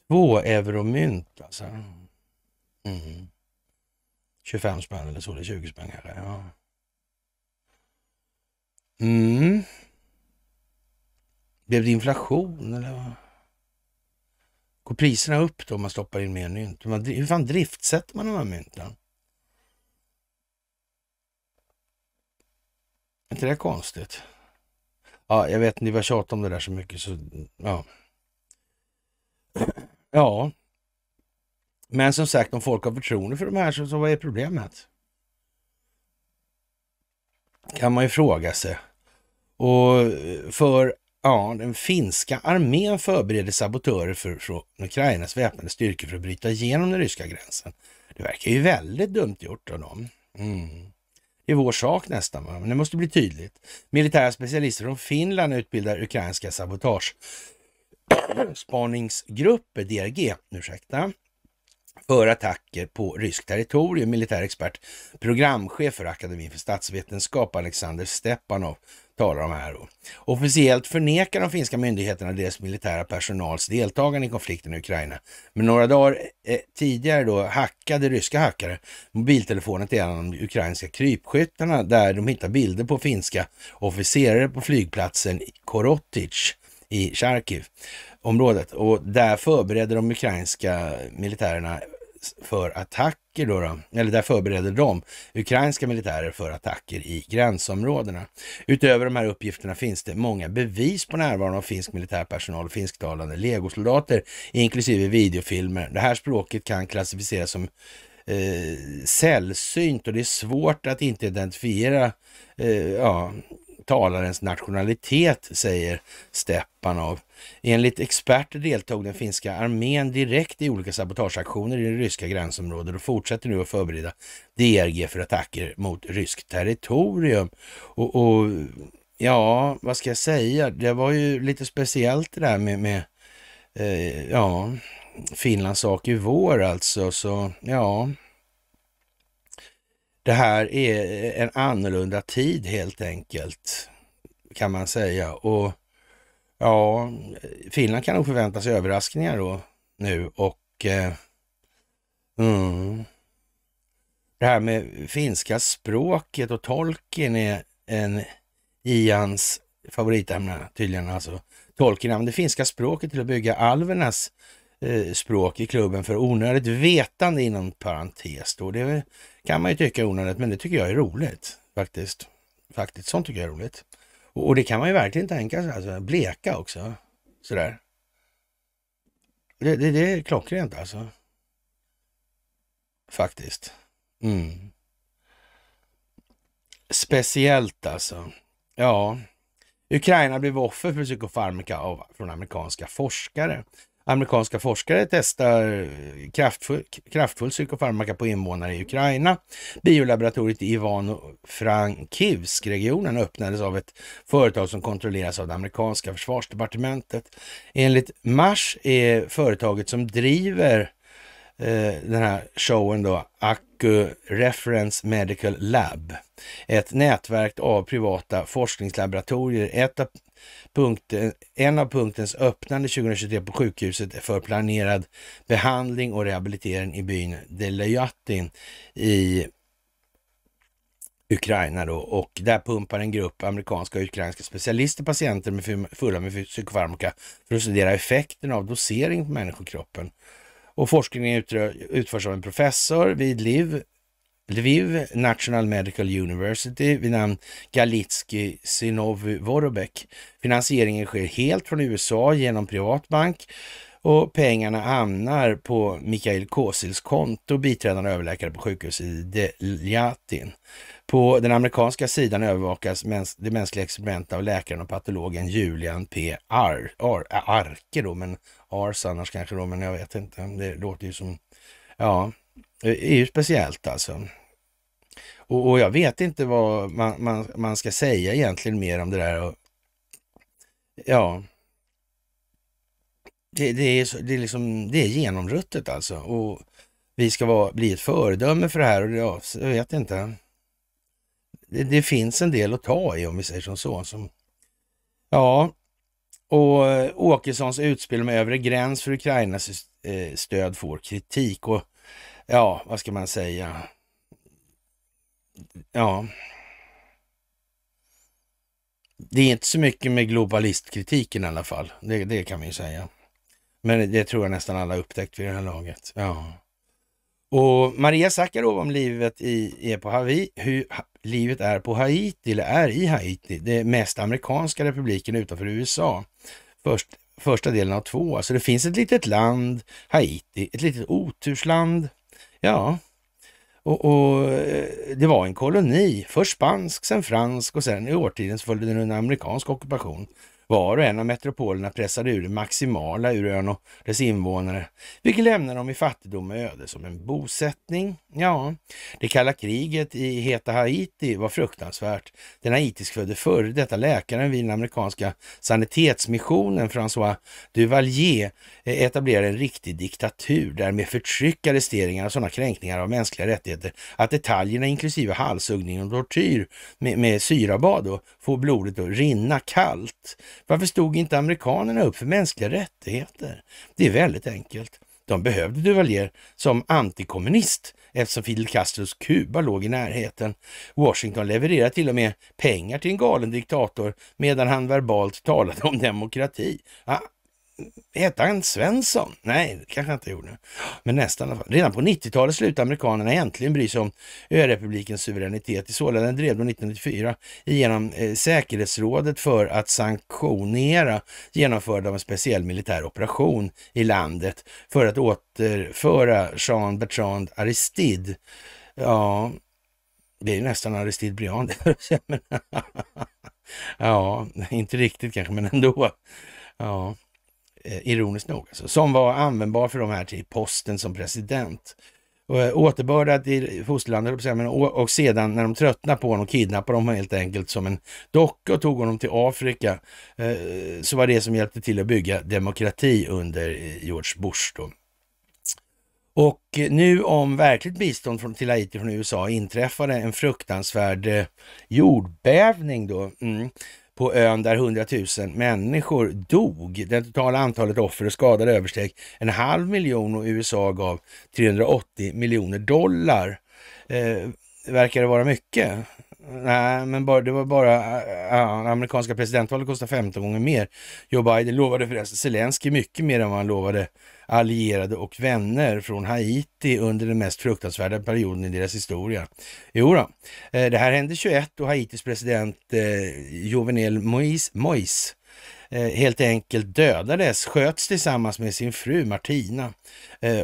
två euromynt alltså. Mm. 25 spänn eller så, det är 20 spänn kanske. Ja. Mm. Blev det inflation eller? Vad? Går priserna upp då om man stoppar in mer mynt? Hur fan driftsätter man de här mynten? Är inte det konstigt? Ja, jag vet, ni har tjatat om det där så mycket så ja. <clears throat> Ja, men som sagt, om folk har förtroende för de här, så, så vad är problemet? Kan man ju fråga sig. Och eh, för ja, den finska armén förbereder sabotörer för, från Ukrainas väpnade styrkor för att bryta igenom den ryska gränsen. Det verkar ju väldigt dumt gjort av dem. Mm. Det är vår sak nästan, men det måste bli tydligt. Militära specialister från Finland utbildar ukrainska sabotage <coughs> spaningsgrupper, DRG, ursäkta, för attacker på ryskt territorium. Militär expert, programchef för Akademin för statsvetenskap, Alexander Stepanov, talar om här. Officiellt förnekar de finska myndigheterna deras militära personals deltagande i konflikten i Ukraina. Men några dagar eh, tidigare då hackade ryska hackare mobiltelefonen till en av de ukrainska krypskyttarna där de hittar bilder på finska officerare på flygplatsen Korotic i Charkiv området. Och där förbereder de ukrainska militärerna för attacker då, då, eller där förbereder de ukrainska militärer för attacker i gränsområdena. Utöver de här uppgifterna finns det många bevis på närvaron av finsk militärpersonal och finsktalande legosoldater, inklusive videofilmer. Det här språket kan klassificeras som eh, sällsynt och det är svårt att inte identifiera eh, ja, talarens nationalitet, säger Stepanov. Enligt experter deltog den finska armén direkt i olika sabotageaktioner i det ryska gränsområdet och fortsätter nu att förbereda DRG för attacker mot ryskt territorium. Och, och ja, vad ska jag säga? Det var ju lite speciellt det där med, med eh, ja, Finlands sak i vår alltså. Så ja, det här är en annorlunda tid helt enkelt kan man säga. Och Ja, Finland kan nog förvänta sig överraskningar då nu och eh, mm. det här med finska språket och tolken är en Ians favoritämne tydligen alltså. Tolkien använde finska språket till att bygga alvernas eh, språk i klubben för onödigt vetande inom parentes. Då. Det kan man ju tycka är onödigt, men det tycker jag är roligt faktiskt. Faktiskt, sånt tycker jag är roligt. Och, det kan man ju verkligen tänka sig. Alltså. Bleka också. Sådär. Det, det, det är klockrent alltså. Faktiskt. Mm. Speciellt alltså. Ja. Ukraina blev offer för psykofarmaka av, från amerikanska forskare. Amerikanska forskare testar kraftfull, kraftfull psykofarmaka på invånare i Ukraina. Biolaboratoriet i Ivano-Frankivsk-regionen öppnades av ett företag som kontrolleras av det amerikanska försvarsdepartementet. Enligt Mars är företaget som driver eh, den här showen då, Acu Reference Medical Lab, ett nätverk av privata forskningslaboratorier, ett punkten, en av punktens öppnande 2023 på sjukhuset för planerad behandling och rehabilitering i byn Delajatin i Ukraina då och där pumpar en grupp amerikanska och ukrainska specialister patienter med fulla med psykofarmaka för att studera effekten av dosering på människokroppen. Och forskningen utförs av en professor vid LIV Lviv National Medical University vid namn Galitsky Sinov Vorobek. Finansieringen sker helt från USA genom privatbank och pengarna hamnar på Mikael Kosils konto, biträdande överläkare på sjukhuset i Deljatin. På den amerikanska sidan övervakas det mänskliga experimentet av läkaren och patologen Julian P. Ar Ar Arke då, men Ars annars kanske då, men jag vet inte. Det låter ju som, ja, det är ju speciellt alltså. Och, och jag vet inte vad man, man, man, ska säga egentligen mer om det där. Och, ja, det, det, är, det, är liksom, det är genomruttet alltså. Och vi ska vara, bli ett föredöme för det här. Och ja, jag vet inte. Det, det, finns en del att ta i om vi säger som så. Som, ja, och eh, Åkessons utspel med övre gräns för Ukrainas eh, stöd får kritik. Och ja, vad ska man säga? ja. Det är inte så mycket med globalistkritiken i alla fall. Det, det kan man ju säga. Men det tror jag nästan alla upptäckt vid det här laget. Ja. Och Maria Sakarova om livet, i, är på Hawaii, hur livet är på Haiti, eller är i Haiti, det mest amerikanska republiken utanför USA. Först, första delen av två. Så alltså det finns ett litet land, Haiti, ett litet otursland. Ja, och, och, eh, Det var en koloni, först spansk, sen fransk och sen i årtiden så följde den en amerikansk ockupation var och en av metropolerna pressade ur det maximala ur ön och dess invånare, vilket lämnade dem i fattigdom och öde som en bosättning. Ja, det kalla kriget i heta Haiti var fruktansvärt. Den haitiskfödde före detta läkaren vid den amerikanska sanitetsmissionen François Duvalier etablerade en riktig diktatur där med förtryck, arresteringar och sådana kränkningar av mänskliga rättigheter att detaljerna inklusive halshuggning och tortyr med, med syrabad och få blodet att rinna kallt varför stod inte amerikanerna upp för mänskliga rättigheter? Det är väldigt enkelt. De behövde Duvalier som antikommunist eftersom Fidel Castros Kuba låg i närheten. Washington levererade till och med pengar till en galen diktator medan han verbalt talade om demokrati. Ah, Hette han Svensson? Nej, det kanske han inte gjorde. Men nästan i alla fall. Redan på 90-talet slutade amerikanerna äntligen bry sig om örepublikens suveränitet. I Solna drev de 1994 igenom eh, säkerhetsrådet för att sanktionera genomförda av en speciell militär operation i landet för att återföra Jean Bertrand Aristide. Ja, det är nästan Aristide Briand. <laughs> ja, inte riktigt kanske, men ändå. Ja. Eh, ironiskt nog, alltså, som var användbar för de här till posten som president. Eh, Återbördad i fosterlandet, och, sedan när de tröttnade på honom kidnappade de honom helt enkelt som en docka och tog honom till Afrika. Eh, så var det som hjälpte till att bygga demokrati under George Bush. Då. Och nu om verkligt bistånd till Haiti från USA inträffade en fruktansvärd jordbävning då. Mm på ön där 100 000 människor dog. Det totala antalet offer och skadade översteg en halv miljon och USA gav 380 miljoner dollar. Eh, verkar det vara mycket? Nej, men bara, det var bara ja, äh, äh, amerikanska presidentvalet kostar 15 gånger mer. Joe Biden lovade förresten Zelensky mycket mer än vad han lovade allierade och vänner från Haiti under den mest fruktansvärda perioden i deras historia. Jo då, eh, det här hände 21 och Haitis president eh, Jovenel Moïse Moise eh, helt enkelt dödades, sköts tillsammans med sin fru Martina.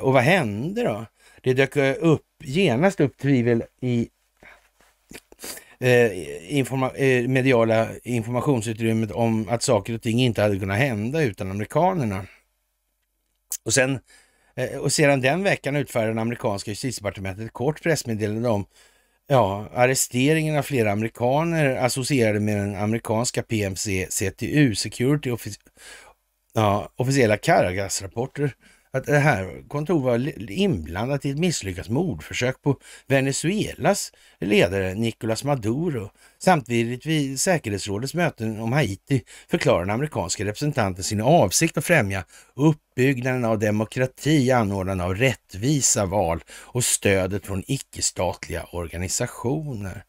Och vad hände då? Det dök upp, genast upp tvivel i Eh, informa eh, mediala informationsutrymmet om att saker och ting inte hade kunnat hända utan amerikanerna. Och, sen, eh, och sedan den veckan utfärdade amerikanska justitiedepartementet ett kort pressmeddelande om ja, arresteringen av flera amerikaner associerade med den amerikanska PMC CTU, Security Office, ja, officiella Caracas-rapporter att det här kontoret var inblandat i ett misslyckat mordförsök på Venezuelas ledare Nicolas Maduro. Samtidigt vid säkerhetsrådets möten om Haiti förklarar den amerikanska representanten sin avsikt att främja uppbyggnaden av demokrati, anordnande av rättvisa val och stödet från icke-statliga organisationer.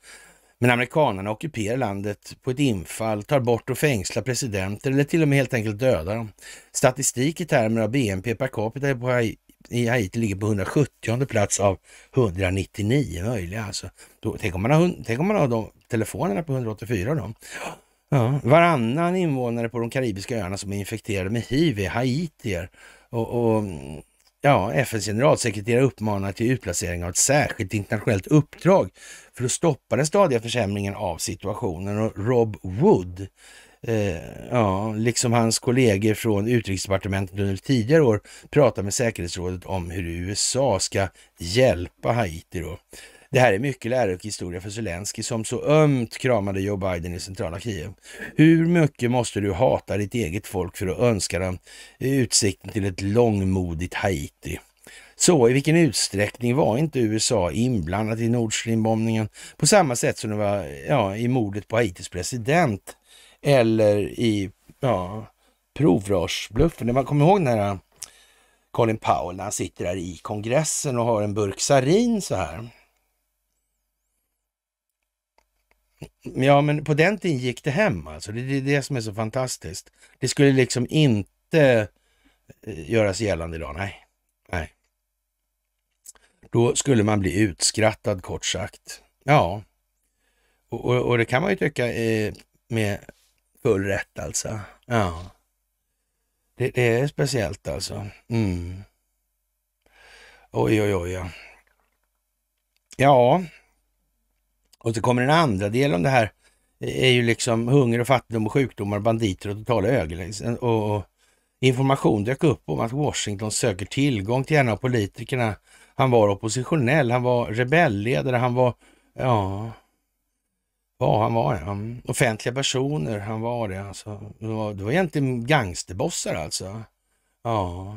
Men amerikanerna ockuperar landet på ett infall, tar bort och fängslar presidenter eller till och med helt enkelt dödar dem. Statistik i termer av BNP per capita i Haiti ligger på 170 plats av 199 möjliga. Alltså, då, tänk, om man har, tänk om man har de telefonerna på 184 då. Ja. Varannan invånare på de karibiska öarna som är infekterade med hiv är haitier. Och, och Ja, FNs generalsekreterare uppmanar till utplacering av ett särskilt internationellt uppdrag för att stoppa den stadiga försämringen av situationen. Och Rob Wood, eh, ja, liksom hans kollegor från utrikesdepartementet under tidigare år, pratar med säkerhetsrådet om hur USA ska hjälpa Haiti. Då. Det här är mycket lärorik historia för Zelensky som så ömt kramade Joe Biden i centrala Kiev. Hur mycket måste du hata ditt eget folk för att önska dem utsikten till ett långmodigt Haiti? Så i vilken utsträckning var inte USA inblandat i Nord Stream-bombningen på samma sätt som det var ja, i mordet på Haitis president eller i ja, provrörsbluffen. Man kommer ihåg när eh, Colin Powell när han sitter där i kongressen och har en burk sarin så här. Ja, men på den tiden gick det hem alltså. Det är det som är så fantastiskt. Det skulle liksom inte eh, göras gällande idag. Nej, nej. Då skulle man bli utskrattad kort sagt. Ja, och, och, och det kan man ju tycka är eh, med full rätt alltså. Ja, det, det är speciellt alltså. Mm. Oj, oj, oj. Ja, ja och så kommer en andra del om det här eh, är ju liksom hunger och fattigdom och sjukdomar, banditer och totala ödeläggelse. Och information dök upp om att Washington söker tillgång till en av politikerna. Han var oppositionell, han var rebellledare, han var, ja, vad han var, ja. offentliga personer, han var det alltså. Det var, det var egentligen gangsterbossar alltså. Ja.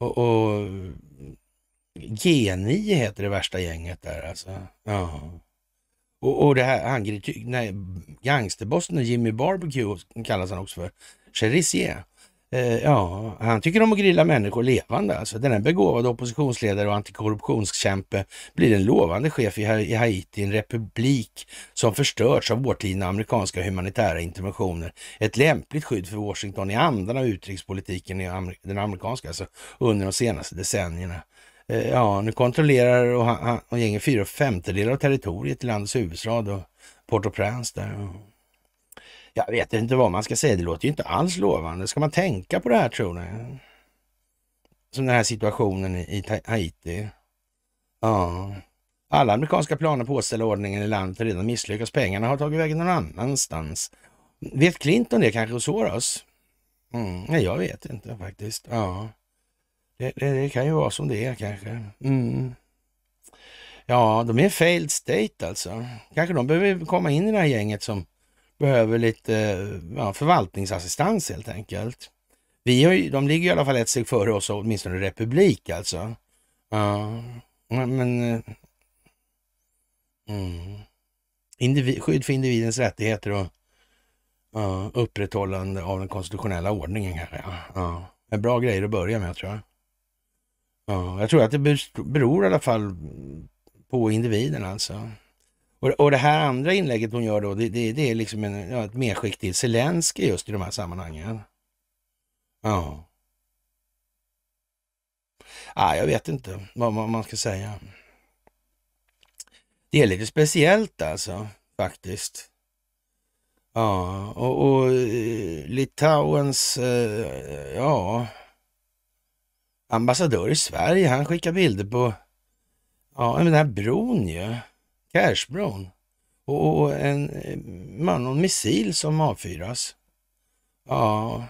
Och, och G9 heter det värsta gänget där alltså. Ja. Och, och det här handgripet, nej, gangsterbossen Jimmy Barbecue kallas han också för, Cherizier. Eh, ja, han tycker om att grilla människor levande alltså. Den här begåvade oppositionsledare och antikorruptionskämpe blir en lovande chef i, i Haiti, en republik som förstörts av årtionden amerikanska humanitära interventioner. Ett lämpligt skydd för Washington i andan av utrikespolitiken i amer den amerikanska alltså, under de senaste decennierna. Eh, ja, nu kontrollerar och, han, och gängen fyra femtedelar av territoriet i landets huvudstad och Port-au-Prince där. Jag vet inte vad man ska säga, det låter ju inte alls lovande. Ska man tänka på det här tror ni? Som den här situationen i Haiti. Ja. Alla amerikanska planer på att ställa ordningen i landet har redan misslyckats. Pengarna har tagit vägen någon annanstans. Vet Clinton det kanske hos Soros? Mm, nej, jag vet inte faktiskt. Ja. Det, det, det, kan ju vara som det är kanske. Mm. Ja, de är en failed state alltså. Kanske de behöver komma in i det här gänget som behöver lite ja, förvaltningsassistans helt enkelt. Vi har ju, de ligger i alla fall ett steg före oss, åtminstone republik alltså. Ja, men... Eh, mm. Individ, skydd för individens rättigheter och ja, upprätthållande av den konstitutionella ordningen. Här, ja. Ja. En bra grejer att börja med tror jag. Ja, jag tror att det beror i alla fall på individen alltså. Och, och det här andra inlägget hon gör då, det, det, det är liksom en, ja, ett medskick till Zelensky just i de här sammanhangen. Ja. Ah, jag vet inte vad man, man ska säga. Det är lite speciellt alltså, faktiskt. Ja, och, och eh, Litauens, eh, ja, ambassadör i Sverige. Han skickar bilder på ja, den här bron ju. Cashbron. Och, och en eh, man och en missil som avfyras. Ja.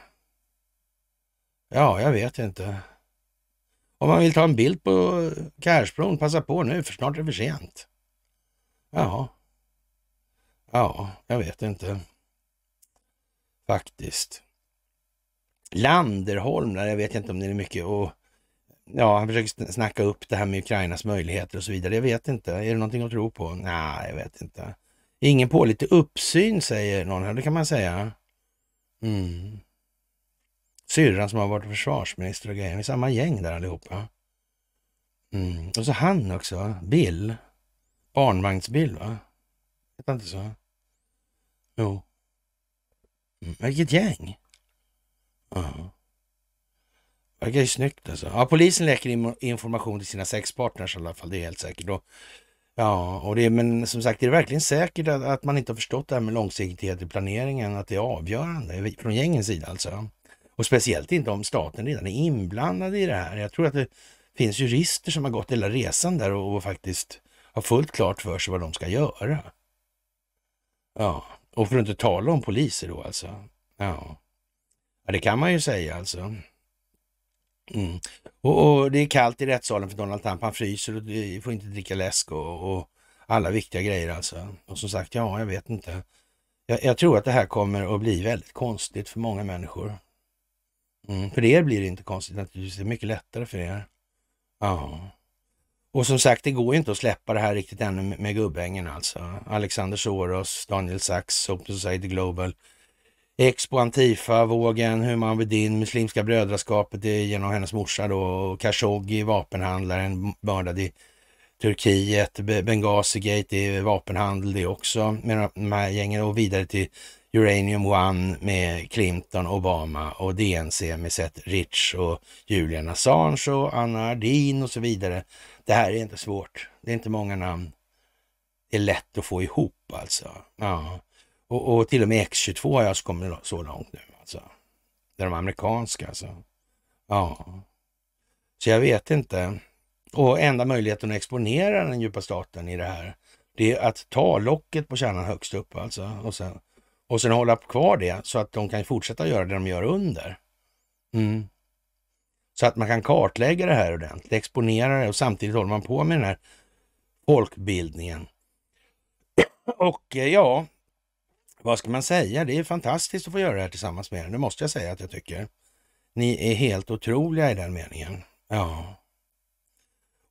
Ja, jag vet inte. Om man vill ta en bild på Cashbron, passa på nu för snart är det för sent. Ja. Ja, jag vet inte. Faktiskt. Landerholm, där jag vet inte om det är mycket att ja, han försöker snacka upp det här med Ukrainas möjligheter och så vidare. Jag vet inte. Är det någonting att tro på? Nej, jag vet inte. Ingen pålitlig uppsyn säger någon här, det kan man säga. Mm. Syrran som har varit försvarsminister och grejer. Det är samma gäng där allihopa. Mm. Och så han också, Bill. Barnvagns-Bill va? Hette inte så? Jo. Mm. Vilket gäng! Uh -huh. Verkar ju snyggt alltså. Ja, polisen läcker information till sina sexpartners i alla fall, det är helt säkert. Och, ja, och det, men som sagt, är det verkligen säkert att, att, man inte har förstått det här med långsiktighet i planeringen, att det är avgörande från gängens sida alltså? Och speciellt inte om staten redan är inblandad i det här. Jag tror att det finns jurister som har gått hela resan där och, och faktiskt har fullt klart för sig vad de ska göra. Ja, och för att inte tala om poliser då alltså. Ja, ja det kan man ju säga alltså. Mm. Och, och, det är kallt i rättssalen för Donald Trump. Han fryser och får inte dricka läsk och, och alla viktiga grejer alltså. Och som sagt, ja, jag vet inte. Jag, jag, tror att det här kommer att bli väldigt konstigt för många människor. Mm. För er blir det inte konstigt naturligtvis. Det är mycket lättare för er. Ja. Och som sagt, det går inte att släppa det här riktigt ännu med, med gubbängen alltså. Alexander Soros, Daniel Sachs, Open Society Global, Expo Antifa-vågen, Human Muslimska brödraskapet genom hennes morsa då, Khashoggi, vapenhandlaren, mördad i Turkiet, Benghazi-gate, det är vapenhandel det också med de här gängen och vidare till Uranium One med Clinton, Obama och DNC med Seth Rich och Julian Assange och Anna Ardin och så vidare. Det här är inte svårt. Det är inte många namn. Det är lätt att få ihop alltså. Ja. Och, och till och med X22 har jag kommit så långt nu. Alltså. Det är de amerikanska alltså. Ja. Så jag vet inte. Och enda möjligheten att exponera den djupa staten i det här, det är att ta locket på kärnan högst upp alltså. Och sen, och sen hålla kvar det så att de kan fortsätta göra det de gör under. Mm. Så att man kan kartlägga det här ordentligt, exponera det och samtidigt håller man på med den här folkbildningen. <clears throat> Och eh, ja, vad ska man säga? Det är fantastiskt att få göra det här tillsammans med er. Det måste jag säga att jag tycker. Ni är helt otroliga i den meningen. Ja.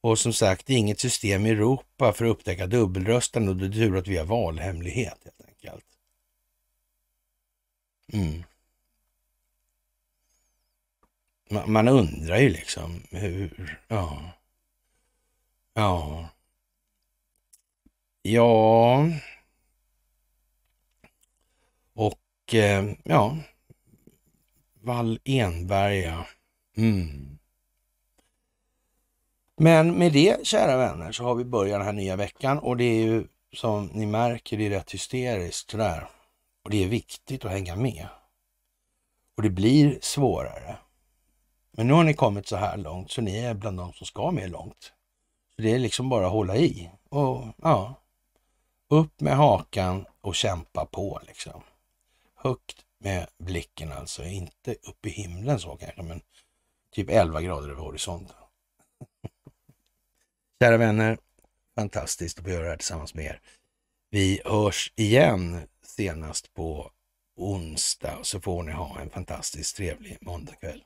Och som sagt, inget system i Europa för att upptäcka dubbelröstande och det är tur att vi har valhemlighet helt enkelt. Mm. man undrar ju liksom hur, ja. Ja. Ja. Och eh, ja, Wall Enberga. Mm. Men med det, kära vänner, så har vi börjat den här nya veckan och det är ju som ni märker, det är rätt hysteriskt sådär. Och det är viktigt att hänga med. Och det blir svårare. Men nu har ni kommit så här långt så ni är bland de som ska med långt. Så Det är liksom bara att hålla i och ja, upp med hakan och kämpa på liksom högt med blicken alltså. Inte upp i himlen så kanske, men typ 11 grader över horisonten. <laughs> Kära vänner, fantastiskt att få göra det här tillsammans med er. Vi hörs igen senast på onsdag så får ni ha en fantastiskt trevlig måndagkväll.